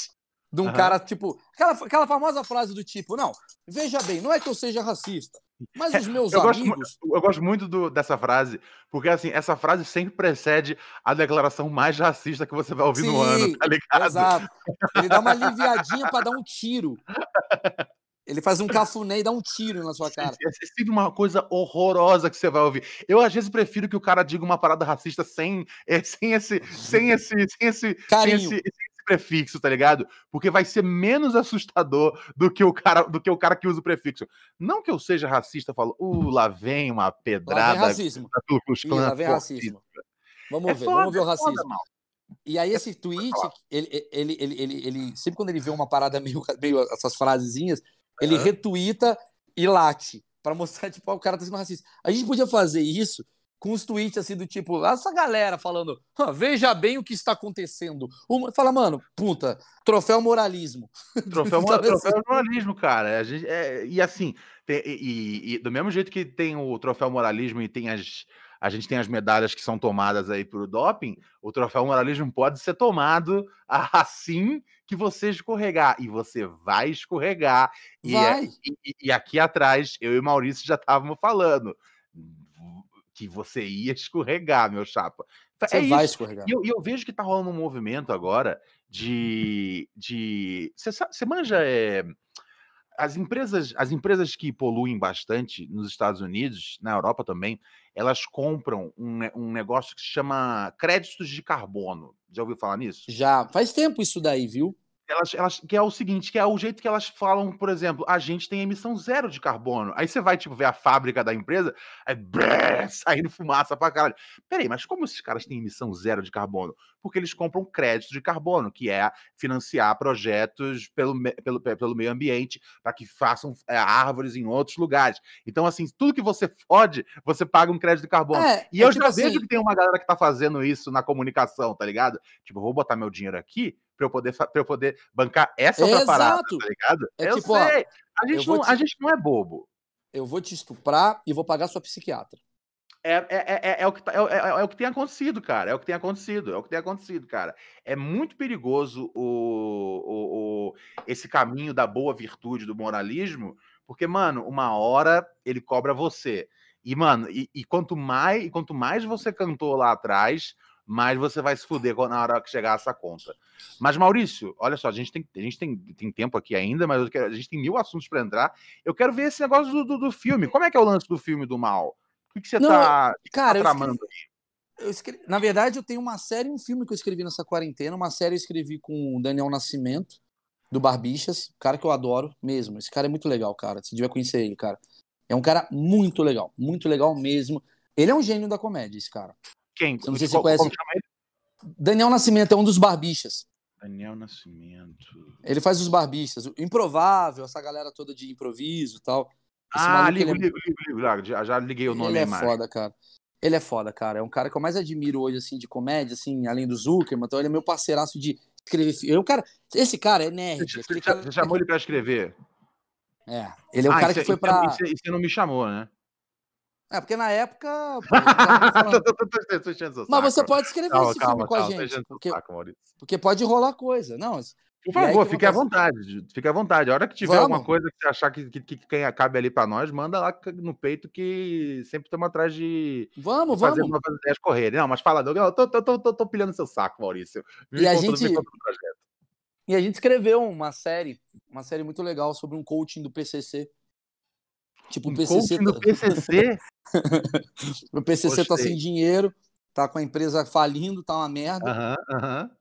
de um cara, tipo, aquela, aquela famosa frase do tipo, não, veja bem, não é que eu seja racista, mas é, os meus eu amigos. Gosto, eu gosto muito do, dessa frase, porque assim, essa frase sempre precede a declaração mais racista que você vai ouvir Sim, no ano, tá ligado? Exato. Ele dá uma aliviadinha para dar um tiro. Ele faz um cafuné e dá um tiro na sua cara. É sempre uma coisa horrorosa que você vai ouvir. Eu, às vezes, prefiro que o cara diga uma parada racista sem, eh, sem esse. Sem esse. Sem esse. Carinho. Sem esse, prefixo, tá ligado? Porque vai ser menos assustador do que o cara, do que o cara que usa o prefixo. Não que eu seja racista, falo, uh, lá vem uma pedrada. Lá vem racismo. Ih, lá vem racismo. Vamos é ver, foda, vamos ver o é racismo. Foda, e aí é esse tweet, ele, ele, ele, ele, ele, sempre quando ele vê uma parada meio, meio essas frasezinhas, ele uhum. retuita e late para mostrar tipo, ah, o cara tá sendo racista. A gente podia fazer isso com os tweets assim do tipo, essa galera falando, ah, veja bem o que está acontecendo. Uma, fala, mano, puta, troféu moralismo. Troféu, assim? troféu moralismo, cara. Gente, é, e assim, tem, e, e, do mesmo jeito que tem o troféu moralismo e tem as. A gente tem as medalhas que são tomadas aí pro doping, o troféu moralismo pode ser tomado assim que você escorregar. E você vai escorregar. É, vai. E, e, e aqui atrás, eu e Maurício já estávamos falando que você ia escorregar, meu chapa. Você é vai isso. escorregar. E eu, eu, vejo que tá rolando um movimento agora de. de você, sabe, você manja. É, as empresas, as empresas que poluem bastante nos Estados Unidos, na Europa também, elas compram um, um negócio que se chama créditos de carbono. Já ouviu falar nisso? Já. Faz tempo isso daí, viu? Elas, elas, que é o seguinte, que é o jeito que elas falam, por exemplo, a gente tem emissão zero de carbono. Aí você vai, tipo, ver a fábrica da empresa, é brrr, saindo fumaça pra caralho. Peraí, mas como esses caras têm emissão zero de carbono? Porque eles compram crédito de carbono, que é financiar projetos pelo, pelo, pelo meio ambiente, para que façam é, árvores em outros lugares. Então, assim, tudo que você fode, você paga um crédito de carbono. É, e é eu tipo já assim... vejo que tem uma galera que tá fazendo isso na comunicação, tá ligado? Tipo, vou botar meu dinheiro aqui para eu poder, pra eu poder bancar essa outra Exato. parada, tá ligado? É eu tipo, sei. a, gente não, te... a gente não é bobo. Eu vou te estuprar e vou pagar sua psiquiatra. É, é, é, é, é o que, tá, é, é, é, o que tem acontecido, cara. É o que tem acontecido, é o que tem acontecido, cara. É muito perigoso o, o, o esse caminho da boa virtude do moralismo, porque, mano, uma hora ele cobra você. E, mano, e, e, quanto mais e quanto mais você cantou lá atrás, mas você vai se fuder na hora que chegar essa conta. Mas, Maurício, olha só, a gente tem, a gente tem, tem tempo aqui ainda, mas quero, a gente tem mil assuntos para entrar. Eu quero ver esse negócio do, do, do, filme. Como é que é o lance do filme do mal? O que, que você Não, tá, cara, tá tramando aí? Escrevi, na verdade, eu tenho uma série um filme que eu escrevi nessa quarentena. Uma série eu escrevi com o Daniel Nascimento, do Barbixas, cara que eu adoro mesmo. Esse cara é muito legal, cara. Se tiver conhecer ele, cara. É um cara muito legal, muito legal mesmo. Ele é um gênio da comédia, esse cara. Quem? não sei se conhece. Daniel Nascimento é um dos barbichas. Daniel Nascimento. Ele faz os barbixas. O Improvável, essa galera toda de improviso e tal. Esse ah, ligo, ele... É ligo, ligo, ligo. Ah, já, já liguei o nome Ele é mais. foda, cara. Ele é foda, cara. É um cara que eu mais admiro hoje, assim, de comédia, assim, além do Zuckerman. Então ele é meu parceiraço de escrever. Eu, cara, esse cara é nerd. Você, você, cara... você chamou ele pra escrever? É. Ele é o ah, cara que é, foi é, pra. E você não me chamou, né? É, porque na época. mas você pode escrever esse filme com a gente. Porque, pode rolar coisa. Não, por favor, fique à vontade. Fique à vontade. A hora que tiver Vamos. alguma coisa que você achar que, que, que, que cabe ali para nós, manda lá no peito que sempre estamos atrás de. Vamos, de fazer vamos. Fazer correr. Não, mas fala, eu tô, tô, tô, tô, tô pilhando seu saco, Maurício. Me e a gente. E a gente escreveu uma série, uma série muito legal sobre um coaching do PCC Tipo, um o PCC. Tá... PCC? o PCC Gostei. tá sem dinheiro, tá com a empresa falindo, tá uma merda.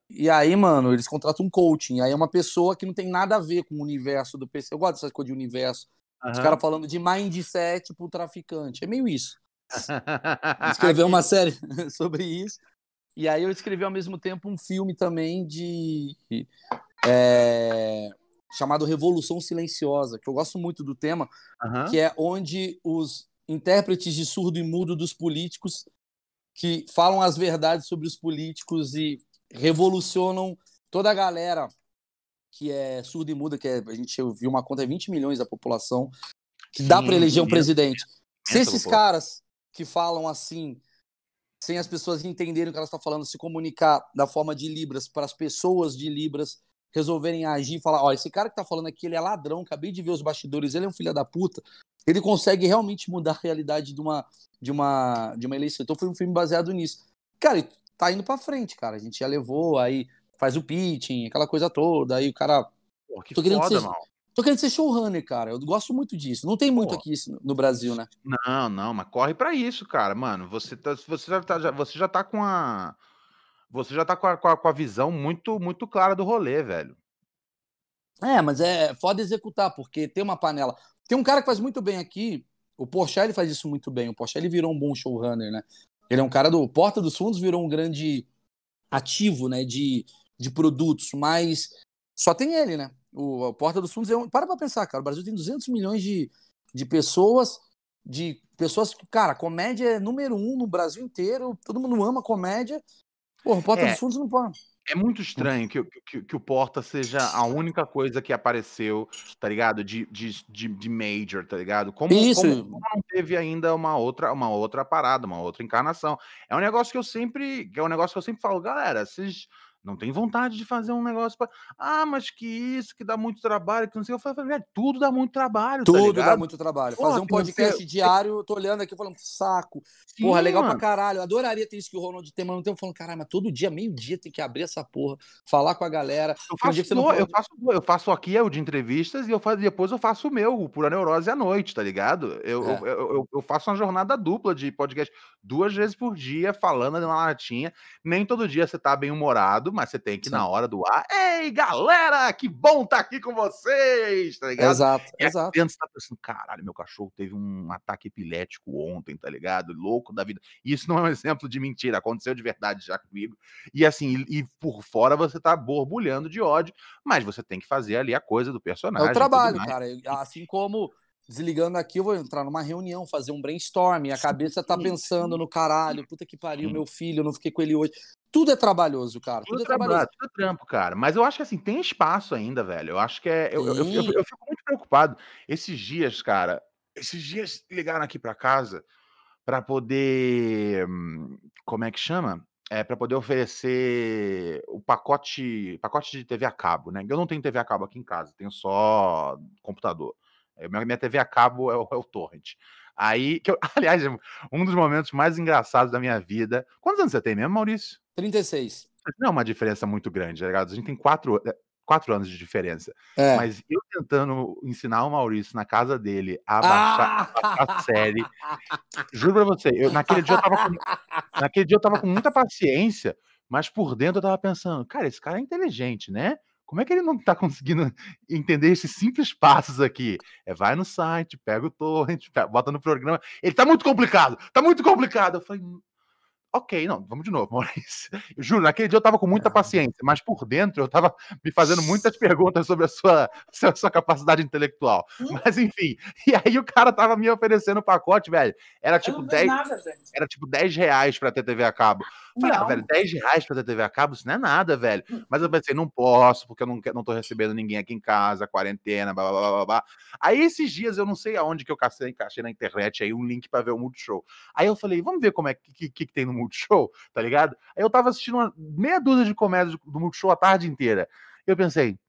E aí, mano, eles contratam um coaching. Aí é uma pessoa que não tem nada a ver com o universo do PCC. Eu gosto dessas coisas de universo. Os caras falando de mindset pro traficante. É meio isso. Escreveu uma série sobre isso. E aí eu escrevi ao mesmo tempo um filme também de. É chamado Revolução Silenciosa, que eu gosto muito do tema, uhum. que é onde os intérpretes de surdo e mudo dos políticos que falam as verdades sobre os políticos e revolucionam toda a galera que é surdo e muda, que é, a gente viu uma conta é 20 milhões da população, que dá para eleger um presidente. Se esses caras que falam assim, sem as pessoas entenderem o que elas estão falando, se comunicar da forma de Libras para as pessoas de Libras, resolverem agir e falar: ó, esse cara que tá falando aqui, ele é ladrão, acabei de ver os bastidores, ele é um filho da puta, ele consegue realmente mudar a realidade de uma, de uma, de uma eleição. Então foi um filme baseado nisso. Cara, tá indo pra frente, cara. A gente já levou, aí faz o pitching, aquela coisa toda, aí o cara. Pô, que tô querendo foda, ser... Mal. Tô querendo ser showrunner, cara. Eu gosto muito disso. Não tem muito Pô. aqui no Brasil, né? Não, não, mas corre para isso, cara. Mano, você, tá, você, já tá, você já tá com a. Uma você já tá com a, com a, com a visão muito, muito clara do rolê, velho. É, mas é foda executar, porque tem uma panela. Tem um cara que faz muito bem aqui, o Porsche ele faz isso muito bem. O Porsche ele virou um bom showrunner, né? Ele é um cara do Porta dos Fundos, virou um grande ativo, né, de, de produtos, mas só tem ele, né? O, o Porta dos Fundos é um... Para pra pensar, cara, o Brasil tem 200 milhões de, de pessoas, de pessoas que, cara, comédia é número um no Brasil inteiro, todo mundo ama comédia, Porra, o Porta é, dos Fundos não pode. É muito estranho que, que, que, o Porta seja a única coisa que apareceu, tá ligado? De, de, de, de major, tá ligado? Como, Isso. Como, como não teve ainda uma outra, uma outra parada, uma outra encarnação. É um negócio que eu sempre. Que é um negócio que eu sempre falo, galera, vocês não tem vontade de fazer um negócio para. Ah, mas que isso, que dá muito trabalho, que não sei. Eu falei, tudo dá muito trabalho. Tá tudo tá dá muito trabalho. Porra, fazer um podcast sei... diário, tô olhando aqui falando, saco. Sim, porra, legal mano. pra caralho. Adoraria ter isso que o Ronald tem, mas não tem falando, caralho, mas todo dia, meio-dia, tem que abrir essa porra, falar com a galera. Eu faço, um pode... eu faço, eu faço aqui é o de entrevistas e eu faço, depois eu faço o meu, o Pura Neurose à noite, tá ligado? Eu, é. eu, eu, eu, faço uma jornada dupla de podcast duas vezes por dia, falando de uma latinha. Nem todo dia você tá bem humorado. Mas você tem que, Sim. na hora do ar, ei, galera, que bom tá aqui com vocês, tá ligado? Exato, exato. Criança tá pensando, caralho, meu cachorro teve um ataque epilético ontem, tá ligado? Louco da vida. Isso não é um exemplo de mentira, aconteceu de verdade já comigo. E assim, e, e por fora você tá borbulhando de ódio, mas você tem que fazer ali a coisa do personagem. É o trabalho, cara. Assim como desligando aqui, eu vou entrar numa reunião, fazer um brainstorm, a cabeça tá pensando no caralho, puta que pariu, meu filho, não fiquei com ele hoje. Tudo é trabalhoso, cara. Tudo, tudo é trabalhoso. Tudo é trampo, cara. Mas eu acho que assim, tem espaço ainda, velho. Eu acho que é. Eu, eu, eu, eu, eu fico muito preocupado. Esses dias, cara, esses dias ligaram aqui para casa para poder. Como é que chama? É, para poder oferecer o pacote pacote de TV a cabo, né? Eu não tenho TV a cabo aqui em casa, tenho só computador. É, minha TV a cabo é o, é o torrent. Aí, que eu, aliás, um dos momentos mais engraçados da minha vida. Quantos anos você tem mesmo, Maurício? 36. Não é uma diferença muito grande, tá ligado? A gente tem quatro, é, quatro anos de diferença. É. Mas eu tentando ensinar o Maurício na casa dele a ah! baixar, ah! a série. Juro pra você, eu, naquele, dia eu tava com, naquele dia eu tava com muita paciência, mas por dentro eu tava pensando, cara, esse cara é inteligente, né? Como é que ele não tá conseguindo entender esses simples passos aqui? É vai no site, pega o torrent, bota no programa. Ele tá muito complicado, tá muito complicado. Eu falei, hum, Ok, não, vamos de novo, Maurício. Eu juro, naquele dia eu estava com muita paciência, mas por dentro eu estava me fazendo muitas perguntas sobre a sua, sobre a sua capacidade intelectual. Hum? Mas enfim, e aí o cara tava me oferecendo o um pacote, velho. Era tipo 10. Nada, era tipo 10 reais pra ter TV a cabo. Falei, ah, velho, 10 reais pra ter TV a cabo, isso não é nada, velho. Hum. Mas eu pensei, não posso, porque eu não, não tô recebendo ninguém aqui em casa, quarentena, blá blá blá blá blá. Aí esses dias eu não sei aonde que eu cacei, encaixei na internet aí um link para ver o Multishow. Aí eu falei, vamos ver como é que, que, que tem no Multishow, tá ligado? Aí eu tava assistindo uma meia dúzia de comédias do Multishow a tarde inteira. Eu pensei,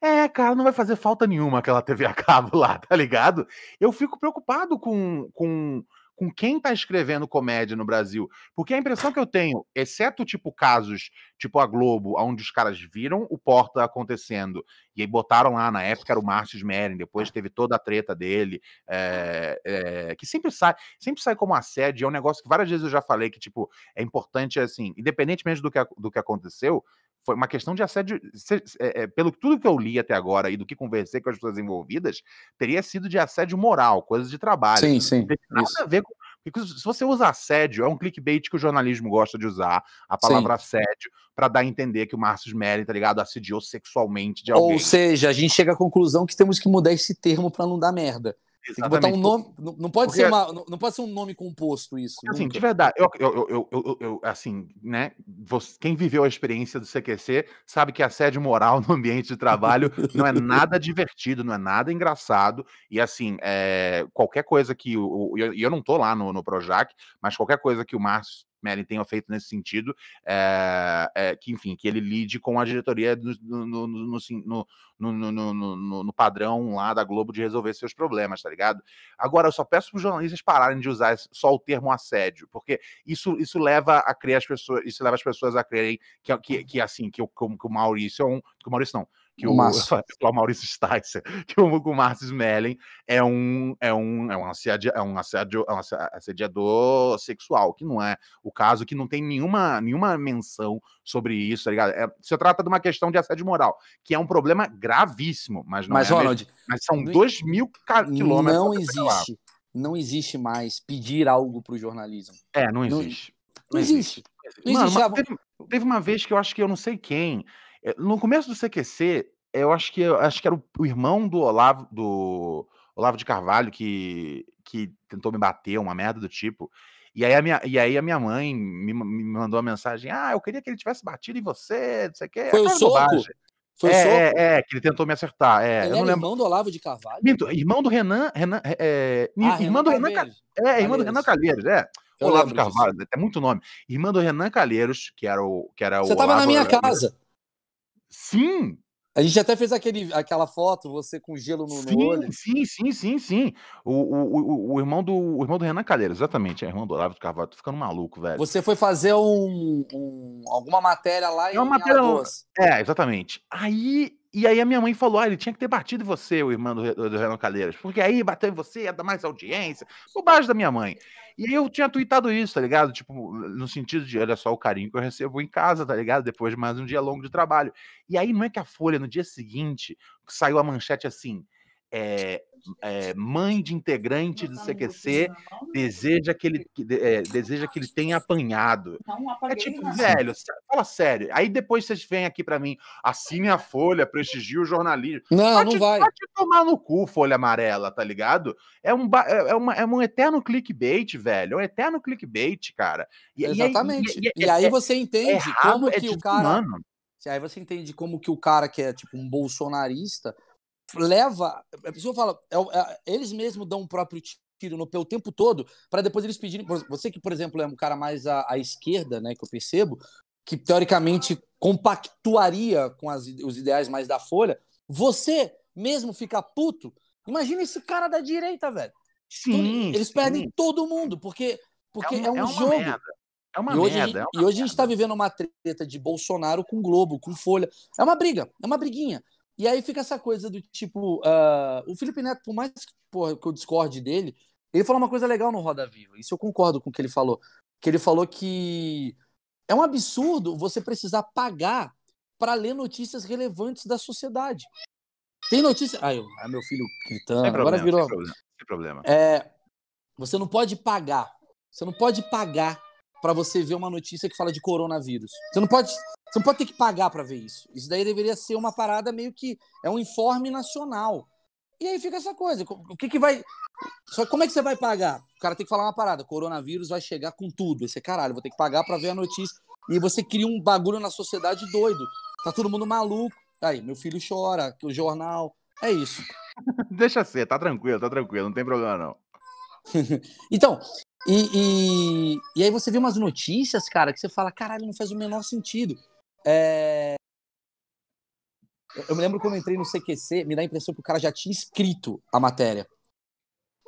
é, cara, não vai fazer falta nenhuma aquela TV a cabo lá, tá ligado? Eu fico preocupado com, com com quem está escrevendo comédia no Brasil. Porque a impressão que eu tenho, exceto tipo casos, tipo a Globo, onde os caras viram o Porta acontecendo e aí botaram lá, na época era o Márcio Smerin, depois tá. teve toda a treta dele, é, é, que sempre sai, sempre sai como assédio, é um negócio que várias vezes eu já falei que, tipo, é importante, assim, independentemente do que, do que aconteceu, foi uma questão de assédio. É, é, pelo tudo que eu li até agora e do que conversei com as pessoas envolvidas, teria sido de assédio moral, coisas de trabalho. Sim, sim. nada a ver com. se você usa assédio, é um clickbait que o jornalismo gosta de usar, a palavra Sim. assédio, para dar a entender que o Márcio Smelly, tá ligado, assediou sexualmente de alguém. Ou seja, a gente chega à conclusão que temos que mudar esse termo para não dar merda. Exatamente. Tem que botar um nome. Não, pode ser uma, não pode ser um nome composto isso. assim, de verdade, eu, eu, eu, eu assim, né? Você, quem viveu a experiência do CQC sabe que assédio moral no ambiente de trabalho não é nada divertido, não é nada engraçado. E assim, é, qualquer coisa que o, eu, eu não tô lá no, no Projac, mas qualquer coisa que o Márcio Merlin tenha feito nesse sentido, é, é, que, enfim, que ele lide com a diretoria no, no, no, no, no padrão lá da Globo de resolver seus problemas, tá ligado? Agora, eu só peço para os jornalistas pararem de usar só o termo assédio, porque isso, isso leva a criar as pessoas, isso leva as pessoas a crerem que, que, que assim, que o, que o Maurício é um. Que o Maurício não que o, o, o Maurício Steitzer, que o, Hugo Márcio Mellen é um é um é um, assedi, é um, assedi, é assediador sexual, que não é o caso, que não tem nenhuma, nenhuma menção sobre isso, tá ligado? É, se trata de uma questão de assédio moral, que é um problema gravíssimo, mas não mas, é Ronald, mesmo, mas são dois mil quilômetros. Não existe, não existe mais pedir algo para o jornalismo. É, não existe. Não, não existe. Não existe. Mano, teve, teve, uma vez que eu acho que eu não sei quem eh, no começo do CQC, eu acho que eu acho que era o, irmão do Olavo, do Olavo de Carvalho que, que tentou me bater, uma merda do tipo. E aí a minha, e aí a minha mãe me, me mandou uma mensagem: ah, eu queria que ele tivesse batido em você, não sei o quê. Foi o soco. Bobagem. Foi é, é, soco. É, é, que ele tentou me acertar. É, ele eu não lembro. irmão do Olavo de Carvalho? Minto, irmão do Renan. Renan é, ah, Renan do Renan Calheiros. É, irmão do Renan Calheiros, é. Eu Olavo de Carvalho, disso. é muito nome. irmão do Renan Calheiros, que era o. Que era Você tava na minha casa. Sim! A gente até fez aquele, aquela foto, você com gelo no, sim, no olho. Sim, sim, sim, sim. O, o, o, o, irmão do, o irmão do Renan Calheiro, exatamente, é irmão do Olavo Carvalho. Tô ficando maluco, velho. Você foi fazer um, um alguma matéria lá é em matéria, Alagoas. É, exatamente. Aí e aí a minha mãe falou: ah, ele tinha que ter batido em você, o irmão do, do Renan Calheiros porque aí bater em você ia dar mais audiência. baixo da minha mãe. E aí eu tinha tweetado isso, tá ligado? Tipo, no sentido de, olha só o carinho que eu recebo em casa, tá ligado? Depois de mais um dia longo de trabalho. E aí não é que a Folha, no dia seguinte, saiu a manchete assim: é, é, mãe de integrante do CQC deseja que ele, é, deseja que ele tenha apanhado. É tipo, velho, fala sério. Aí depois vocês vêm aqui para mim, assine a Folha, prestigie o jornalismo. Não, não vai. Vai te tomar no cu, Folha Amarela, tá ligado? É um, é, é, uma, é um eterno clickbait, velho. É um eterno clickbait, cara. E, Exatamente. E, e, e aí é, é você entende como que o cara... Humano. Aí você entende como que o cara que é tipo um bolsonarista leva. A pessoa fala, é, é, eles mesmos dão o próprio tiro no pé o tempo todo, para depois eles pedirem. Você que, por exemplo, é um cara mais à, à esquerda, né, que eu percebo, que teoricamente compactuaria com as, os ideais mais da Folha, você mesmo fica puto. Imagina esse cara da direita, velho. Sim, eles sim. perdem todo mundo, porque, porque é, um, é um é jogo. Merda. É uma e hoje, merda, gente, é uma e hoje merda. a gente está vivendo uma treta de Bolsonaro com Globo, com Folha. É uma briga, é uma briguinha. E aí fica essa coisa do tipo. Uh, o Felipe Neto, por mais que, porra, que eu discorde dele, ele falou uma coisa legal no Roda Viva. Isso eu concordo com o que ele falou. Que ele falou que é um absurdo você precisar pagar para ler notícias relevantes da sociedade. Tem notícia. Ai, ah, meu filho gritando. problema, Agora virou. Sem problema. Sem problema. É, você não pode pagar. Você não pode pagar para você ver uma notícia que fala de coronavírus. Você não pode, você não pode ter que pagar para ver isso. Isso daí deveria ser uma parada meio que é um informe nacional. E aí fica essa coisa. O que, que vai. Só como é que você vai pagar? O cara tem que falar uma parada. Coronavírus vai chegar com tudo. Você, é caralho, vou ter que pagar para ver a notícia. E você cria um bagulho na sociedade doido. Tá todo mundo maluco. Aí, meu filho chora, o jornal. É isso. Deixa ser, tá tranquilo, tá tranquilo, não tem problema não. então, e, e, e, aí você vê umas notícias, cara, que você fala, caralho, não faz o menor sentido. É... Eu me lembro quando entrei no CQC, me dá a impressão que o cara já tinha escrito a matéria.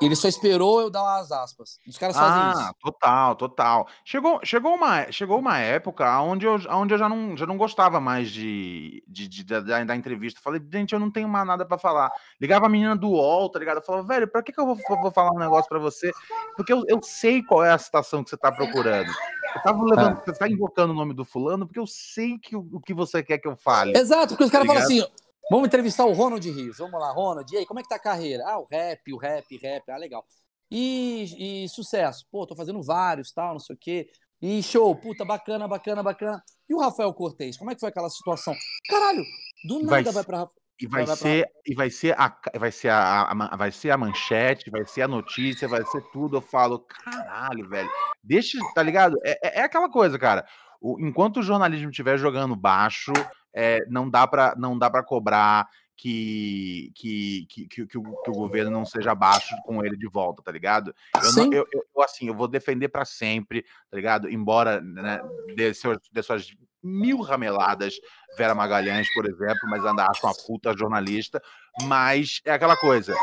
Ele só esperou eu dar as aspas. Os caras ah, fazem isso. Total, total. Chegou, chegou, uma, chegou uma época onde eu, onde eu já, não, já não gostava mais de, de, de, de da, da, entrevista. Falei, gente, eu não tenho mais nada para falar. Ligava a menina do UOL, tá ligado? Eu falava, velho, pra que, que eu vou, vou falar um negócio para você? Porque eu, eu sei qual é a situação que você tá procurando. Eu tava tá levando, é. Você tá invocando o nome do fulano porque eu sei que, o que você quer que eu fale. Exato, porque os caras tá falam assim Vamos entrevistar o Ronald Rios. Vamos lá, Ronald. E aí, como é que tá a carreira? Ah, o rap, o rap, rap. Ah, legal. E, e sucesso. Pô, tô fazendo vários, tal, não sei o quê. E show, puta, bacana, bacana, bacana. E o Rafael Cortez, como é que foi aquela situação? Caralho, do nada vai, vai pra e vai, vai ser pra... e vai ser a vai ser a, a, vai ser a manchete, vai ser a notícia, vai ser tudo. Eu falo, caralho, velho. Deixa, tá ligado? É, é, é aquela coisa, cara. O, enquanto o jornalismo estiver jogando baixo, é, não dá para não dá para cobrar que que, que, que, o, que o governo não seja baixo com ele de volta, tá ligado? Eu, não, eu, eu, assim, eu vou defender para sempre, tá ligado? Embora né, de, seu, de suas mil rameladas, Vera Magalhães, por exemplo, mas ainda acho uma puta jornalista, mas é aquela coisa.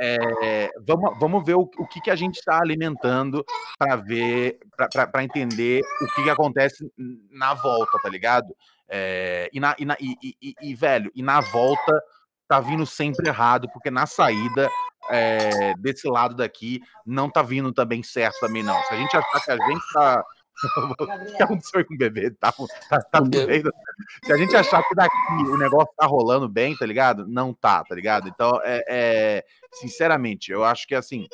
É, eh, vamos, vamos ver o, o que, que a gente está alimentando para ver, para entender o que, que acontece na volta, tá ligado? É, e, na, e, na e, e, e, velho, e na volta tá vindo sempre errado, porque na saída é, desse lado daqui não tá vindo também certo também, não. Se a gente achar que a gente tá. o que aconteceu é com o bebê? Tá, tá, tá Se a gente achar que daqui o negócio tá rolando bem, tá ligado? Não tá, tá ligado? Então, é, é sinceramente, eu acho que assim,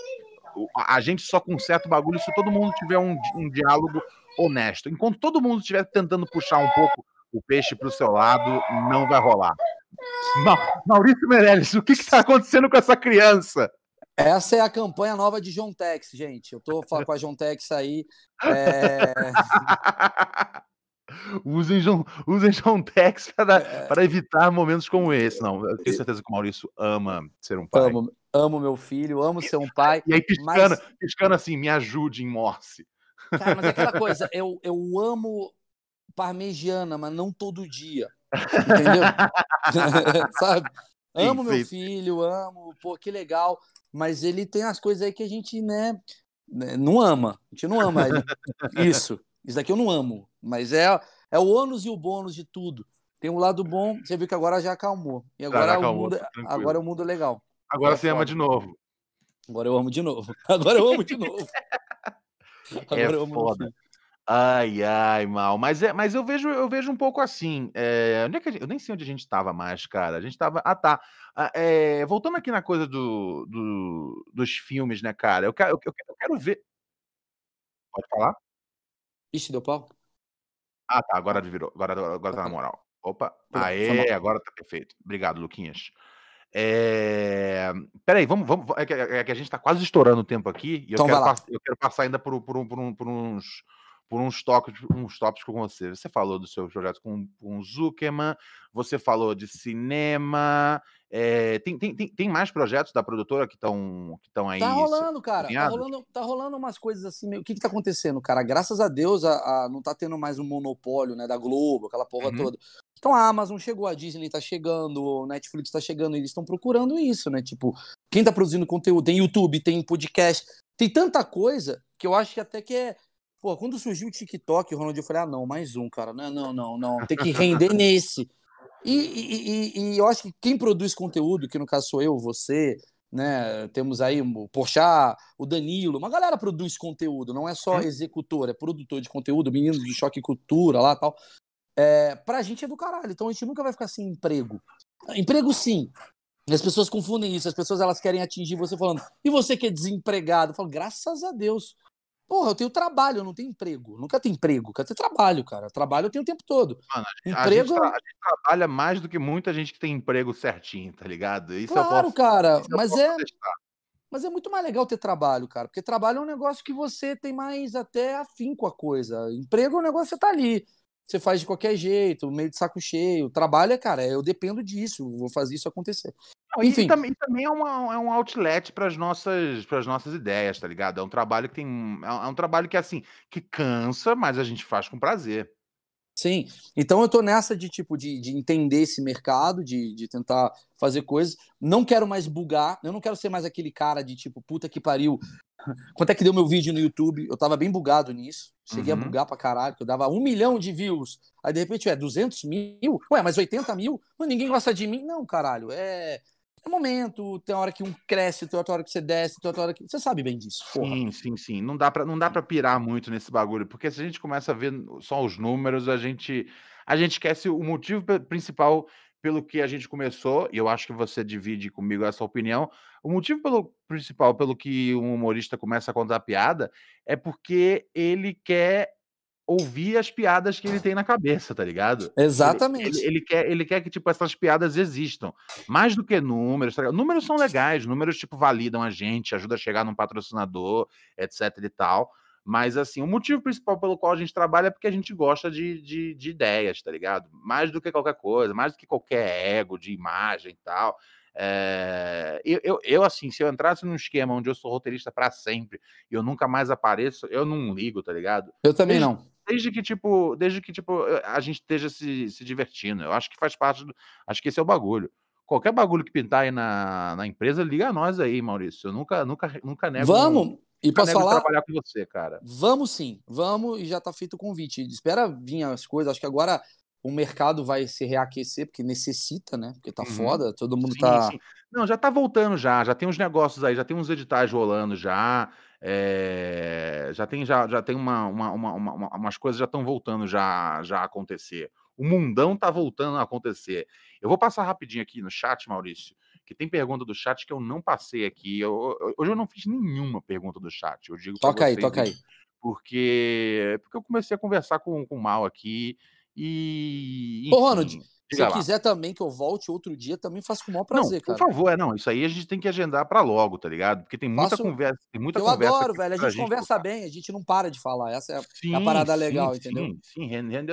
a gente só conserta o bagulho se todo mundo tiver um, um diálogo honesto. Enquanto todo mundo estiver tentando puxar um pouco o peixe para o seu lado não vai rolar. Ah. Maurício Meirelles, o que está acontecendo com essa criança? Essa é a campanha nova de John Tex, gente. Eu estou com a John Tex aí. É... usem, John, usem Tex para, é... evitar momentos como esse. Não, eu tenho certeza que o Maurício ama ser um pai. Amo, amo meu filho, amo ser um pai. E aí piscando, mas... piscando assim, me ajude em Morse. Cara, mas é aquela coisa, eu, eu amo parmegiana, mas não todo dia. Entendeu? Sabe? Amo sim, meu filho, amo, pô, que legal. Mas ele tem as coisas aí que a gente, né, né não ama. A gente não ama isso. Isso daqui eu não amo. Mas é, é o ônus e o bônus de tudo. Tem um lado bom, você viu que agora já acalmou. E agora, já acalmou, o, mundo, é, tá agora o mundo é legal. Agora é você ama de novo. Agora eu amo de novo. Agora eu amo de novo. É agora é eu amo foda. Ai, ai, mal. Mas, é, mas eu vejo eu vejo um pouco assim. É, onde é que gente, eu nem sei onde a gente estava mais, cara. A gente estava. Ah, tá. é, voltando aqui na coisa do, do, dos filmes, né, cara? Eu quero, eu, quero eu quero ver. Pode falar? Ixi, deu pau? Ah, tá. Agora virou. Agora, agora tá na moral. Opa. Aê, agora tá perfeito. Obrigado, Luquinhas. É... Peraí, vamos, vamos. É que, é que a gente está quase estourando o tempo aqui e eu, então quero, eu quero passar ainda por, por, por, por uns por uns tópicos, uns tópicos com você. Você falou do seu projeto com, o Zuckerman, você falou de cinema. É, tem, tem, tem, tem, mais projetos da produtora que estão que tão aí? Tá rolando, cara. Tá rolando, tá rolando umas coisas assim. O que, que tá acontecendo, cara? Graças a Deus a, a, não tá tendo mais um monopólio né, da Globo, aquela porra uhum. toda. Então a Amazon chegou, a Disney tá chegando, o Netflix tá chegando, eles estão procurando isso, né? Tipo, quem tá produzindo conteúdo? Tem YouTube, tem podcast, tem tanta coisa que eu acho que até que é Pô, quando surgiu o TikTok, o Ronaldinho, eu falei, ah, não, mais um, cara. Não, né, não, não, não. Tem que render nesse. E, e, e, e, eu acho que quem produz conteúdo, que no caso sou eu, você, né? Temos aí o Porchat, o Danilo, uma galera produz conteúdo, não é só executor, é produtor de conteúdo, menino de choque cultura lá tal. É, pra gente é do caralho, então a gente nunca vai ficar sem emprego. Emprego sim. As pessoas confundem isso, as pessoas elas querem atingir você falando, e você que é desempregado? Eu falo, graças a Deus, Porra, eu tenho trabalho, eu não tenho emprego. nunca tem emprego, quero ter trabalho, cara. Trabalho eu tenho o tempo todo. Mano, emprego... a, gente, a gente trabalha mais do que muita gente que tem emprego certinho, tá ligado? Isso claro, posso, cara, mas é. Testar. Mas é muito mais legal ter trabalho, cara, porque trabalho é um negócio que você tem mais até afim com a coisa. Emprego é um negócio que você tá ali. Você faz de qualquer jeito, meio de saco cheio. Trabalho é, cara, é, eu dependo disso, vou fazer isso acontecer. Enfim. E, também, também é, uma, é um outlet para as nossas, nossas ideias, tá ligado? É um trabalho que tem. É, é um trabalho que, assim, que cansa, mas a gente faz com prazer. Sim, então eu tô nessa de tipo de, de entender esse mercado, de, de tentar fazer coisas. Não quero mais bugar, eu não quero ser mais aquele cara de tipo, puta que pariu. Quanto é que deu meu vídeo no YouTube? Eu tava bem bugado nisso. Cheguei uhum. a bugar pra caralho, que eu dava um milhão de views. Aí de repente, é 200 mil? Ué, mas 80 mil? ninguém gosta de mim? Não, caralho. É é momento, tem hora que um cresce, tem outra hora que você desce, tem outra hora que. Você sabe bem disso. Porra. Sim, sim, sim. Não dá, pra, não dá pirar muito nesse bagulho, porque se a gente começa a ver só os números, a gente, a gente esquece o motivo principal pelo que a gente começou, e eu acho que você divide comigo essa opinião, o motivo pelo, principal pelo que um humorista começa a contar piada é porque ele quer ouvir as piadas que ele tem na cabeça, tá ligado? Exatamente. Ele, ele, ele, quer, ele quer que, tipo, essas piadas existam. Mais do que números, tá Números são legais, números, tipo, validam a gente, ajuda a chegar num patrocinador, etc e tal. Mas, assim, o motivo principal pelo qual a gente trabalha é porque a gente gosta de, de, de ideias, tá ligado? Mais do que qualquer coisa, mais do que qualquer ego de imagem e tal. É, eu, eu, assim, se eu entrasse num esquema onde eu sou roteirista para sempre e eu nunca mais apareço, eu não ligo, tá ligado? Eu também não desde que, tipo, desde que, tipo, eh, a gente esteja se, se divertindo. Eu acho que faz parte do. Acho que esse é o bagulho. Qualquer bagulho que pintar aí na, na empresa, liga a nós aí, Maurício. Eu nunca, nunca, nunca nego. Vamos! Um... E posso falar? trabalhar com você, cara. Vamos sim, vamos e já tá feito o convite. Espera vir as coisas. Acho que agora o mercado vai se reaquecer, porque necessita, né? Porque tá uhum. foda, todo mundo sim, tá. Sim. Não, já tá voltando já, já tem uns negócios aí, já tem uns editais rolando já. É, já tem, já, já tem uma, uma, uma, uma umas coisas já estão voltando já, já a acontecer. O mundão está voltando a acontecer. Eu vou passar rapidinho aqui no chat, Maurício, que tem pergunta do chat que eu não passei aqui. Eu, eu, hoje eu não fiz nenhuma pergunta do chat. Eu digo toca vocês, aí, toca aí. Porque, porque eu comecei a conversar com, com o Mal aqui e. Enfim. Ô, Ronald, Diga se lá. quiser também que eu volte outro dia, também faço com o maior prazer, não, por cara. Por favor, é não. Isso aí a gente tem que agendar para logo, tá ligado? Porque tem muita faço... conversa. Tem muita eu conversa adoro, velho. A gente, gente conversa colocar. bem, a gente não para de falar. Essa é, é sim, a parada sim, legal, sim, entendeu? Sim, sim. Rende, rende,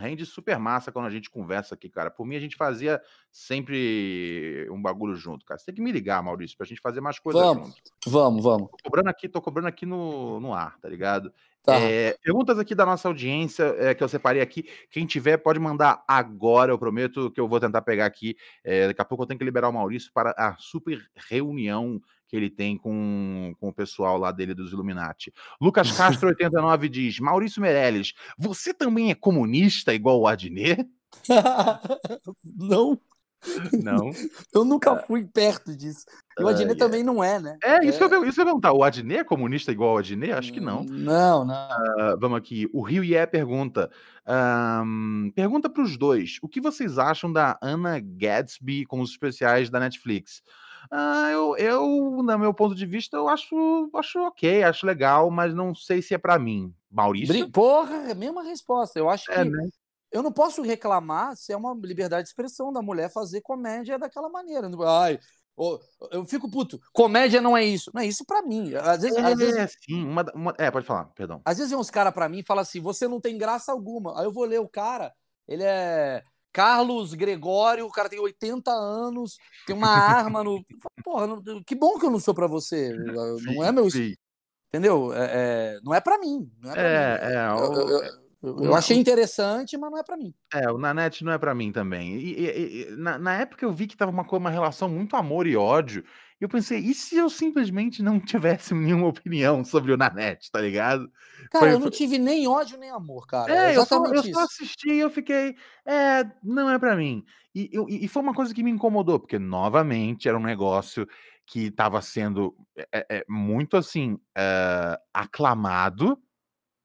rende super massa quando a gente conversa aqui, cara. Por mim, a gente fazia sempre um bagulho junto, cara. Você tem que me ligar, Maurício, pra gente fazer mais coisas vamos, junto. Vamos, vamos. Tô cobrando aqui, tô cobrando aqui no, no ar, tá ligado? Tá. É, perguntas aqui da nossa audiência é, que eu separei aqui. Quem tiver pode mandar agora, eu prometo que eu vou tentar pegar aqui. É, daqui a pouco eu tenho que liberar o Maurício para a super reunião que ele tem com, com o pessoal lá dele dos Illuminati. Lucas Castro 89 diz: Maurício Meirelles, você também é comunista igual o Adnet? não. Não. eu nunca é. fui perto disso. E o Adnet uh, também yeah. não é, né? É, isso, é... Que eu, isso que eu perguntar. O Adnet é comunista igual o Adnet? Acho que não. Não, não. Uh, vamos aqui. O Rio Ié pergunta. Um, pergunta para os dois. O que vocês acham da Anna Gadsby com os especiais da Netflix? Ah, eu, eu, no meu ponto de vista, eu acho, acho ok, acho legal, mas não sei se é para mim. Maurício? Porra, é mesma resposta. Eu acho é, que né? eu não posso reclamar se é uma liberdade de expressão da mulher fazer comédia daquela maneira. Ai, eu fico puto. Comédia não é isso. Não é isso para mim. Às vezes, é, às vezes... É, sim, uma, uma... é, pode falar, perdão. Às vezes vem uns caras para mim e fala assim: você não tem graça alguma. Aí eu vou ler o cara, ele é Carlos Gregório, o cara tem 80 anos, tem uma arma no. Porra, não... que bom que eu não sou para você. Sim, não é meu. Sim. Entendeu? É, é, não é para mim. Não é, pra é, mim. é, eu, eu, eu é eu, achei interessante, mas não é para mim. É, o Nanete não é para mim também. E, e, e, na, na época eu vi que tava uma, uma relação muito amor e ódio. E eu pensei, e se eu simplesmente não tivesse nenhuma opinião sobre o Nanete, tá ligado? Cara, foi, eu não foi... tive nem ódio nem amor, cara. É, é eu, só, eu só, assisti e eu fiquei, é, não é para mim. E, eu, e foi uma coisa que me incomodou, porque novamente era um negócio que estava sendo é, é, é, muito assim eh, aclamado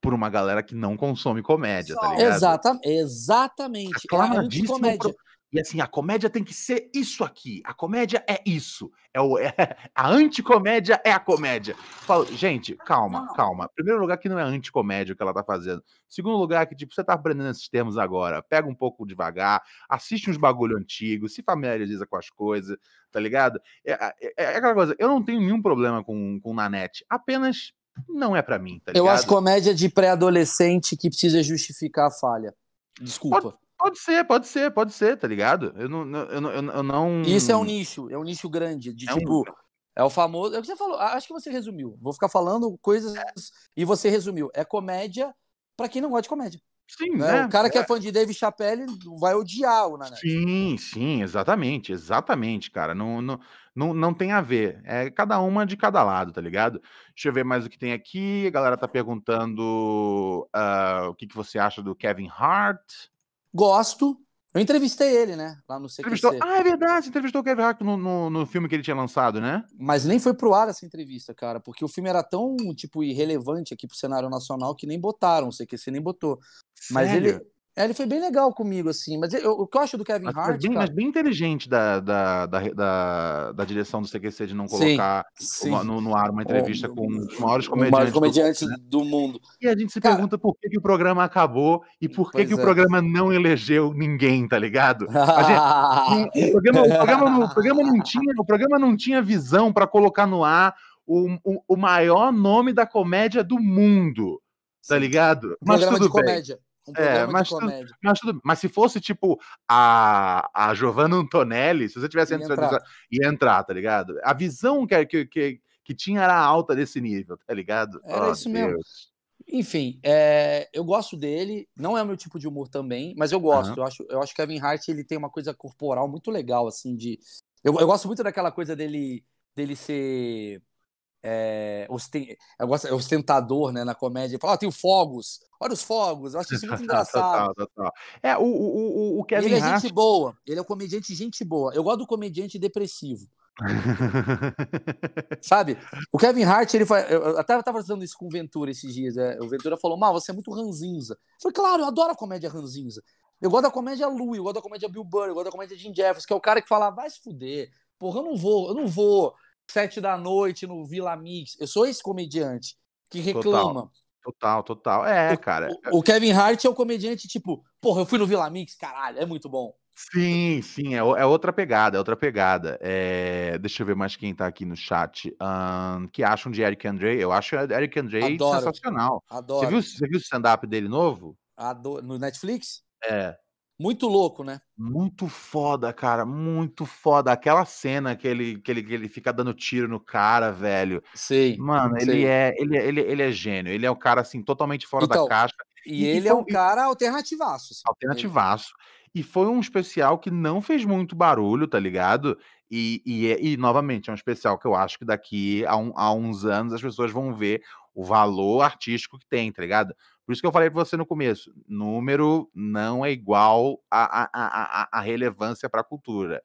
por uma galera que não consome comédia, tá ligado? Exata, exatamente. É Aclamadíssimo. É pro... E assim, a comédia tem que ser isso aqui. A comédia é isso. É o, é, a anticomédia é a comédia. Falo, gente, calma, não. calma. Primeiro lugar que não é anticomédia o que ela tá fazendo. Segundo lugar que, tipo, você tá aprendendo esses termos agora. Pega um pouco devagar, assiste uns bagulho antigo, se familiariza com as coisas, tá ligado? É, é, é aquela coisa, eu não tenho nenhum problema com, com Nanete. Apenas não é para mim, tá Eu acho comédia de pré-adolescente que precisa justificar a falha. Desculpa. Pode, pode, ser, pode ser, pode ser, tá ligado? Eu não, eu, eu, eu não. Isso é um nicho, é um nicho grande de é tipo. Um... É o famoso. É o que você falou. Acho que você resumiu. Vou ficar falando coisas e você resumiu. É comédia para quem não gosta de comédia. Sim, né? Né? O cara que é, é fã de Dave Chappelle vai odiar o Nanete. Sim, sim, exatamente, exatamente, cara. Não, não, não, não tem a ver. É cada uma de cada lado, tá ligado? Deixa eu ver mais o que tem aqui. A galera tá perguntando uh, o que, que você acha do Kevin Hart. Gosto. Eu entrevistei ele, né? Lá no CQC. Entrevistou... Ah, é verdade, você entrevistou o Kevin Hart no, no, no, filme que ele tinha lançado, né? Mas nem foi pro ar essa entrevista, cara, porque o filme era tão, tipo, irrelevante aqui pro cenário nacional que nem botaram, o CQC nem botou. Sério? Mas ele, é, ele foi bem legal comigo, assim, mas eu, o que eu acho do Kevin mas Hart. Bem, cara... Mas bem inteligente da, da, da, da, da direção do CQC de não colocar sim, sim. Uma, no, no, ar uma entrevista com os maiores comediantes, maior do, né? do, mundo. E a gente se cara... pergunta por que, que, o programa acabou e por que, que é. o programa não elegeu ninguém, tá ligado? Gente, o, programa, o, programa, o, programa, não tinha, o programa não tinha visão para colocar no ar o, o, o, maior nome da comédia do mundo, tá ligado? Mas programa tudo de comédia. Bem um é, programa é, mas de comédia. Tudo, mas, tudo, mas, se fosse, tipo, a, a Giovanna Antonelli, se você tivesse... entrado, entrar. ia entrar, tá ligado? A visão que, que, que, que tinha era alta desse nível, tá ligado? Era oh, isso Deus. mesmo. Enfim, é, eu gosto dele, não é o meu tipo de humor também, mas eu gosto. Uhum. Eu, acho, eu acho que Kevin Hart ele tem uma coisa corporal muito legal, assim, de. Eu, eu gosto muito daquela coisa dele, dele ser é, é ostentador né, na comédia. Fala, ah, tem Fogos, olha os Fogos, eu acho isso muito engraçado. tá, tá, tá, é, o, o, o Kevin Ele é gente boa, ele é um comediante gente boa. Eu gosto do comediante depressivo. Sabe? O Kevin Hart, ele foi. Eu até estava fazendo isso com o Ventura esses dias. Né? O Ventura falou: Mal, você é muito ranzinza. Eu falei, claro, eu adoro a comédia ranzinza. Eu gosto da comédia Louis, eu gosto da comédia Bill Burr, eu gosto da comédia Jim Jeffers, que é o cara que fala, vai se fuder, porra, eu não vou, eu não vou sete da noite no Vila Mix. Eu sou esse comediante que reclama. Total, total. total. É, cara. O, o, Kevin Hart é o comediante tipo, porra, eu fui no Vila Mix, caralho, é muito bom. Sim, sim, é, é outra pegada, é outra pegada. É, deixa eu ver mais quem tá aqui no chat. Um, que acham de Eric Andre? Eu acho Eric Andre sensacional. Adoro. Você viu, você viu o stand-up dele novo? No Netflix? É. Muito louco, né? Muito foda, cara. Muito foda. Aquela cena que ele, que ele, que ele fica dando tiro no cara, velho. Sei. Mano, Ele, é, ele, ele, ele é gênio. Ele é um cara, assim, totalmente fora então, da caixa. E, e ele é foi, é um cara alternativaço. Assim, alternativaço. E foi um especial que não fez muito barulho, tá ligado? E, e, é, e novamente, é um especial que eu acho que daqui a, um, a uns anos as pessoas vão ver o valor artístico que tem, tá ligado? Por isso que eu falei para você no começo: número não é igual a, a, a, a relevância para a cultura.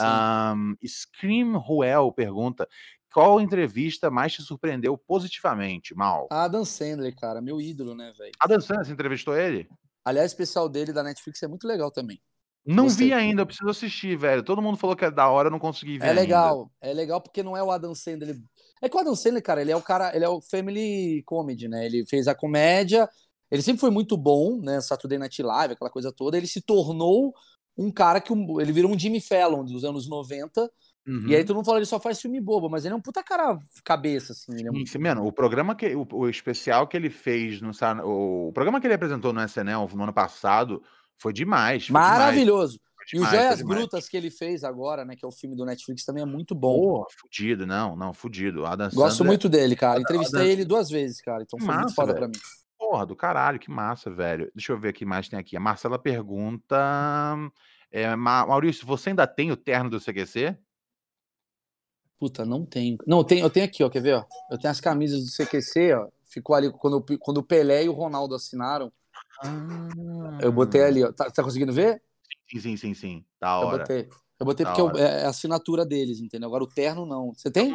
Um, Scream Ruel pergunta: qual entrevista mais te surpreendeu positivamente, Mal? Adam Sandler, cara, meu ídolo, né, velho? Adam Sandler, você entrevistou ele? Aliás, o especial dele da Netflix é muito legal também. Não Gostei. vi ainda, eu preciso assistir, velho. Todo mundo falou que é da hora, eu não consegui ver. É legal, ainda. é legal porque não é o Adam Sandler é que o Adam Sandler, cara, ele é o cara, ele é o family comedy, né? Ele fez a comédia, ele sempre foi muito bom, né? Saturday Night Live, aquela coisa toda. Ele se tornou um cara que ele virou um Jimmy Fallon dos anos 90. Uhum. E aí todo mundo fala, ele só faz filme bobo, mas ele é um puta cara cabeça, assim. Ele é um... Sim, mano, o programa que. O, o, especial que ele fez no o, o programa que ele apresentou no SNL no ano passado foi demais. Foi Maravilhoso. Demais e o Joias Brutas que ele fez agora, né? Que é o filme do Netflix, também é muito bom. Pô, fudido, não, não, fudido. Adam Gosto muito dele, cara. Adam, Entrevistei Adam... ele duas vezes, cara. Então foi massa, muito foda velho. pra mim. Porra, do caralho, que massa, velho. Deixa eu ver aqui mais tem aqui. A Marcela pergunta. É, Maurício, você ainda tem o terno do CQC? Puta, não tenho. Não, eu tenho, eu tenho aqui, ó. Quer ver, ó? Eu tenho as camisas do CQC, ó. Ficou ali quando, quando o Pelé e o Ronaldo assinaram. Ah. Eu botei ali, ó. Tá, tá conseguindo ver? Sim, sim, sim, sim. Da hora. Eu botei, eu botei porque é, é a assinatura deles, entendeu? Agora o terno não. Você tem?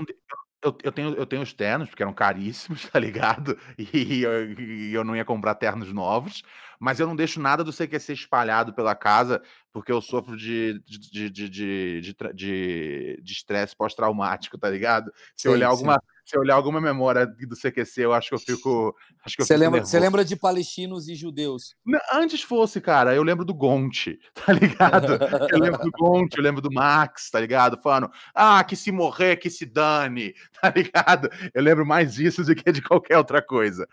Eu, eu, tenho, eu tenho os ternos, porque eram caríssimos, tá ligado? E eu, e eu não ia comprar ternos novos. Mas eu não deixo nada do CQC espalhado pela casa, porque eu sofro de estresse de, de, de, de, de, de, de pós-traumático, tá ligado? Se sim, eu olhar alguma se eu olhar alguma memória do CQC, eu acho que eu fico. Acho que eu você, lembra, você lembra de palestinos e judeus? Não, antes fosse, cara, eu lembro do Gonte, tá ligado? Eu lembro do Gonte, eu lembro do Max, tá ligado? Falando, ah, que se morrer, que se dane, tá ligado? Eu lembro mais disso do que de qualquer outra coisa.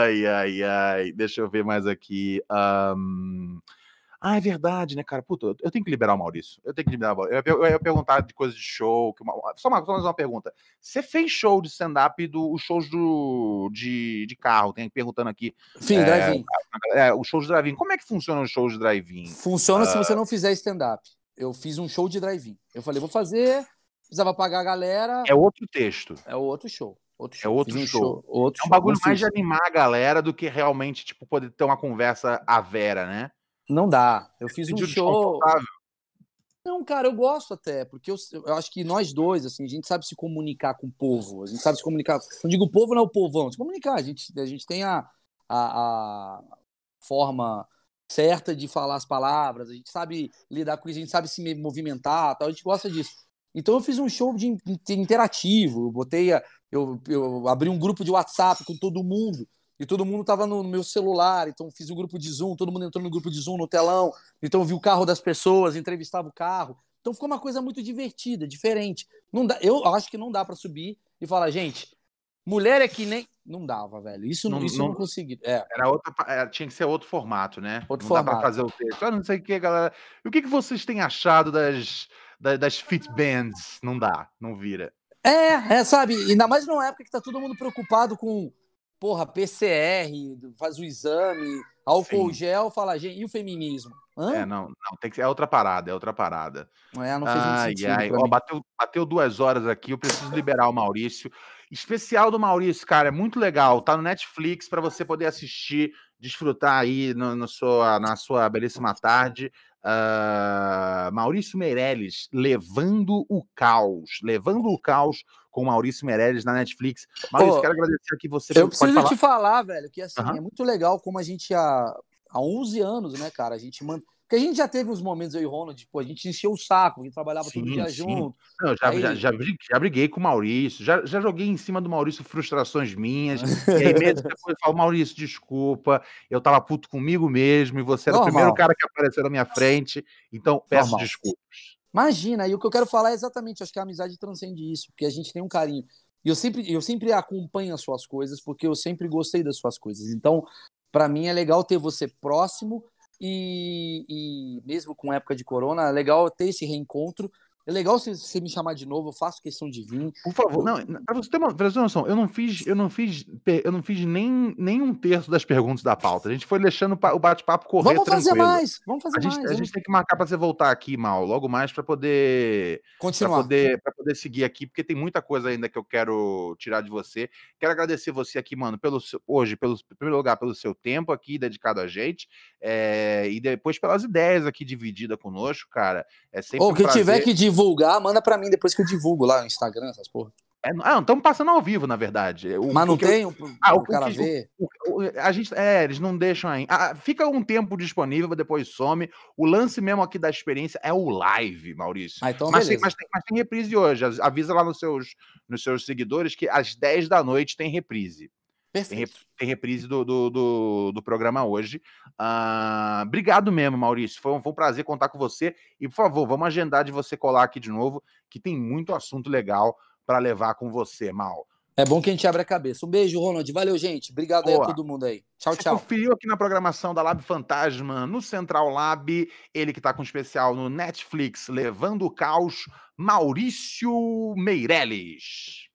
Ai, ai, ai. Deixa eu ver mais aqui. Um... Ah, é verdade, né, cara? Puta, eu tenho que liberar o Maurício. Eu tenho que liberar o Maurício. Eu, ia perguntar de coisa de show. Que uma... só, uma, só mais uma pergunta. Você fez show de stand-up dos shows do, de, de carro? Tem perguntando aqui. Sim, é, drive-in. É, o show de drive-in. Como é que funciona o show de drive-in? Funciona uh... se você ah. não fizer stand-up. Eu fiz um show de drive-in. Eu falei, vou fazer, precisava pagar a galera. É outro texto. É outro show. Outro é show. É outro um show. show. Outro é um show. bagulho mais de animar a galera do que realmente, tipo, poder ter uma conversa à vera, né? Não dá. Eu fiz um show. Não, cara, eu gosto até, porque eu, eu, acho que nós dois, assim, a gente sabe se comunicar com o povo, a gente sabe se comunicar. Não digo o povo, não é o povão, se comunicar. A gente, a gente tem a, a, a forma certa de falar as palavras, a gente sabe lidar com isso, a gente sabe se movimentar, tal, a gente gosta disso. Então eu fiz um show de interativo, eu botei, a, eu, eu abri um grupo de WhatsApp com todo mundo e todo mundo estava no, meu celular, então fiz um grupo de Zoom, todo mundo entrou no grupo de Zoom, no telão, então vi o carro das pessoas, entrevistava o carro. Então ficou uma coisa muito divertida, diferente. Não dá, eu acho que não dá para subir e falar, gente, mulher é que nem. Não dava, velho. Isso não, isso não, não consegui. É. Era outra, é, tinha que ser outro formato, né? Outro não formato. dá para fazer o texto. Ah, não sei o que, galera. o que, que vocês têm achado das, das, das fit bands? Não dá, não vira. É, é, sabe? Ainda mais numa época que tá todo mundo preocupado com porra, PCR, faz o exame, álcool Sim. gel, fala, gente, e o feminismo? Hã? É, não, não, tem que ser, é outra parada, é outra parada. É, não fez ai, muito sentido. Ai. Ó, bateu, bateu duas horas aqui, eu preciso liberar o Maurício. Especial do Maurício, cara, é muito legal, tá no Netflix para você poder assistir, desfrutar aí no, no sua, na sua belíssima tarde. Uh, Maurício Meirelles, Levando o Caos. Levando o Caos com Maurício Meirelles na Netflix. Maurício, oh, quero agradecer aqui você. Eu preciso falar. te falar, velho, que assim, é muito legal como a gente há, há 11 anos, né, cara, a gente mantém porque a gente já teve uns momentos, eu e Ronald, pô, a gente encheu o saco, a gente trabalhava sim, todo dia sim. junto. Não, já, aí... já, já, já, briguei com o Maurício, já, já joguei em cima do Maurício frustrações minhas. e aí mesmo depois eu falo, Maurício, desculpa, eu tava puto comigo mesmo, e você era Normal. o primeiro cara que apareceu na minha frente, então peço Normal. desculpas. Imagina, e o que eu quero falar é exatamente, acho que a amizade transcende isso, porque a gente tem um carinho. E eu sempre, eu sempre acompanho as suas coisas, porque eu sempre gostei das suas coisas. Então, para mim é legal ter você próximo e, e mesmo com época de corona, é legal ter esse reencontro é legal você, você me chamar de novo, eu faço questão de vir. Por favor, não, pra você ter uma, pra você noção, eu não fiz, eu não fiz, eu não fiz nem, nem um terço das perguntas da pauta. A gente foi deixando o bate-papo correr Vamos fazer mais, vamos fazer a mais. Gente, A gente tem que marcar para você voltar aqui, Mal, logo mais para poder continuar. Pra poder, pra poder seguir aqui, porque tem muita coisa ainda que eu quero tirar de você. Quero agradecer você aqui, mano, pelo seu, hoje, pelo em primeiro lugar, pelo seu tempo aqui dedicado a gente, é, e depois pelas ideias aqui dividida conosco, cara. É sempre Ou um que tiver que dividir divulgar, manda para mim depois que eu divulgo lá no Instagram, essas porra. É, ah, estamos passando ao vivo, na verdade. O, Mas não tem eu, ah, o, o cara que, a gente, é, eles não deixam ainda. Ah, fica um tempo disponível, depois some. O lance mesmo aqui da experiência é o live, Maurício. Ah, então mas, tem, mas, tem, mas, tem, reprise hoje. Avisa lá nos seus, nos seus seguidores que às 10 da noite tem reprise. Tem, reprise do, do, do, do, programa hoje. Ah, obrigado mesmo, Maurício. Foi um, foi um prazer contar com você. E, por favor, vamos agendar de você colar aqui de novo, que tem muito assunto legal para levar com você, Mal. É bom que a gente abra a cabeça. Um beijo, Ronald. Valeu, gente. Obrigado Boa. aí a todo mundo aí. Tchau, tchau. Conferiu aqui na programação da Lab Fantasma, no Central Lab, ele que está com um especial no Netflix, Levando o Caos, Maurício Meirelles.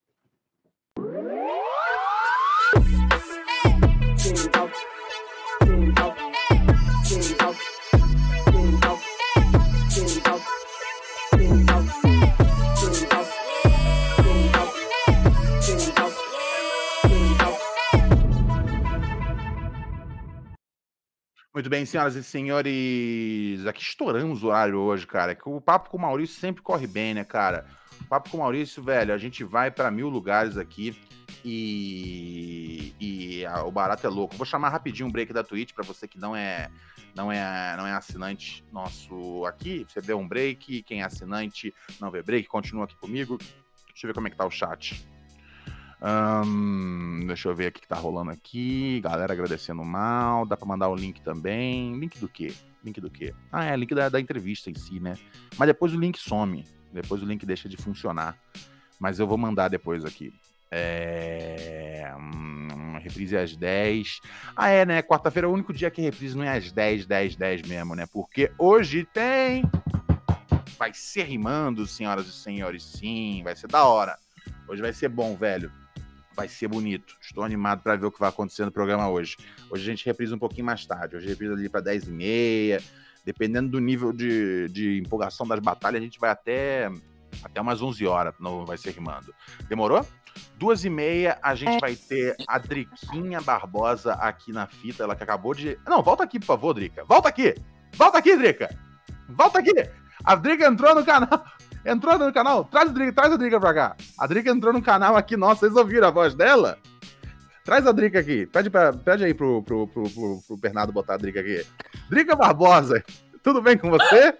Muito bem, senhoras e senhores, aqui estouramos o horário hoje, cara. É que O papo com o Maurício sempre corre bem, né, cara? O papo com o Maurício, velho, a gente vai para mil lugares aqui. E, e a, o barato é louco. Vou chamar rapidinho um break da Twitch para você que não é não é não é assinante nosso aqui. Você vê um break, quem é assinante não vê break, continua aqui comigo. Deixa eu ver como é que tá o chat. deixa eu ver aqui que tá rolando aqui. Galera agradecendo mal. Dá para mandar o link também. Link do quê? Link do quê? Ah, é, link da, da entrevista em si, né? Mas depois o link some. Depois o link deixa de funcionar. Mas eu vou mandar depois aqui. É... Hum, reprise é às 10. Ah, é, né? Quarta-feira é o único dia que reprise não é às 10, 10, 10 mesmo, né? Porque hoje tem. Vai ser rimando, senhoras e senhores, sim. Vai ser da hora. Hoje vai ser bom, velho. Vai ser bonito. Estou animado para ver o que vai acontecer no programa hoje. Hoje a gente reprisa um pouquinho mais tarde. Hoje reprisa é ali para 10 e meia. Dependendo do nível de, de empolgação das batalhas, a gente vai até, até umas 11 horas. Não vai ser rimando. Demorou? Duas e meia, a gente é. vai ter a Driquinha Barbosa aqui na fita, ela que acabou de. Não, volta aqui, por favor, Drica. Volta aqui! Volta aqui, Drica! Volta aqui! A Drica entrou no canal. Entrou no canal? Traz a Drica, traz a Drica pra cá. A Drica entrou no canal aqui, nossa, vocês ouviram a voz dela? Traz a Drica aqui. Pede, pra, pede aí pro, pro, pro, pro, pro Bernardo botar a Drica aqui. Drica Barbosa, tudo bem com você?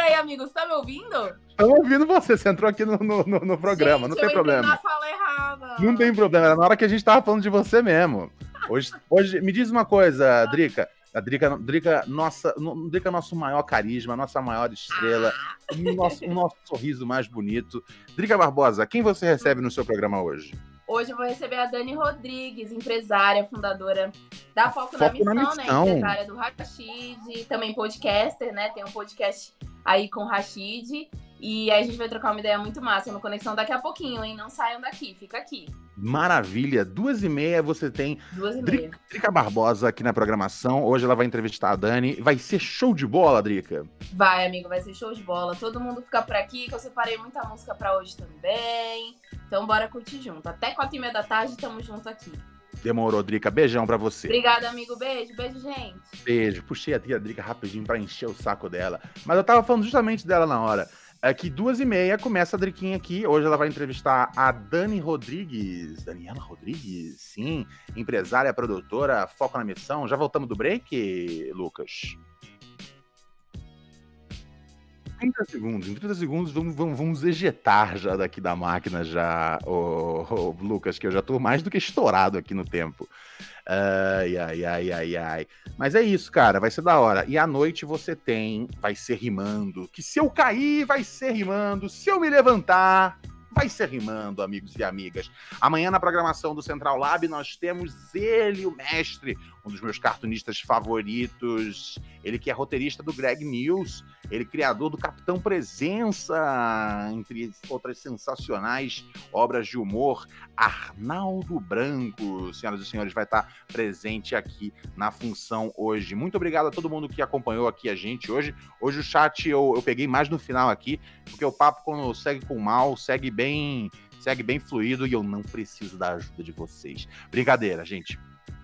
aí, amigo, você tá me ouvindo? Estamos ouvindo você, você entrou aqui no, no, no programa, gente, não tem eu problema. Na sala errada. Não tem problema, era na hora que a gente tava falando de você mesmo. Hoje, hoje me diz uma coisa, Drica. A Drica, Drica, nossa, Drica, é nosso maior carisma, nossa maior estrela, ah. nosso, nosso sorriso mais bonito. Drica Barbosa, quem você recebe no seu programa hoje? Hoje eu vou receber a Dani Rodrigues, empresária, fundadora da Foco, Foco na, missão, na, né? missão, né? Empresária do Rashid, também podcaster, né? Tem um podcast aí com o Rashid. E a gente vai trocar uma ideia muito massa no é Conexão daqui a pouquinho, hein? Não saiam daqui, fica aqui. Maravilha! Duas e meia você tem Duas e meia. Drica Barbosa aqui na programação. Hoje ela vai entrevistar a Dani. Vai ser show de bola, Drica? Vai, amigo, vai ser show de bola. Todo mundo fica por aqui, que eu separei muita música para hoje também. Então bora curtir junto. Até quatro e meia da tarde, tamo junto aqui. Demorou, Drica. Beijão pra você. Obrigada, amigo. Beijo, beijo, gente. Beijo. Puxei a Drica rapidinho pra encher o saco dela. Mas eu tava falando justamente dela na hora. É que duas e meia começa a Driquinha aqui. Hoje ela vai entrevistar a Dani Rodrigues. Daniela Rodrigues, sim. Empresária, produtora, foco na missão. Já voltamos do break, Lucas? 30 segundos, em 30 segundos vamos, vamos, vamos ejetar já daqui da máquina, já, ô, ô, Lucas, que eu já tô mais do que estourado aqui no tempo. Ai, ai, ai, ai, ai. Mas é isso, cara, vai ser da hora. E à noite você tem, vai ser rimando, que se eu cair, vai ser rimando, se eu me levantar, vai ser rimando, amigos e amigas. Amanhã na programação do Central Lab nós temos ele, o mestre, um dos meus cartunistas favoritos, ele que é roteirista do Greg News, ele criador do Capitão Presença, entre outras sensacionais obras de humor, Arnaldo Branco, senhoras e senhores, vai estar presente aqui na função hoje. Muito obrigado a todo mundo que acompanhou aqui a gente hoje. Hoje o chat eu, eu peguei mais no final aqui, porque o papo quando segue com mal, segue bem, segue bem fluido e eu não preciso da ajuda de vocês. Brincadeira, gente.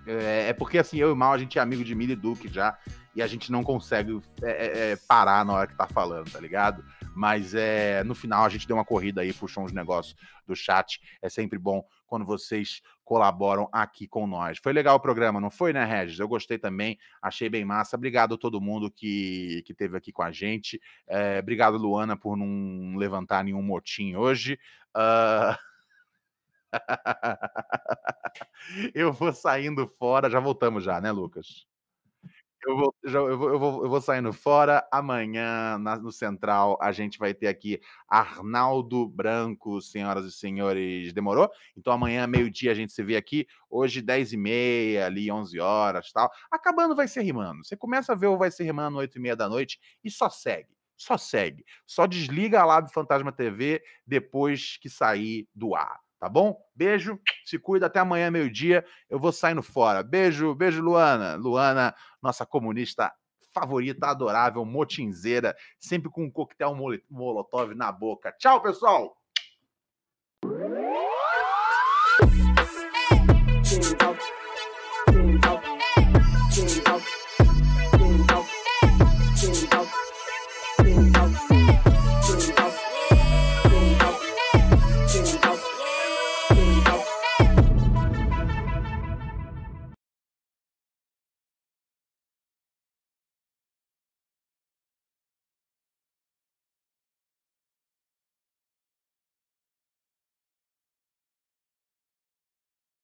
É, é, porque assim, eu e o Mal, a gente é amigo de Mili Duque já, e a gente não consegue é, é, é, parar na hora que tá falando, tá ligado? Mas é, no final a gente deu uma corrida aí, puxou uns negócios do chat. É sempre bom quando vocês colaboram aqui com nós. Foi legal o programa, não foi, né, Regis? Eu gostei também, achei bem massa. Obrigado a todo mundo que, que teve aqui com a gente. É, obrigado, Luana, por não levantar nenhum motim hoje. Uh... eu vou saindo fora. Já voltamos já, né, Lucas? Eu vou, já, eu, vou, eu, vou, eu vou saindo fora. Amanhã, na, no Central, a gente vai ter aqui Arnaldo Branco, senhoras e senhores. Demorou? Então, amanhã, meio-dia, a gente se vê aqui. Hoje, 10 e meia, ali, 11 horas tal. Acabando, vai ser rimando. Você começa a ver o Vai Ser Rimando 8 e meia da noite e só segue só segue. Só desliga a Lab Fantasma TV depois que sair do ar. Tá bom? Beijo, se cuida, até amanhã, meio-dia. Eu vou saindo fora. Beijo, beijo, Luana. Luana, nossa comunista favorita, adorável, motinzeira, sempre com um coquetel molotov na boca. Tchau, pessoal!